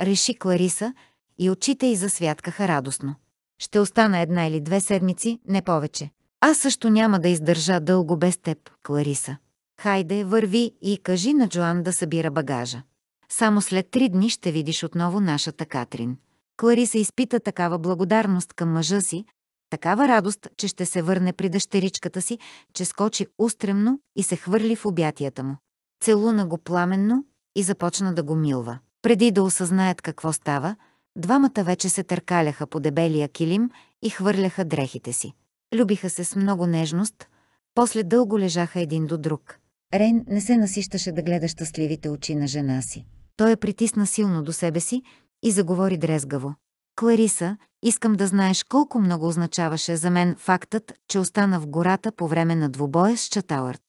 Реши Клариса и очите й засвяткаха радостно. Ще остана една или две седмици, не повече. Аз също няма да издържа дълго без теб, Клариса. Хайде, върви и кажи на Джоан да събира багажа. Само след три дни ще видиш отново нашата Катрин. Клари се изпита такава благодарност към мъжа си, такава радост, че ще се върне при дъщеричката си, че скочи устремно и се хвърли в обятията му. Целуна го пламенно и започна да го милва. Преди да осъзнаят какво става, двамата вече се търкаляха по дебелия килим и хвърляха дрехите си. Любиха се с много нежност, после дълго лежаха един до друг – Рейн не се насищаше да гледа щастливите очи на жена си. Той я е притисна силно до себе си и заговори дрезгаво. Клариса, искам да знаеш колко много означаваше за мен фактът, че остана в гората по време на двубоя с Чаталърт.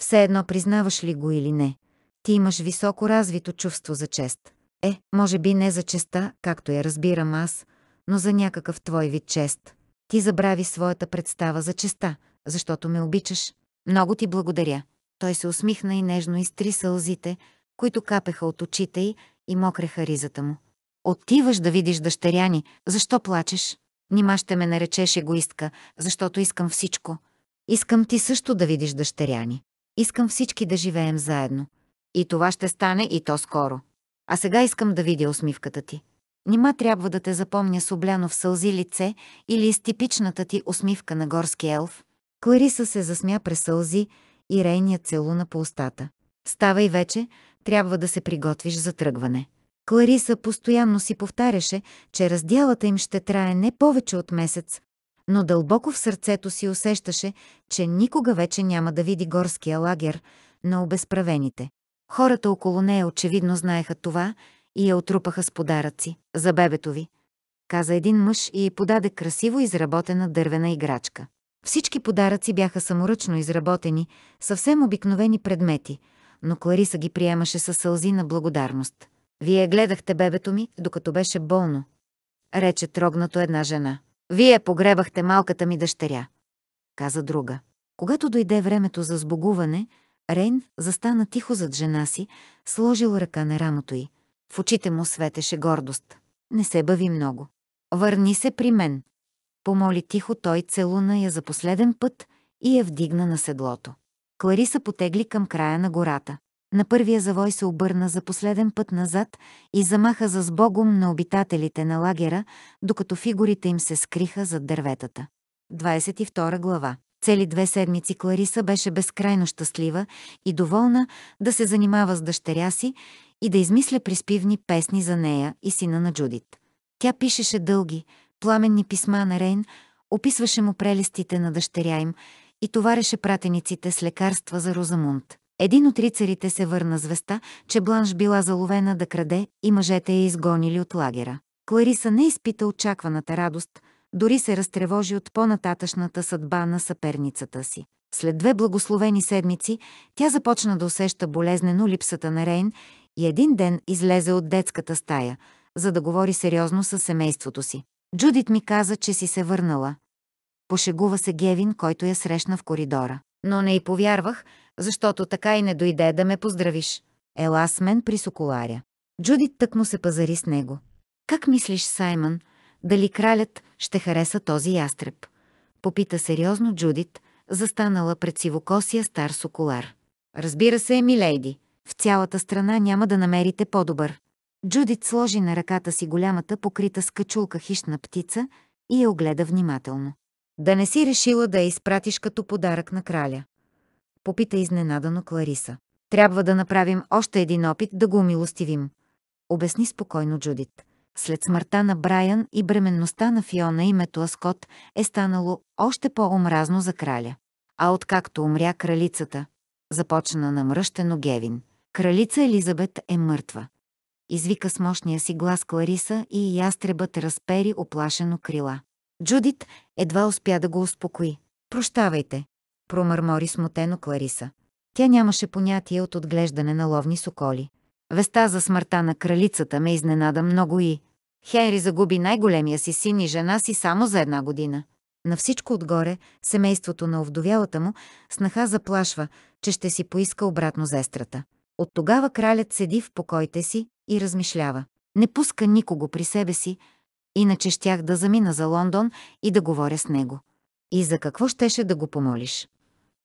Все едно признаваш ли го или не. Ти имаш високо развито чувство за чест. Е, може би не за честа, както я разбирам аз, но за някакъв твой вид чест. Ти забрави своята представа за честа, защото ме обичаш. Много ти благодаря. Той се усмихна и нежно изтри сълзите, които капеха от очите й и мокреха ризата му. Отиваш да видиш дъщеря ни, защо плачеш? Нима ще ме наречеш егоистка, защото искам всичко. Искам ти също да видиш дъщеря ни. Искам всички да живеем заедно. И това ще стане и то скоро. А сега искам да видя усмивката ти. Нима трябва да те запомня с обляно в сълзи лице или с типичната ти усмивка на горски елф? Клариса се засмя през сълзи и рейния целуна по устата. Ставай вече, трябва да се приготвиш за тръгване. Клариса постоянно си повтаряше, че разделата им ще трае не повече от месец, но дълбоко в сърцето си усещаше, че никога вече няма да види горския лагер на обезправените. Хората около нея очевидно знаеха това и я отрупаха с подаръци за бебето ви, каза един мъж и й подаде красиво изработена дървена играчка. Всички подаръци бяха саморъчно изработени, съвсем обикновени предмети, но Клариса ги приемаше със сълзи на благодарност. «Вие гледахте бебето ми, докато беше болно», рече трогнато една жена. «Вие погребахте малката ми дъщеря», каза друга. Когато дойде времето за сбогуване, Рейн застана тихо зад жена си, сложил ръка на рамото й. В очите му светеше гордост. «Не се бави много. Върни се при мен», помоли тихо той целуна я за последен път и я вдигна на седлото. Клариса потегли към края на гората. На първия завой се обърна за последен път назад и замаха за сбогом на обитателите на лагера, докато фигурите им се скриха зад дърветата. 22 глава Цели две седмици Клариса беше безкрайно щастлива и доволна да се занимава с дъщеря си и да измисля приспивни песни за нея и сина на Джудит. Тя пишеше дълги, пламенни писма на Рейн, описваше му прелестите на дъщеря им и товареше пратениците с лекарства за Розамунд. Един от рицарите се върна звеста, че Бланш била заловена да краде и мъжете я изгонили от лагера. Клариса не изпита очакваната радост, дори се разтревожи от по-нататъчната съдба на съперницата си. След две благословени седмици тя започна да усеща болезнено липсата на Рейн и един ден излезе от детската стая, за да говори сериозно с семейството си. Джудит ми каза, че си се върнала. Пошегува се Гевин, който я срещна в коридора. Но не й повярвах, защото така и не дойде да ме поздравиш. Ела с мен при соколаря. Джудит тъкмо се пазари с него. Как мислиш, Саймън, дали кралят ще хареса този ястреб? Попита сериозно Джудит, застанала пред сивокосия стар соколар. Разбира се, милейди, в цялата страна няма да намерите по-добър. Джудит сложи на ръката си голямата покрита с качулка хищна птица и я огледа внимателно. Да не си решила да я изпратиш като подарък на краля. Попита изненадано Клариса. Трябва да направим още един опит да го умилостивим. Обясни спокойно Джудит. След смъртта на Брайан и бременността на Фиона името Аскот е станало още по-омразно за краля. А откакто умря кралицата, започна намръщено Гевин. Кралица Елизабет е мъртва извика с мощния си глас Клариса и ястребът разпери оплашено крила. Джудит едва успя да го успокои. «Прощавайте», промърмори смутено Клариса. Тя нямаше понятие от отглеждане на ловни соколи. Веста за смъртта на кралицата ме изненада много и... Хенри загуби най-големия си син и жена си само за една година. На всичко отгоре, семейството на овдовялата му снаха заплашва, че ще си поиска обратно зестрата. От тогава кралят седи в покойте си и размишлява. Не пуска никого при себе си, иначе щях да замина за Лондон и да говоря с него. И за какво щеше да го помолиш?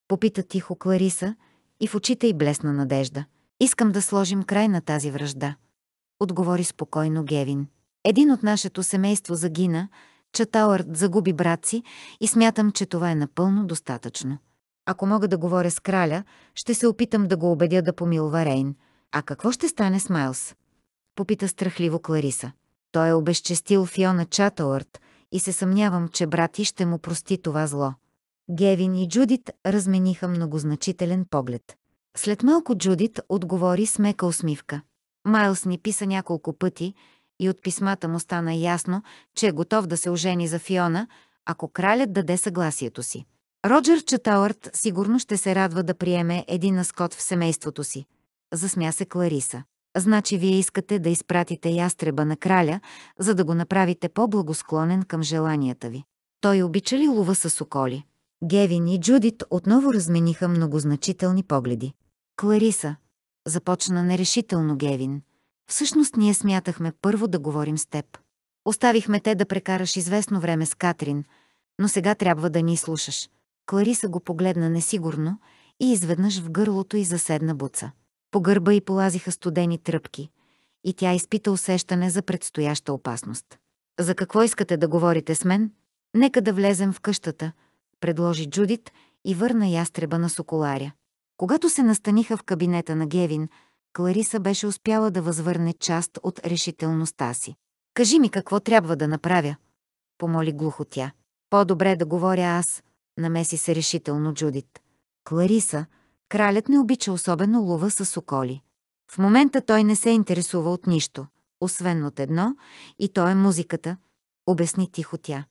Попита тихо Клариса и в очите й блесна надежда. Искам да сложим край на тази връжда. Отговори спокойно Гевин. Един от нашето семейство загина, Тауърт загуби брат си и смятам, че това е напълно достатъчно. Ако мога да говоря с краля, ще се опитам да го убедя да помилва Рейн. А какво ще стане с Майлс? Попита страхливо Клариса. Той е обезчестил Фиона Чатълърт и се съмнявам, че брати ще му прости това зло. Гевин и Джудит размениха многозначителен поглед. След малко Джудит отговори с мека усмивка. Майлс ни писа няколко пъти и от писмата му стана ясно, че е готов да се ожени за Фиона, ако кралят даде съгласието си. Роджер Чатауърт сигурно ще се радва да приеме един аскот в семейството си. Засмя се Клариса. Значи вие искате да изпратите ястреба на краля, за да го направите по-благосклонен към желанията ви. Той обича ли лова с околи? Гевин и Джудит отново размениха многозначителни погледи. Клариса, започна нерешително Гевин. Всъщност ние смятахме първо да говорим с теб. Оставихме те да прекараш известно време с Катрин, но сега трябва да ни слушаш. Клариса го погледна несигурно и изведнъж в гърлото й заседна буца. По гърба й полазиха студени тръпки и тя изпита усещане за предстояща опасност. «За какво искате да говорите с мен? Нека да влезем в къщата», предложи Джудит и върна ястреба на соколаря. Когато се настаниха в кабинета на Гевин, Клариса беше успяла да възвърне част от решителността си. «Кажи ми какво трябва да направя», помоли глухо тя. «По-добре да говоря аз», намеси се решително Джудит. Клариса, кралят не обича особено лова с соколи. В момента той не се интересува от нищо, освен от едно, и то е музиката, обясни тихо тя.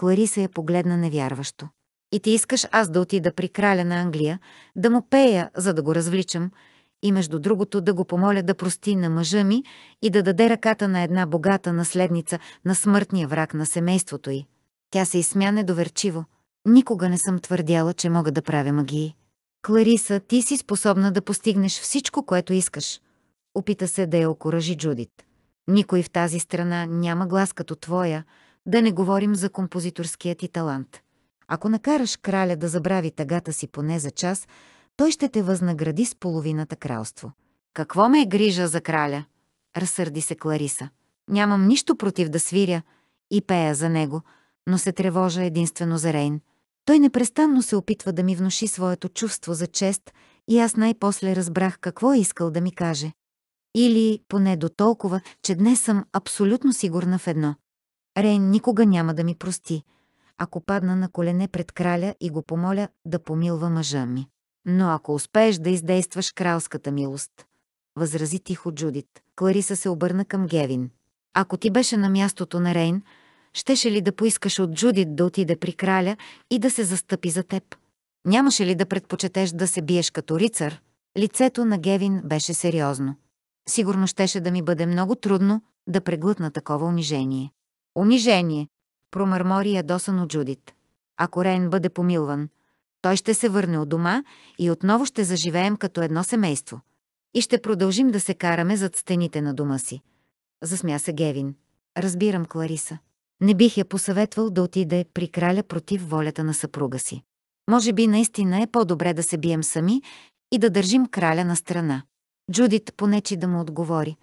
Клариса я погледна невярващо. И ти искаш аз да отида при краля на Англия, да му пея, за да го развличам, и между другото да го помоля да прости на мъжа ми и да даде ръката на една богата наследница на смъртния враг на семейството й. Тя се изсмя недоверчиво. Никога не съм твърдяла, че мога да правя магии. Клариса, ти си способна да постигнеш всичко, което искаш. Опита се да я окоръжи Джудит. Никой в тази страна няма глас като твоя, да не говорим за композиторския ти талант. Ако накараш краля да забрави тъгата си поне за час, той ще те възнагради с половината кралство. Какво ме е грижа за краля? Разсърди се Клариса. Нямам нищо против да свиря и пея за него, но се тревожа единствено за Рейн – той непрестанно се опитва да ми внуши своето чувство за чест и аз най-после разбрах какво е искал да ми каже. Или поне до толкова, че днес съм абсолютно сигурна в едно. Рейн никога няма да ми прости, ако падна на колене пред краля и го помоля да помилва мъжа ми. Но ако успееш да издействаш кралската милост, възрази тихо Джудит. Клариса се обърна към Гевин. Ако ти беше на мястото на Рейн, щеше ли да поискаш от Джудит да отиде при краля и да се застъпи за теб? Нямаше ли да предпочетеш да се биеш като рицар? Лицето на Гевин беше сериозно. Сигурно щеше да ми бъде много трудно да преглътна такова унижение. Унижение! промърмори ядосано Джудит. Ако Рейн бъде помилван, той ще се върне от дома и отново ще заживеем като едно семейство. И ще продължим да се караме зад стените на дома си. Засмя се Гевин. Разбирам, Клариса. Не бих я посъветвал да отиде при краля против волята на съпруга си. Може би наистина е по-добре да се бием сами и да държим краля на страна. Джудит понечи да му отговори,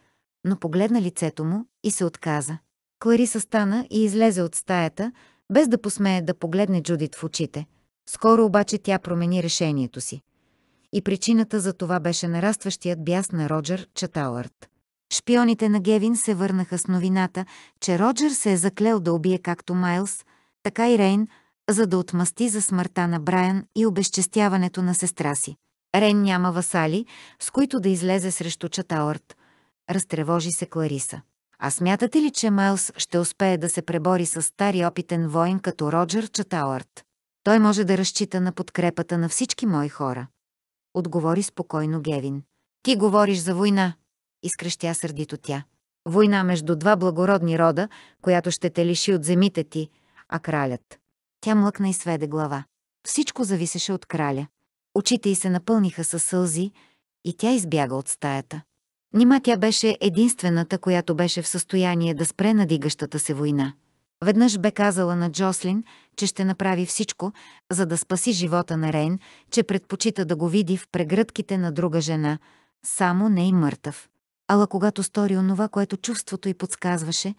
но погледна лицето му и се отказа. Клариса стана и излезе от стаята, без да посмее да погледне Джудит в очите. Скоро обаче тя промени решението си. И причината за това беше нарастващият бяс на Роджер Чаталърт. Шпионите на Гевин се върнаха с новината, че Роджер се е заклел да убие както Майлз, така и Рейн, за да отмъсти за смъртта на Брайан и обезчестяването на сестра си. Рейн няма васали, с които да излезе срещу Чатаорт. Разтревожи се Клариса. А смятате ли, че Майлз ще успее да се пребори с стари опитен воин като Роджер Чатауърт? Той може да разчита на подкрепата на всички мои хора. Отговори спокойно Гевин. Ти говориш за война, изкръщя сърдито тя. Война между два благородни рода, която ще те лиши от земите ти, а кралят. Тя млъкна и сведе глава. Всичко зависеше от краля. Очите й се напълниха със сълзи и тя избяга от стаята. Нима тя беше единствената, която беше в състояние да спре надигащата се война. Веднъж бе казала на Джослин, че ще направи всичко, за да спаси живота на Рейн, че предпочита да го види в прегръдките на друга жена, само не и мъртъв. Ала когато стори онова, което чувството й подсказваше,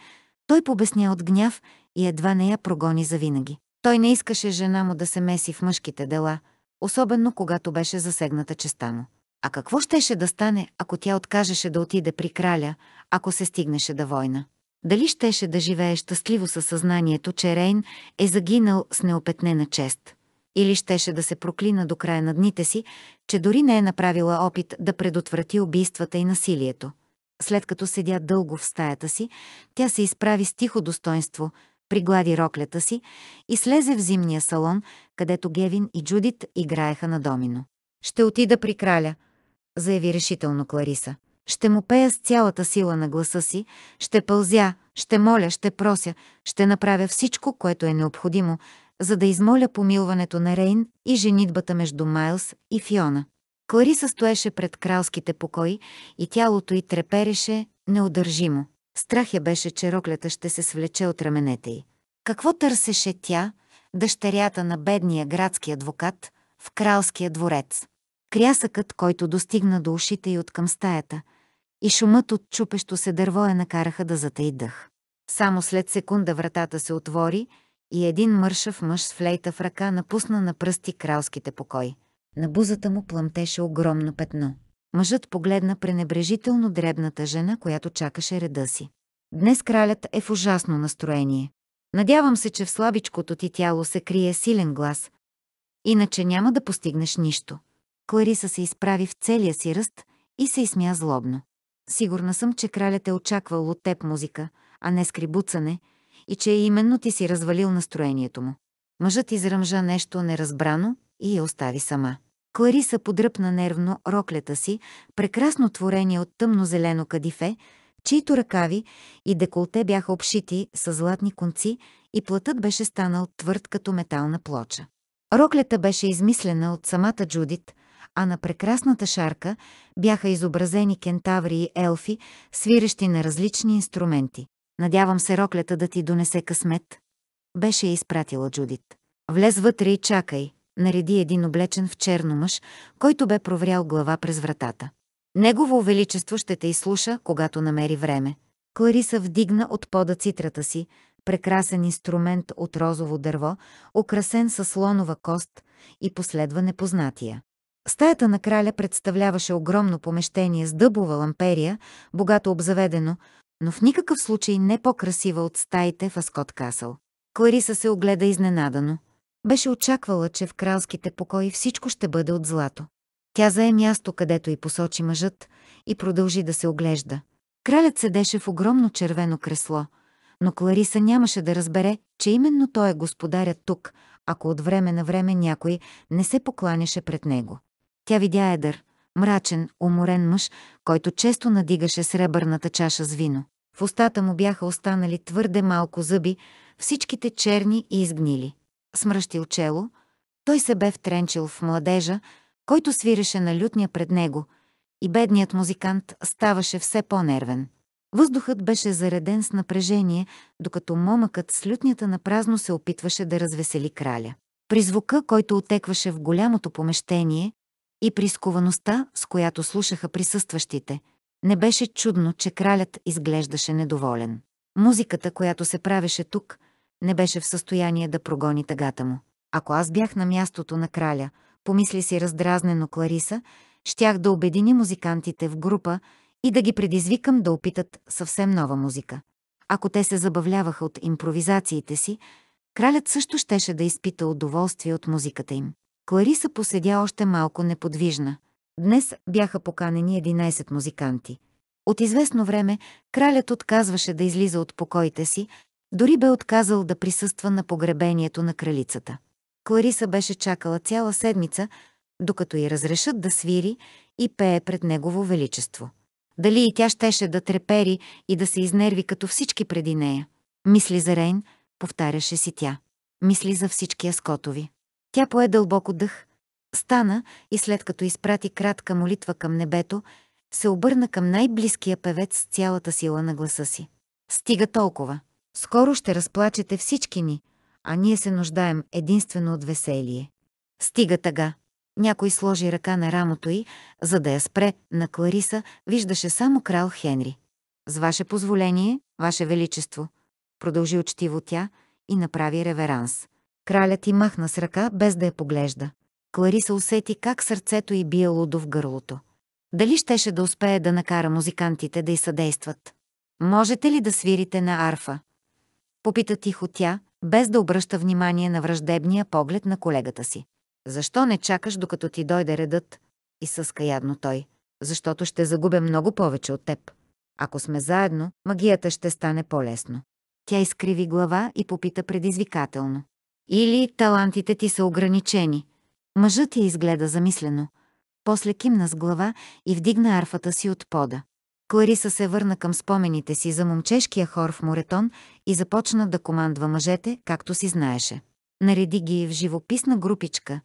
той побесня от гняв и едва не я прогони завинаги. Той не искаше жена му да се меси в мъжките дела, особено когато беше засегната честа му. А какво щеше да стане, ако тя откажеше да отиде при краля, ако се стигнеше да война? Дали щеше да живее щастливо със съзнанието, че Рейн е загинал с неопетнена чест? или щеше да се проклина до края на дните си, че дори не е направила опит да предотврати убийствата и насилието. След като седя дълго в стаята си, тя се изправи с тихо достоинство, приглади роклята си и слезе в зимния салон, където Гевин и Джудит играеха на домино. «Ще отида при краля», заяви решително Клариса. «Ще му пея с цялата сила на гласа си, ще пълзя, ще моля, ще прося, ще направя всичко, което е необходимо, за да измоля помилването на Рейн и женитбата между Майлс и Фиона. Клариса стоеше пред кралските покои и тялото й трепереше неудържимо. Страх я беше, че роклята ще се свлече от раменете й. Какво търсеше тя, дъщерята на бедния градски адвокат, в кралския дворец? Крясъкът, който достигна до ушите й от към стаята, и шумът от чупещо се дърво я накараха да затаи дъх. Само след секунда вратата се отвори и един мършав мъж с флейта в ръка напусна на пръсти кралските покои. На бузата му плъмтеше огромно петно. Мъжът погледна пренебрежително дребната жена, която чакаше реда си. Днес кралят е в ужасно настроение. Надявам се, че в слабичкото ти тяло се крие силен глас. Иначе няма да постигнеш нищо. Клариса се изправи в целия си ръст и се изсмя злобно. Сигурна съм, че кралят е очаквал от теб музика, а не скрибуцане, и че е именно ти си развалил настроението му. Мъжът изръмжа нещо неразбрано и я остави сама. Клариса подръпна нервно роклята си, прекрасно творение от тъмно-зелено кадифе, чието ръкави и деколте бяха обшити с златни конци и платът беше станал твърд като метална плоча. Роклята беше измислена от самата Джудит, а на прекрасната шарка бяха изобразени кентаври и елфи, свирещи на различни инструменти. Надявам се роклята да ти донесе късмет. Беше изпратила Джудит. Влез вътре и чакай, нареди един облечен в черно мъж, който бе проврял глава през вратата. Негово величество ще те изслуша, когато намери време. Клариса вдигна от пода цитрата си, прекрасен инструмент от розово дърво, украсен със слонова кост и последва непознатия. Стаята на краля представляваше огромно помещение с дъбова ламперия, богато обзаведено, но в никакъв случай не по-красива от стаите в Аскот Касъл. Клариса се огледа изненадано. Беше очаквала, че в кралските покои всичко ще бъде от злато. Тя зае място, където и посочи мъжът, и продължи да се оглежда. Кралят седеше в огромно червено кресло, но Клариса нямаше да разбере, че именно той е господарят тук, ако от време на време някой не се покланяше пред него. Тя видя Едър, мрачен, уморен мъж, който често надигаше сребърната чаша с вино. В устата му бяха останали твърде малко зъби, всичките черни и изгнили. Смръщил чело, той се бе втренчил в младежа, който свиреше на лютня пред него, и бедният музикант ставаше все по-нервен. Въздухът беше зареден с напрежение, докато момъкът с лютнята на празно се опитваше да развесели краля. При звука, който отекваше в голямото помещение, и прискуваността, с която слушаха присъстващите, не беше чудно, че кралят изглеждаше недоволен. Музиката, която се правеше тук, не беше в състояние да прогони тъгата му. Ако аз бях на мястото на краля, помисли си раздразнено Клариса, щях да обедини музикантите в група и да ги предизвикам да опитат съвсем нова музика. Ако те се забавляваха от импровизациите си, кралят също щеше да изпита удоволствие от музиката им. Клариса поседя още малко неподвижна. Днес бяха поканени 11 музиканти. От известно време кралят отказваше да излиза от покоите си, дори бе отказал да присъства на погребението на кралицата. Клариса беше чакала цяла седмица, докато й разрешат да свири и пее пред Негово Величество. Дали и тя щеше да трепери и да се изнерви като всички преди нея. Мисли за Рейн, повтаряше си тя. Мисли за всички аскотови. Тя пое дълбоко дъх, стана и след като изпрати кратка молитва към небето, се обърна към най-близкия певец с цялата сила на гласа си. Стига толкова. Скоро ще разплачете всички ни, а ние се нуждаем единствено от веселие. Стига тъга. Някой сложи ръка на рамото й, за да я спре. На Клариса виждаше само крал Хенри. С ваше позволение, ваше величество, продължи учтиво тя и направи реверанс. Кралят и махна с ръка, без да я поглежда. Клариса усети как сърцето й бие лудо в гърлото. Дали щеше да успее да накара музикантите да й съдействат? Можете ли да свирите на арфа? Попита тихо тя, без да обръща внимание на враждебния поглед на колегата си. Защо не чакаш, докато ти дойде редът? И съска ядно той. Защото ще загубя много повече от теб. Ако сме заедно, магията ще стане по-лесно. Тя изкриви глава и попита предизвикателно. Или талантите ти са ограничени. Мъжът я изгледа замислено. После кимна с глава и вдигна арфата си от пода. Клариса се върна към спомените си за момчешкия хор в Моретон и започна да командва мъжете, както си знаеше. Нареди ги в живописна групичка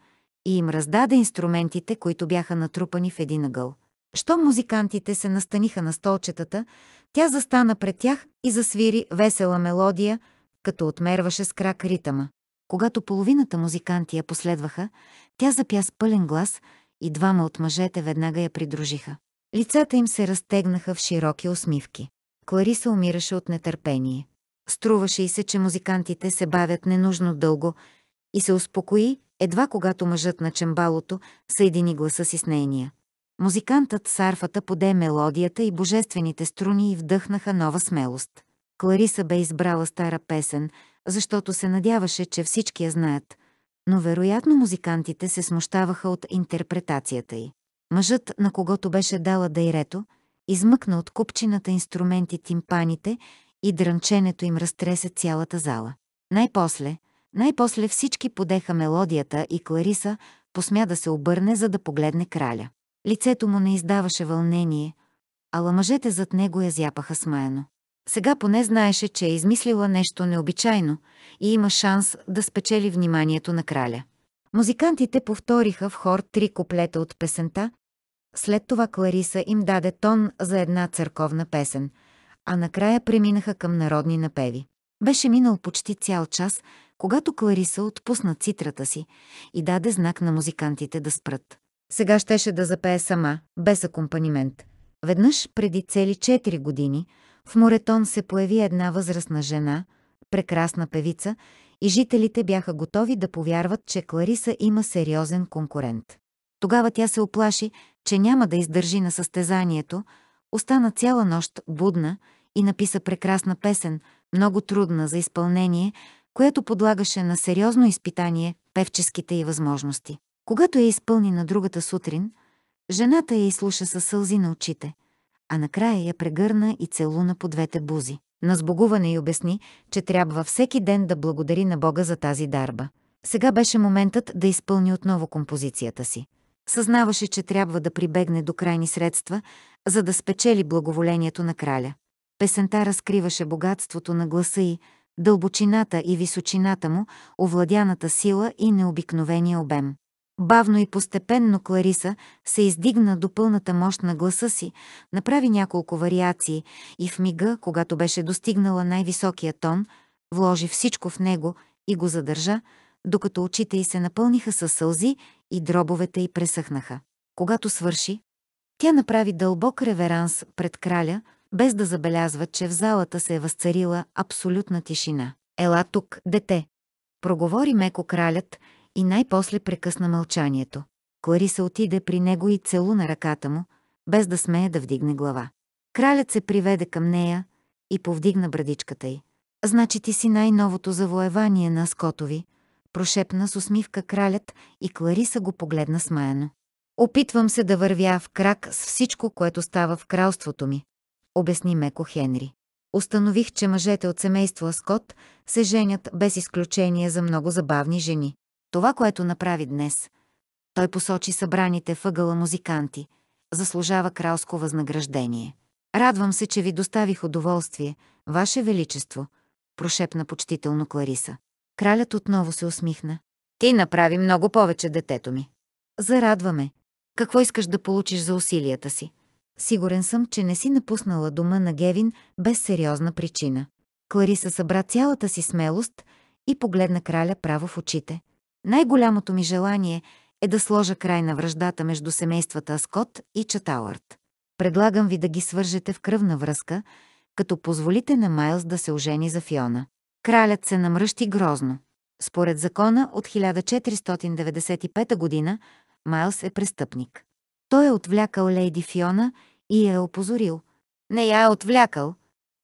и им раздаде инструментите, които бяха натрупани в един ъгъл. Що музикантите се настаниха на столчетата, тя застана пред тях и засвири весела мелодия, като отмерваше с крак ритъма. Когато половината музиканти я последваха, тя запя с пълен глас и двама от мъжете веднага я придружиха. Лицата им се разтегнаха в широки усмивки. Клариса умираше от нетърпение. Струваше и се, че музикантите се бавят ненужно дълго и се успокои, едва когато мъжът на чембалото съедини гласа си с нейния. Музикантът с арфата поде мелодията и божествените струни и вдъхнаха нова смелост. Клариса бе избрала стара песен – защото се надяваше, че всички я знаят, но вероятно музикантите се смущаваха от интерпретацията й. Мъжът, на когото беше дала дайрето, измъкна от купчината инструменти тимпаните и дрънченето им разтресе цялата зала. Най-после, най-после всички подеха мелодията и Клариса посмя да се обърне, за да погледне краля. Лицето му не издаваше вълнение, ала мъжете зад него я зяпаха смаяно. Сега поне знаеше, че е измислила нещо необичайно и има шанс да спечели вниманието на краля. Музикантите повториха в хор три куплета от песента, след това Клариса им даде тон за една църковна песен, а накрая преминаха към народни напеви. Беше минал почти цял час, когато Клариса отпусна цитрата си и даде знак на музикантите да спрат. Сега щеше да запее сама, без акомпанимент. Веднъж преди цели 4 години – в Моретон се появи една възрастна жена, прекрасна певица, и жителите бяха готови да повярват, че Клариса има сериозен конкурент. Тогава тя се оплаши, че няма да издържи на състезанието, остана цяла нощ будна и написа прекрасна песен, много трудна за изпълнение, която подлагаше на сериозно изпитание певческите й възможности. Когато я изпълни на другата сутрин, жената я изслуша със сълзи на очите а накрая я прегърна и целуна по двете бузи. На сбогуване й обясни, че трябва всеки ден да благодари на Бога за тази дарба. Сега беше моментът да изпълни отново композицията си. Съзнаваше, че трябва да прибегне до крайни средства, за да спечели благоволението на краля. Песента разкриваше богатството на гласа й, дълбочината и височината му, овладяната сила и необикновения обем. Бавно и постепенно Клариса се издигна до пълната мощ на гласа си, направи няколко вариации и в мига, когато беше достигнала най-високия тон, вложи всичко в него и го задържа, докато очите й се напълниха със сълзи и дробовете й пресъхнаха. Когато свърши, тя направи дълбок реверанс пред краля, без да забелязва, че в залата се е възцарила абсолютна тишина. «Ела тук, дете!» Проговори меко кралят и най-после прекъсна мълчанието. Клариса отиде при него и целуна ръката му, без да смее да вдигне глава. Кралят се приведе към нея и повдигна брадичката й. «Значи ти си най-новото завоевание на Скотови», прошепна с усмивка кралят и Клариса го погледна смаяно. «Опитвам се да вървя в крак с всичко, което става в кралството ми», обясни меко Хенри. Установих, че мъжете от семейство Скот се женят без изключение за много забавни жени. Това, което направи днес, той посочи събраните въгъла музиканти, заслужава кралско възнаграждение. Радвам се, че ви доставих удоволствие, Ваше Величество, прошепна почтително Клариса. Кралят отново се усмихна. Ти направи много повече, детето ми. Зарадваме. Какво искаш да получиш за усилията си? Сигурен съм, че не си напуснала дома на Гевин без сериозна причина. Клариса събра цялата си смелост и погледна краля право в очите. Най-голямото ми желание е да сложа край на връждата между семействата Аскот и Чатауърт. Предлагам ви да ги свържете в кръвна връзка, като позволите на Майлз да се ожени за Фиона. Кралят се намръщи грозно. Според закона от 1495 г. Майлз е престъпник. Той е отвлякал лейди Фиона и я е опозорил. Не я е отвлякал,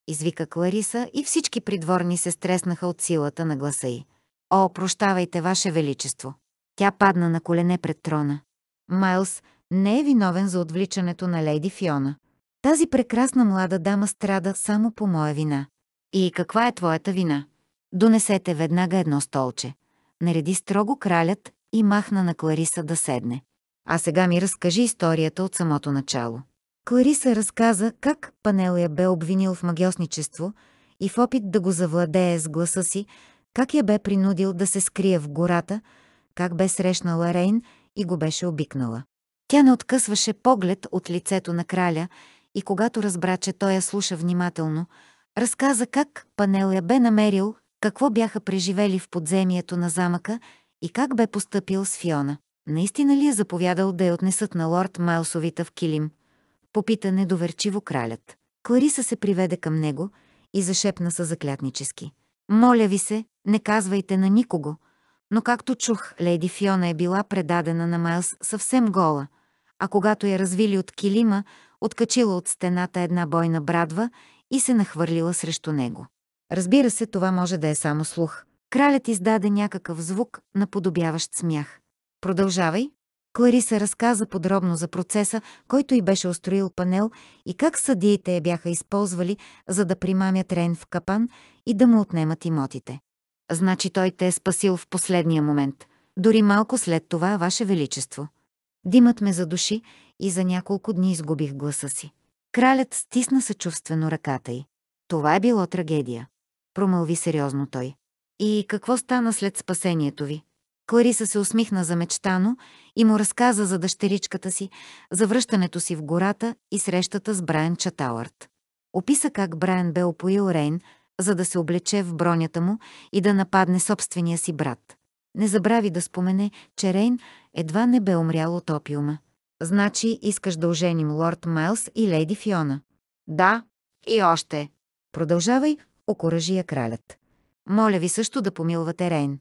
извика Клариса и всички придворни се стреснаха от силата на гласа й. О, прощавайте, Ваше Величество! Тя падна на колене пред трона. Майлс не е виновен за отвличането на леди Фиона. Тази прекрасна млада дама страда само по моя вина. И каква е твоята вина? Донесете веднага едно столче. Нареди строго кралят и махна на Клариса да седне. А сега ми разкажи историята от самото начало. Клариса разказа как Панелия я бе обвинил в магиосничество и в опит да го завладее с гласа си, как я бе принудил да се скрие в гората, как бе срещнала Рейн и го беше обикнала. Тя не откъсваше поглед от лицето на краля и когато разбра, че той я слуша внимателно, разказа как Панел я бе намерил, какво бяха преживели в подземието на замъка и как бе постъпил с Фиона. Наистина ли е заповядал да я отнесат на лорд Майлсовита в Килим? Попита недоверчиво кралят. Клариса се приведе към него и зашепна със заклятнически. Моля ви се, не казвайте на никого, но както чух, леди Фиона е била предадена на Майлс съвсем гола, а когато я развили от килима, откачила от стената една бойна брадва и се нахвърлила срещу него. Разбира се, това може да е само слух. Кралят издаде някакъв звук, наподобяващ смях. Продължавай, Клариса разказа подробно за процеса, който й беше устроил панел и как съдиите я бяха използвали, за да примамят Рен в капан и да му отнемат имотите. Значи той те е спасил в последния момент, дори малко след това, Ваше Величество. Димът ме задуши и за няколко дни изгубих гласа си. Кралят стисна съчувствено ръката й. Това е било трагедия. Промълви сериозно той. И какво стана след спасението ви? Клариса се усмихна замечтано и му разказа за дъщеричката си, за връщането си в гората и срещата с Брайан Чатауърт. Описа как Брайан бе опоил Рейн, за да се облече в бронята му и да нападне собствения си брат. Не забрави да спомене, че Рейн едва не бе умрял от опиума. Значи искаш да оженим лорд Майлс и леди Фиона. Да, и още. Продължавай, окоръжи я кралят. Моля ви също да помилвате Рейн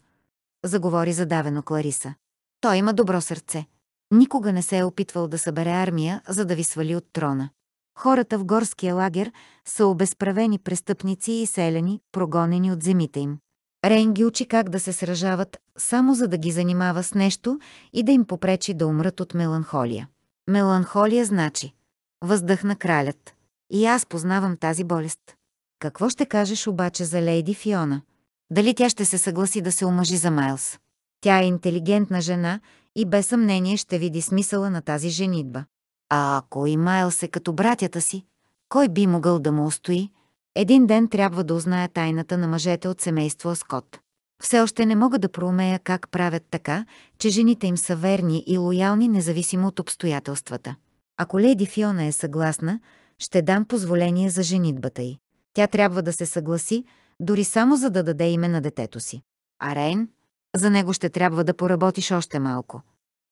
заговори задавено Клариса. Той има добро сърце. Никога не се е опитвал да събере армия, за да ви свали от трона. Хората в горския лагер са обезправени престъпници и селени, прогонени от земите им. Рейн ги учи как да се сражават, само за да ги занимава с нещо и да им попречи да умрат от меланхолия. Меланхолия значи въздъхна кралят. И аз познавам тази болест. Какво ще кажеш обаче за лейди Фиона? дали тя ще се съгласи да се омъжи за Майлс. Тя е интелигентна жена и без съмнение ще види смисъла на тази женитба. А ако и Майлс е като братята си, кой би могъл да му устои? Един ден трябва да узная тайната на мъжете от семейство Скот. Все още не мога да проумея как правят така, че жените им са верни и лоялни независимо от обстоятелствата. Ако леди Фиона е съгласна, ще дам позволение за женитбата й. Тя трябва да се съгласи, дори само за да даде име на детето си. А Рейн? За него ще трябва да поработиш още малко.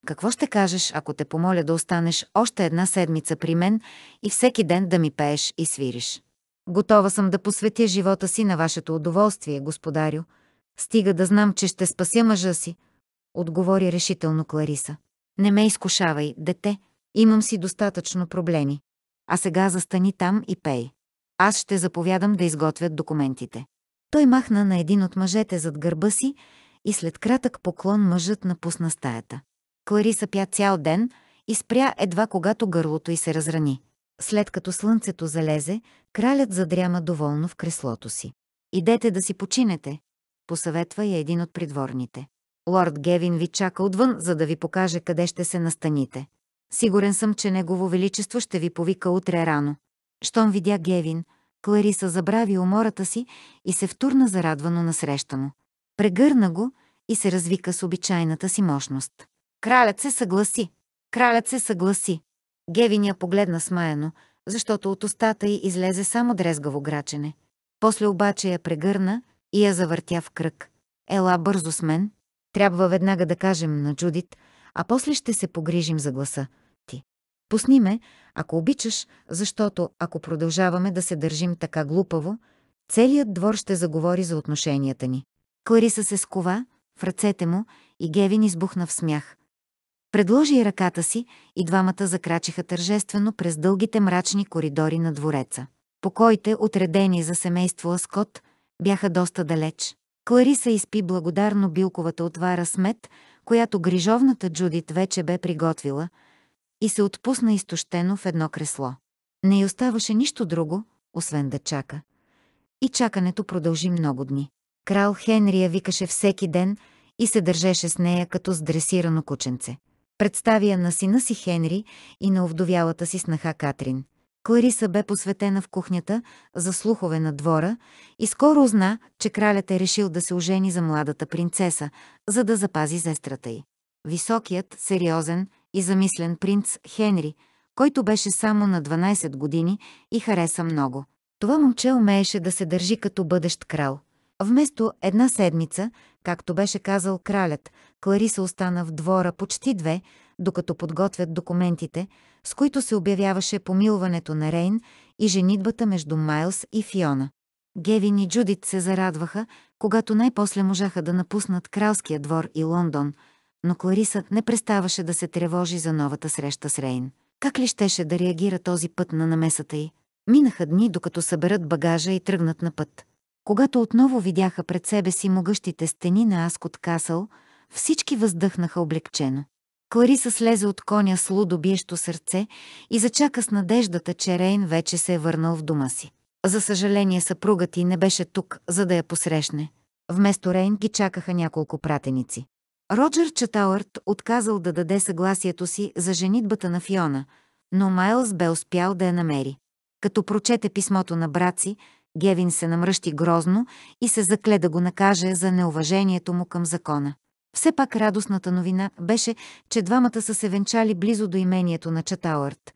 Какво ще кажеш, ако те помоля да останеш още една седмица при мен и всеки ден да ми пееш и свириш? Готова съм да посветя живота си на вашето удоволствие, господарю. Стига да знам, че ще спася мъжа си, отговори решително Клариса. Не ме изкушавай, дете, имам си достатъчно проблеми. А сега застани там и пей. Аз ще заповядам да изготвят документите. Той махна на един от мъжете зад гърба си и след кратък поклон мъжът напусна стаята. Клариса пя цял ден и спря едва когато гърлото й се разрани. След като слънцето залезе, кралят задряма доволно в креслото си. «Идете да си починете», посъветва я един от придворните. Лорд Гевин ви чака отвън, за да ви покаже къде ще се настаните. Сигурен съм, че Негово Величество ще ви повика утре рано. Щом видя Гевин, Клариса забрави умората си и се втурна зарадвано насреща му. Прегърна го и се развика с обичайната си мощност. Кралят се съгласи. Кралят се съгласи. Гевиня погледна смаяно, защото от устата й излезе само дрезгаво грачене. После обаче я прегърна и я завъртя в кръг. Ела бързо с мен. Трябва веднага да кажем на Джудит, а после ще се погрижим за гласа. Ти. Пусни ме, ако обичаш, защото ако продължаваме да се държим така глупаво, целият двор ще заговори за отношенията ни. Клариса се скова в ръцете му и Гевин избухна в смях. Предложи и ръката си и двамата закрачиха тържествено през дългите мрачни коридори на двореца. Покоите, отредени за семейство Аскот, бяха доста далеч. Клариса изпи благодарно билковата отвара с мед, която грижовната Джудит вече бе приготвила – и се отпусна изтощено в едно кресло. Не й оставаше нищо друго, освен да чака. И чакането продължи много дни. Крал Хенрия викаше всеки ден и се държеше с нея като с дресирано кученце. Представи я на сина си Хенри и на овдовялата си снаха Катрин. Клариса бе посветена в кухнята за слухове на двора и скоро узна, че кралят е решил да се ожени за младата принцеса, за да запази зестрата й. Високият, сериозен, и замислен принц Хенри, който беше само на 12 години и хареса много. Това момче умееше да се държи като бъдещ крал. Вместо една седмица, както беше казал кралят, Клариса остана в двора почти две, докато подготвят документите, с които се обявяваше помилването на Рейн и женитбата между Майлс и Фиона. Гевин и Джудит се зарадваха, когато най-после можаха да напуснат кралския двор и Лондон – но Клариса не преставаше да се тревожи за новата среща с Рейн. Как ли щеше да реагира този път на намесата й? Минаха дни, докато съберат багажа и тръгнат на път. Когато отново видяха пред себе си могъщите стени на Аскот Касъл, всички въздъхнаха облегчено. Клариса слезе от коня с лудо биещо сърце и зачака с надеждата, че Рейн вече се е върнал в дома си. За съжаление, съпругът й не беше тук, за да я посрещне. Вместо Рейн ги чакаха няколко пратеници. Роджер Чатауърт отказал да даде съгласието си за женитбата на Фиона, но Майлз бе успял да я намери. Като прочете писмото на брат си, Гевин се намръщи грозно и се закле да го накаже за неуважението му към закона. Все пак радостната новина беше, че двамата са се венчали близо до имението на Чатауърт,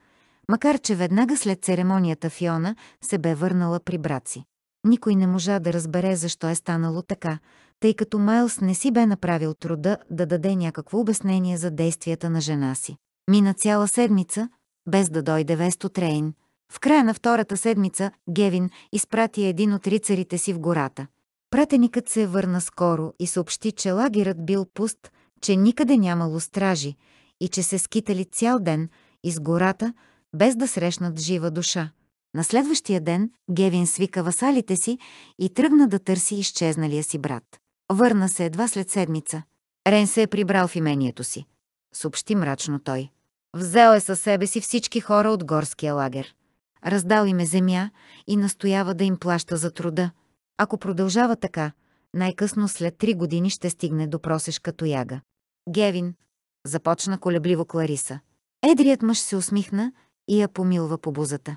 макар че веднага след церемонията Фиона се бе върнала при брат си. Никой не можа да разбере защо е станало така, тъй като Майлс не си бе направил труда да даде някакво обяснение за действията на жена си. Мина цяла седмица, без да дойде Весто Рейн. В края на втората седмица Гевин изпрати един от рицарите си в гората. Пратеникът се върна скоро и съобщи, че лагерът бил пуст, че никъде нямало стражи и че се скитали цял ден из гората, без да срещнат жива душа. На следващия ден Гевин свика васалите си и тръгна да търси изчезналия си брат. Върна се едва след седмица. Рен се е прибрал в имението си. Съобщи мрачно той. Взел е със себе си всички хора от горския лагер. Раздал им е земя и настоява да им плаща за труда. Ако продължава така, най-късно след три години ще стигне до просешка тояга. Гевин, започна колебливо Клариса. Едрият мъж се усмихна и я помилва по бузата.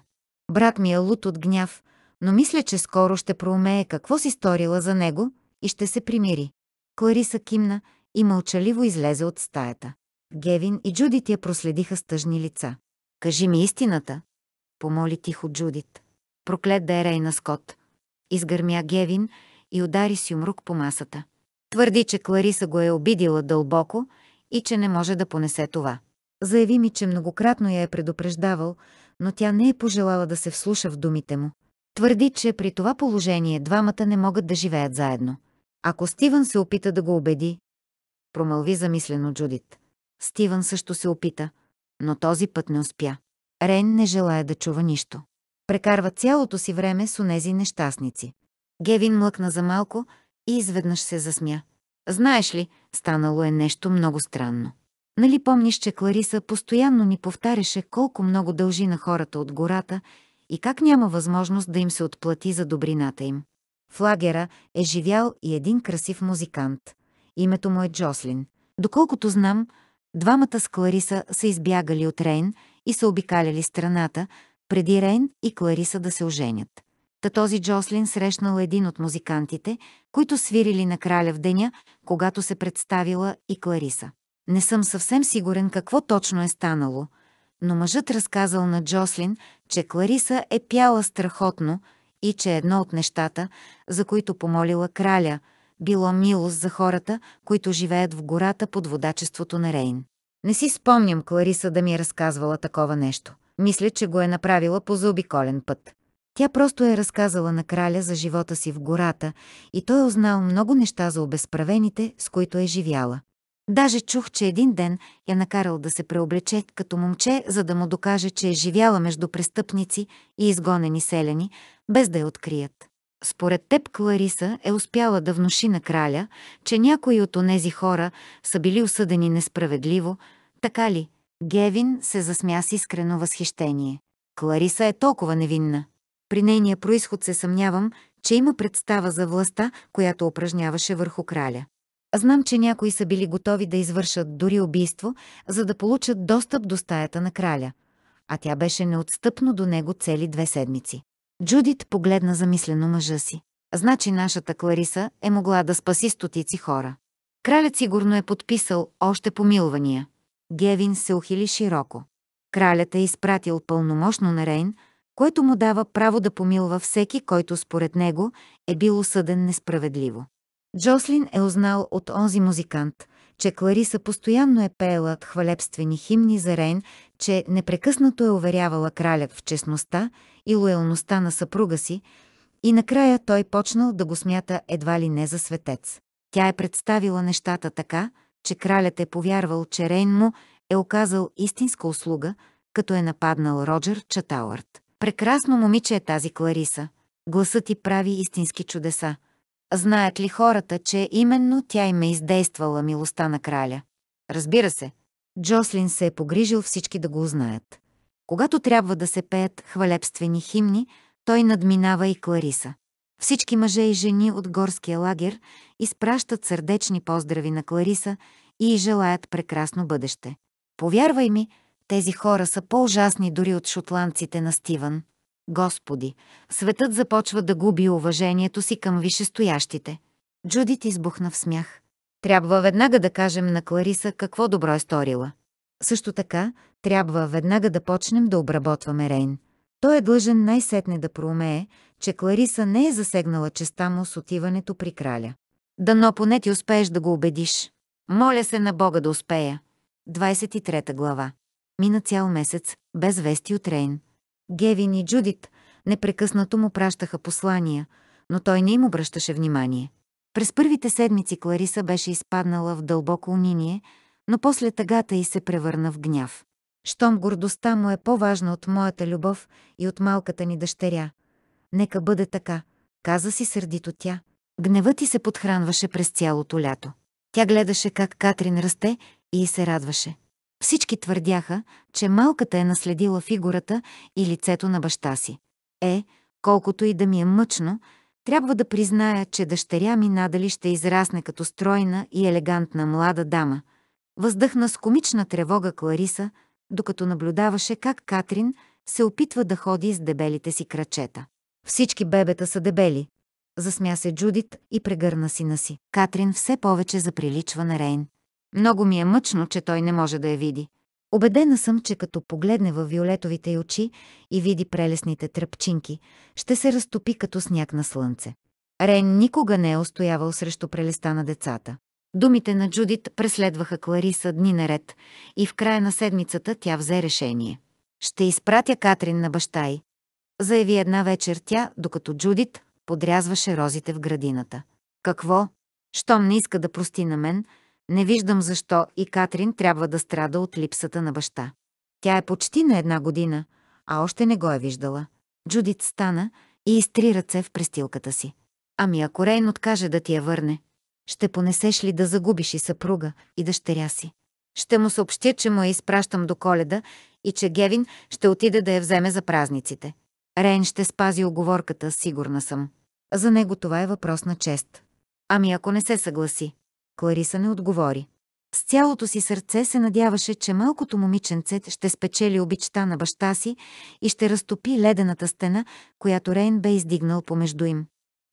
Брат ми е лут от гняв, но мисля, че скоро ще проумее какво си сторила за него и ще се примири. Клариса кимна и мълчаливо излезе от стаята. Гевин и Джудит я проследиха с тъжни лица. «Кажи ми истината!» помоли тихо Джудит. Проклет да е Рейна Скот. Изгърмя Гевин и удари с юмрук по масата. Твърди, че Клариса го е обидила дълбоко и че не може да понесе това. Заяви ми, че многократно я е предупреждавал, но тя не е пожелала да се вслуша в думите му. Твърди, че при това положение двамата не могат да живеят заедно. Ако Стивън се опита да го убеди, промълви замислено Джудит. Стивън също се опита, но този път не успя. Рен не желая да чува нищо. Прекарва цялото си време с онези нещастници. Гевин млъкна за малко и изведнъж се засмя. Знаеш ли, станало е нещо много странно. Нали помниш, че Клариса постоянно ни повтаряше колко много дължи на хората от гората и как няма възможност да им се отплати за добрината им? В лагера е живял и един красив музикант. Името му е Джослин. Доколкото знам, двамата с Клариса са избягали от Рейн и са обикаляли страната, преди Рейн и Клариса да се оженят. Та този Джослин срещнал един от музикантите, които свирили на краля в деня, когато се представила и Клариса. Не съм съвсем сигурен какво точно е станало, но мъжът разказал на Джослин, че Клариса е пяла страхотно, и че едно от нещата, за които помолила краля, било милост за хората, които живеят в гората под водачеството на Рейн. Не си спомням Клариса да ми е разказвала такова нещо. Мисля, че го е направила по заобиколен път. Тя просто е разказала на краля за живота си в гората и той е узнал много неща за обезправените, с които е живяла. Даже чух, че един ден я накарал да се преоблече като момче, за да му докаже, че е живяла между престъпници и изгонени селяни, без да я открият. Според теб Клариса е успяла да внуши на краля, че някои от онези хора са били осъдени несправедливо, така ли? Гевин се засмя с искрено възхищение. Клариса е толкова невинна. При нейния происход се съмнявам, че има представа за властта, която упражняваше върху краля. Знам, че някои са били готови да извършат дори убийство, за да получат достъп до стаята на краля. А тя беше неотстъпно до него цели две седмици. Джудит погледна замислено мъжа си. Значи нашата Клариса е могла да спаси стотици хора. Кралят сигурно е подписал още помилвания. Гевин се ухили широко. Кралят е изпратил пълномощно на Рейн, което му дава право да помилва всеки, който според него е бил осъден несправедливо. Джослин е узнал от онзи музикант, че Клариса постоянно е пеела хвалебствени химни за Рейн че непрекъснато е уверявала краля в честността и лоялността на съпруга си, и накрая той почнал да го смята едва ли не за светец. Тя е представила нещата така, че кралят е повярвал, че Рейн му е оказал истинска услуга, като е нападнал Роджер Чатауърт. Прекрасно момиче е тази Клариса. Гласът ти прави истински чудеса. Знаят ли хората, че именно тя им е издействала милостта на краля? Разбира се, Джослин се е погрижил всички да го узнаят. Когато трябва да се пеят хвалебствени химни, той надминава и Клариса. Всички мъже и жени от горския лагер изпращат сърдечни поздрави на Клариса и желаят прекрасно бъдеще. Повярвай ми, тези хора са по-ужасни дори от шотландците на Стивън. Господи, светът започва да губи уважението си към вишестоящите. Джудит избухна в смях. Трябва веднага да кажем на Клариса какво добро е сторила. Също така, трябва веднага да почнем да обработваме Рейн. Той е длъжен най-сетне да проумее, че Клариса не е засегнала честа му с отиването при краля. Дано поне ти успееш да го убедиш. Моля се на Бога да успея. 23 глава. Мина цял месец, без вести от Рейн. Гевин и Джудит непрекъснато му пращаха послания, но той не им обръщаше внимание. През първите седмици Клариса беше изпаднала в дълбоко униние, но после тъгата й се превърна в гняв. Щом гордостта му е по-важна от моята любов и от малката ни дъщеря. Нека бъде така, каза си сърдито тя. Гневът ти се подхранваше през цялото лято. Тя гледаше как Катрин расте и се радваше. Всички твърдяха, че малката е наследила фигурата и лицето на баща си. Е, колкото и да ми е мъчно, трябва да призная, че дъщеря ми надали ще израсне като стройна и елегантна млада дама. Въздъхна с комична тревога Клариса, докато наблюдаваше как Катрин се опитва да ходи с дебелите си крачета. Всички бебета са дебели. Засмя се Джудит и прегърна сина си. Катрин все повече заприличва на Рейн. Много ми е мъчно, че той не може да я види. Обедена съм, че като погледне във виолетовите й очи и види прелесните тръпчинки, ще се разтопи като сняг на слънце. Рен никога не е устоявал срещу прелеста на децата. Думите на Джудит преследваха Клариса дни наред и в края на седмицата тя взе решение. «Ще изпратя Катрин на баща й», заяви една вечер тя, докато Джудит подрязваше розите в градината. «Какво? Щом не иска да прости на мен, не виждам защо и Катрин трябва да страда от липсата на баща. Тя е почти на една година, а още не го е виждала. Джудит стана и изтри ръце в престилката си. Ами ако Рейн откаже да ти я върне, ще понесеш ли да загубиш и съпруга, и дъщеря си? Ще му съобщя, че му я изпращам до коледа и че Гевин ще отиде да я вземе за празниците. Рейн ще спази оговорката, сигурна съм. За него това е въпрос на чест. Ами ако не се съгласи? Клариса не отговори. С цялото си сърце се надяваше, че малкото момиченце ще спечели обичта на баща си и ще разтопи ледената стена, която Рейн бе издигнал помежду им.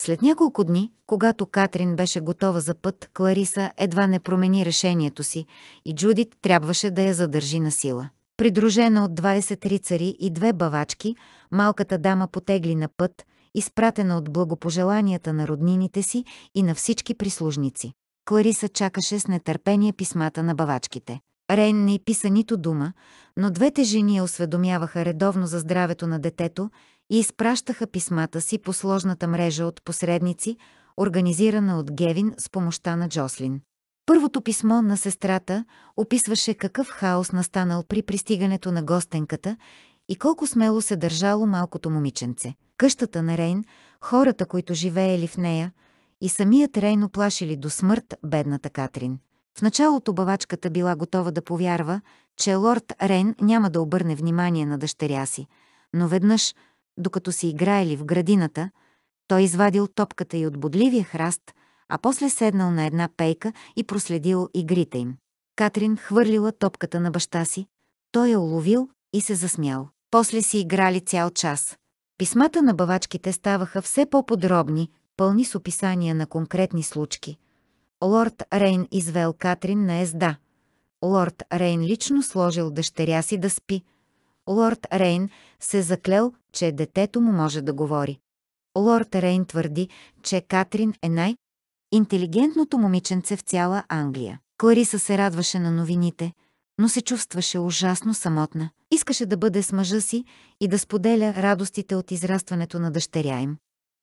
След няколко дни, когато Катрин беше готова за път, Клариса едва не промени решението си и Джудит трябваше да я задържи на сила. Придружена от 20 рицари и две бавачки, малката дама потегли на път, изпратена от благопожеланията на роднините си и на всички прислужници. Клариса чакаше с нетърпение писмата на бавачките. Рейн не писа нито дума, но двете жени я осведомяваха редовно за здравето на детето и изпращаха писмата си по сложната мрежа от посредници, организирана от Гевин с помощта на Джослин. Първото писмо на сестрата описваше какъв хаос настанал при пристигането на гостенката и колко смело се държало малкото момиченце. Къщата на Рейн, хората, които живеели в нея, и самият Рейно плашили до смърт бедната Катрин. В началото бавачката била готова да повярва, че лорд Рейн няма да обърне внимание на дъщеря си, но веднъж, докато си играели в градината, той извадил топката и от бодливия храст, а после седнал на една пейка и проследил игрите им. Катрин хвърлила топката на баща си, той я уловил и се засмял. После си играли цял час. Писмата на бавачките ставаха все по-подробни, пълни с описания на конкретни случки. Лорд Рейн извел Катрин на езда. Лорд Рейн лично сложил дъщеря си да спи. Лорд Рейн се заклел, че детето му може да говори. Лорд Рейн твърди, че Катрин е най-интелигентното момиченце в цяла Англия. Клариса се радваше на новините, но се чувстваше ужасно самотна. Искаше да бъде с мъжа си и да споделя радостите от израстването на дъщеря им.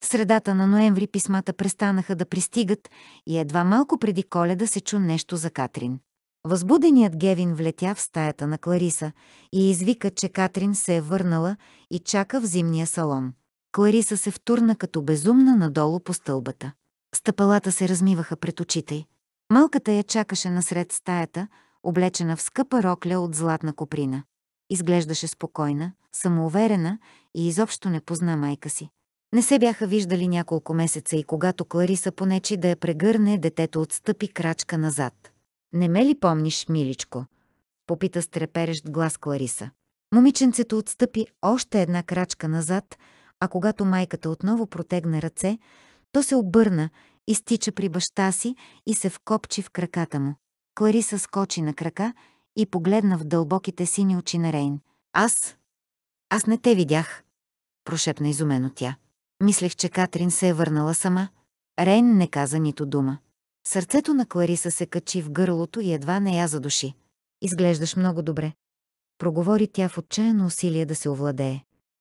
Средата на ноември писмата престанаха да пристигат и едва малко преди коледа се чу нещо за Катрин. Възбуденият Гевин влетя в стаята на Клариса и извика, че Катрин се е върнала и чака в зимния салон. Клариса се втурна като безумна надолу по стълбата. Стъпалата се размиваха пред очите й. Малката я чакаше насред стаята, облечена в скъпа рокля от златна коприна. Изглеждаше спокойна, самоуверена и изобщо не позна майка си. Не се бяха виждали няколко месеца и когато Клариса понечи да я прегърне, детето отстъпи крачка назад. «Не ме ли помниш, миличко?» – попита с треперещ глас Клариса. Момиченцето отстъпи още една крачка назад, а когато майката отново протегне ръце, то се обърна, изтича при баща си и се вкопчи в краката му. Клариса скочи на крака и погледна в дълбоките сини очи на Рейн. «Аз? Аз не те видях!» – прошепна изумено тя. Мислех, че Катрин се е върнала сама. Рейн не каза нито дума. Сърцето на Клариса се качи в гърлото и едва не я задуши. Изглеждаш много добре. Проговори тя в отчаяно усилие да се овладее.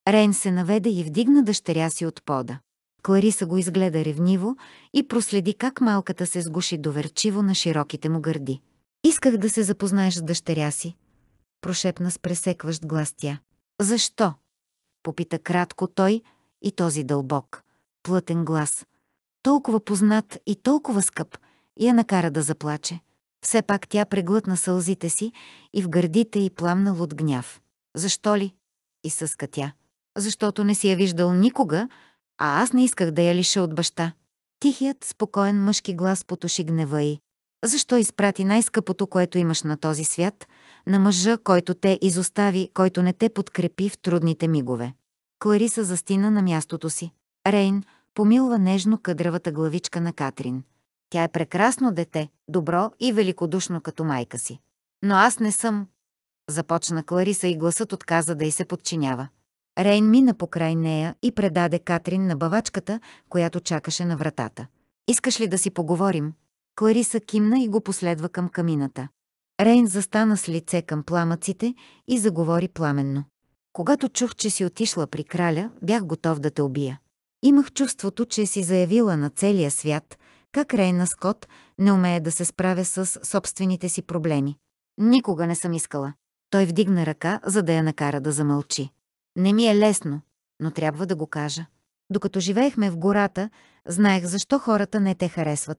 Рейн се наведе и вдигна дъщеря си от пода. Клариса го изгледа ревниво и проследи как малката се сгуши доверчиво на широките му гърди. «Исках да се запознаеш с дъщеря си», прошепна с пресекващ глас тя. «Защо?» Попита кратко той, и този дълбок, плътен глас, толкова познат и толкова скъп, я накара да заплаче. Все пак тя преглътна сълзите си и в гърдите й пламнал от гняв. Защо ли? И съска тя. Защото не си я виждал никога, а аз не исках да я лиша от баща. Тихият, спокоен мъжки глас потуши гнева й. Защо изпрати най-скъпото, което имаш на този свят, на мъжа, който те изостави, който не те подкрепи в трудните мигове? Клариса застина на мястото си. Рейн помилва нежно къдравата главичка на Катрин. Тя е прекрасно дете, добро и великодушно като майка си. Но аз не съм. Започна Клариса и гласът отказа да й се подчинява. Рейн мина покрай нея и предаде Катрин на бавачката, която чакаше на вратата. «Искаш ли да си поговорим?» Клариса кимна и го последва към камината. Рейн застана с лице към пламъците и заговори пламенно. Когато чух, че си отишла при краля, бях готов да те убия. Имах чувството, че си заявила на целия свят, как Рейна Скот не умее да се справя с собствените си проблеми. Никога не съм искала. Той вдигна ръка, за да я накара да замълчи. Не ми е лесно, но трябва да го кажа. Докато живеехме в гората, знаех защо хората не те харесват.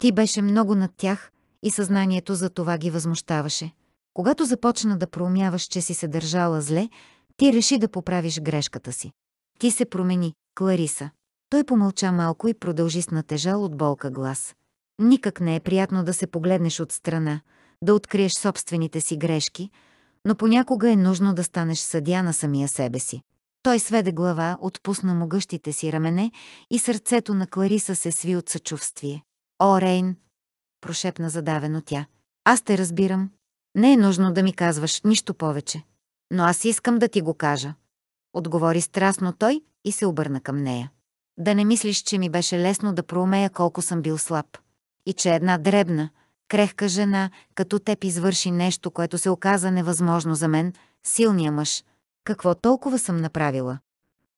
Ти беше много над тях и съзнанието за това ги възмущаваше. Когато започна да проумяваш, че си се държала зле, ти реши да поправиш грешката си. Ти се промени, Клариса. Той помълча малко и продължи с натежал от болка глас. Никак не е приятно да се погледнеш от страна, да откриеш собствените си грешки, но понякога е нужно да станеш съдя на самия себе си. Той сведе глава, отпусна му гъщите си рамене и сърцето на Клариса се сви от съчувствие. «О, Рейн!» – прошепна задавено тя. «Аз те разбирам. Не е нужно да ми казваш нищо повече. Но аз искам да ти го кажа. Отговори страстно той и се обърна към нея. Да не мислиш, че ми беше лесно да проумея колко съм бил слаб. И че една дребна, крехка жена, като теб извърши нещо, което се оказа невъзможно за мен, силния мъж. Какво толкова съм направила?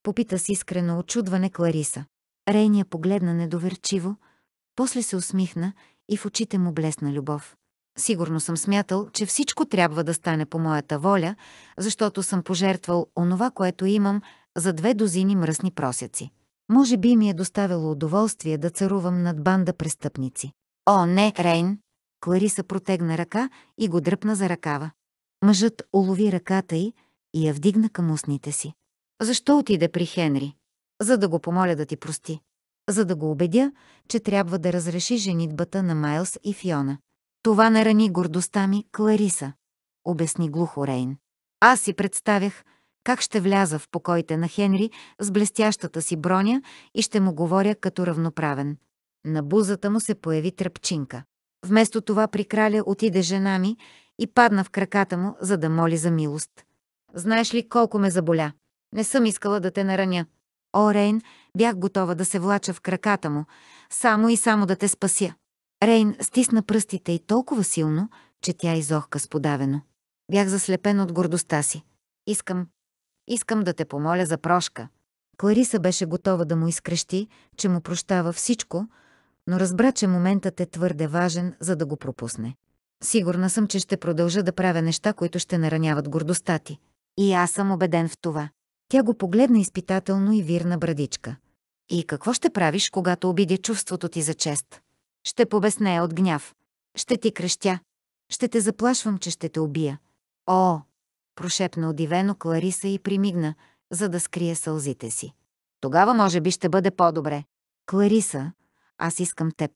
Попита с искрено очудване Клариса. Рейния погледна недоверчиво, после се усмихна и в очите му блесна любов. Сигурно съм смятал, че всичко трябва да стане по моята воля, защото съм пожертвал онова, което имам, за две дозини мръсни просяци. Може би ми е доставило удоволствие да царувам над банда престъпници. О, не, Рейн! Клариса протегна ръка и го дръпна за ръкава. Мъжът улови ръката й и я вдигна към устните си. Защо отиде при Хенри? За да го помоля да ти прости. За да го убедя, че трябва да разреши женитбата на Майлс и Фиона. Това не рани гордостта ми, Клариса, обясни глухо Рейн. Аз си представях как ще вляза в покоите на Хенри с блестящата си броня и ще му говоря като равноправен. На бузата му се появи тръпчинка. Вместо това при краля отиде жена ми и падна в краката му, за да моли за милост. Знаеш ли колко ме заболя? Не съм искала да те нараня. О, Рейн, бях готова да се влача в краката му, само и само да те спася. Рейн стисна пръстите и толкова силно, че тя изохка сподавено. Бях заслепен от гордостта си. Искам, искам да те помоля за прошка. Клариса беше готова да му изкрещи, че му прощава всичко, но разбра, че моментът е твърде важен, за да го пропусне. Сигурна съм, че ще продължа да правя неща, които ще нараняват гордостта ти. И аз съм убеден в това. Тя го погледна изпитателно и вирна брадичка. И какво ще правиш, когато обидя чувството ти за чест? Ще побеснея от гняв. Ще ти крещя. Ще те заплашвам, че ще те убия. О! Прошепна удивено Клариса и примигна, за да скрие сълзите си. Тогава може би ще бъде по-добре. Клариса, аз искам теб.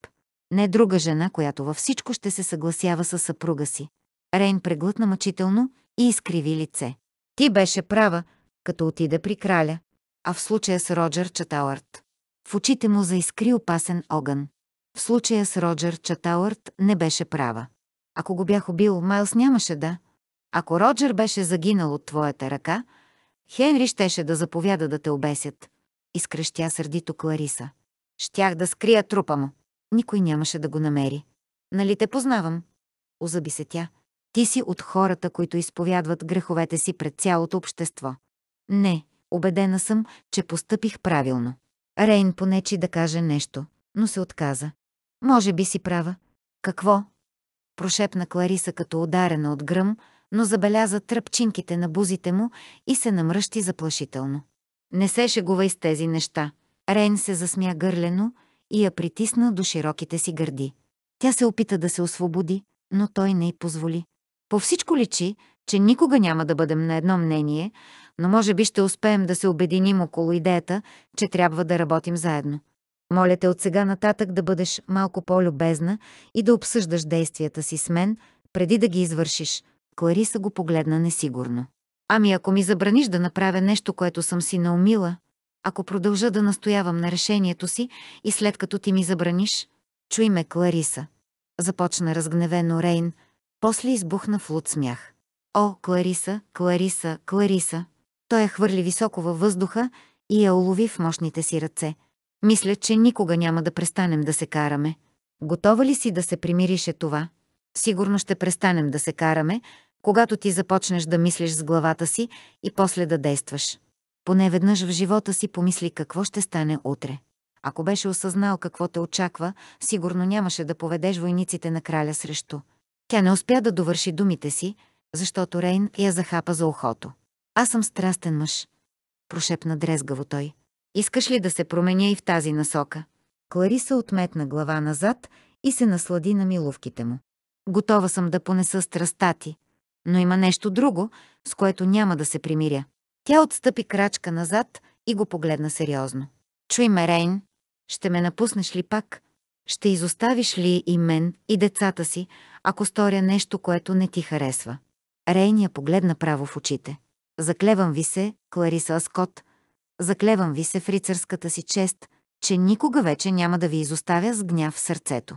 Не друга жена, която във всичко ще се съгласява с съпруга си. Рейн преглътна мъчително и изкриви лице. Ти беше права, като отида при краля, а в случая с Роджер Чатауърт. В очите му заискри опасен огън. В случая с Роджер Чатауърт не беше права. Ако го бях убил, Майлс нямаше да. Ако Роджер беше загинал от твоята ръка, Хенри щеше да заповяда да те обесят. Изкрещя сърдито Клариса. Щях да скрия трупа му. Никой нямаше да го намери. Нали те познавам? Озаби се тя. Ти си от хората, които изповядват греховете си пред цялото общество. Не, убедена съм, че постъпих правилно. Рейн понечи да каже нещо, но се отказа. Може би си права. Какво? Прошепна Клариса като ударена от гръм, но забеляза тръпчинките на бузите му и се намръщи заплашително. Не се шегувай с тези неща. Рейн се засмя гърлено и я притисна до широките си гърди. Тя се опита да се освободи, но той не й позволи. По всичко личи, че никога няма да бъдем на едно мнение, но може би ще успеем да се обединим около идеята, че трябва да работим заедно. Моля те от сега нататък да бъдеш малко по-любезна и да обсъждаш действията си с мен, преди да ги извършиш. Клариса го погледна несигурно. Ами ако ми забраниш да направя нещо, което съм си наумила, ако продължа да настоявам на решението си и след като ти ми забраниш, чуй ме, Клариса. Започна разгневено Рейн, после избухна в луд смях. О, Клариса, Клариса, Клариса! Той я е хвърли високо във въздуха и я улови в мощните си ръце – мисля, че никога няма да престанем да се караме. Готова ли си да се примирише това? Сигурно ще престанем да се караме, когато ти започнеш да мислиш с главата си и после да действаш. Поне веднъж в живота си помисли какво ще стане утре. Ако беше осъзнал какво те очаква, сигурно нямаше да поведеш войниците на краля срещу. Тя не успя да довърши думите си, защото Рейн я захапа за ухото. Аз съм страстен мъж, прошепна дрезгаво той. Искаш ли да се променя и в тази насока? Клариса отметна глава назад и се наслади на милувките му. Готова съм да понеса страста ти, но има нещо друго, с което няма да се примиря. Тя отстъпи крачка назад и го погледна сериозно. Чуй ме, Рейн, ще ме напуснеш ли пак? Ще изоставиш ли и мен, и децата си, ако сторя нещо, което не ти харесва? Рейн я погледна право в очите. Заклевам ви се, Клариса Аскот, Заклевам ви се в рицарската си чест, че никога вече няма да ви изоставя с гняв в сърцето.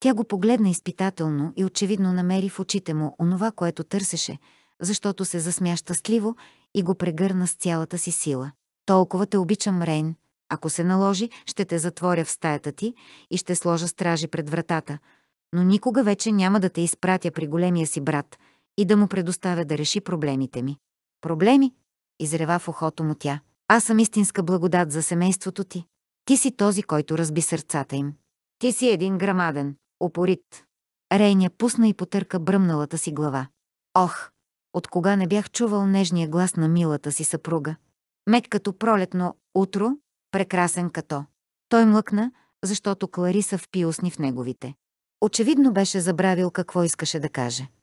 Тя го погледна изпитателно и очевидно намери в очите му онова, което търсеше, защото се засмя щастливо и го прегърна с цялата си сила. Толкова те обичам, Рейн. Ако се наложи, ще те затворя в стаята ти и ще сложа стражи пред вратата, но никога вече няма да те изпратя при големия си брат и да му предоставя да реши проблемите ми. Проблеми? Изрева в ухото му тя. Аз съм истинска благодат за семейството ти. Ти си този, който разби сърцата им. Ти си един грамаден, упорит. Рейня пусна и потърка бръмналата си глава. Ох, от кога не бях чувал нежния глас на милата си съпруга. Мек като пролетно утро, прекрасен като. Той млъкна, защото Клариса впи усни в неговите. Очевидно беше забравил какво искаше да каже.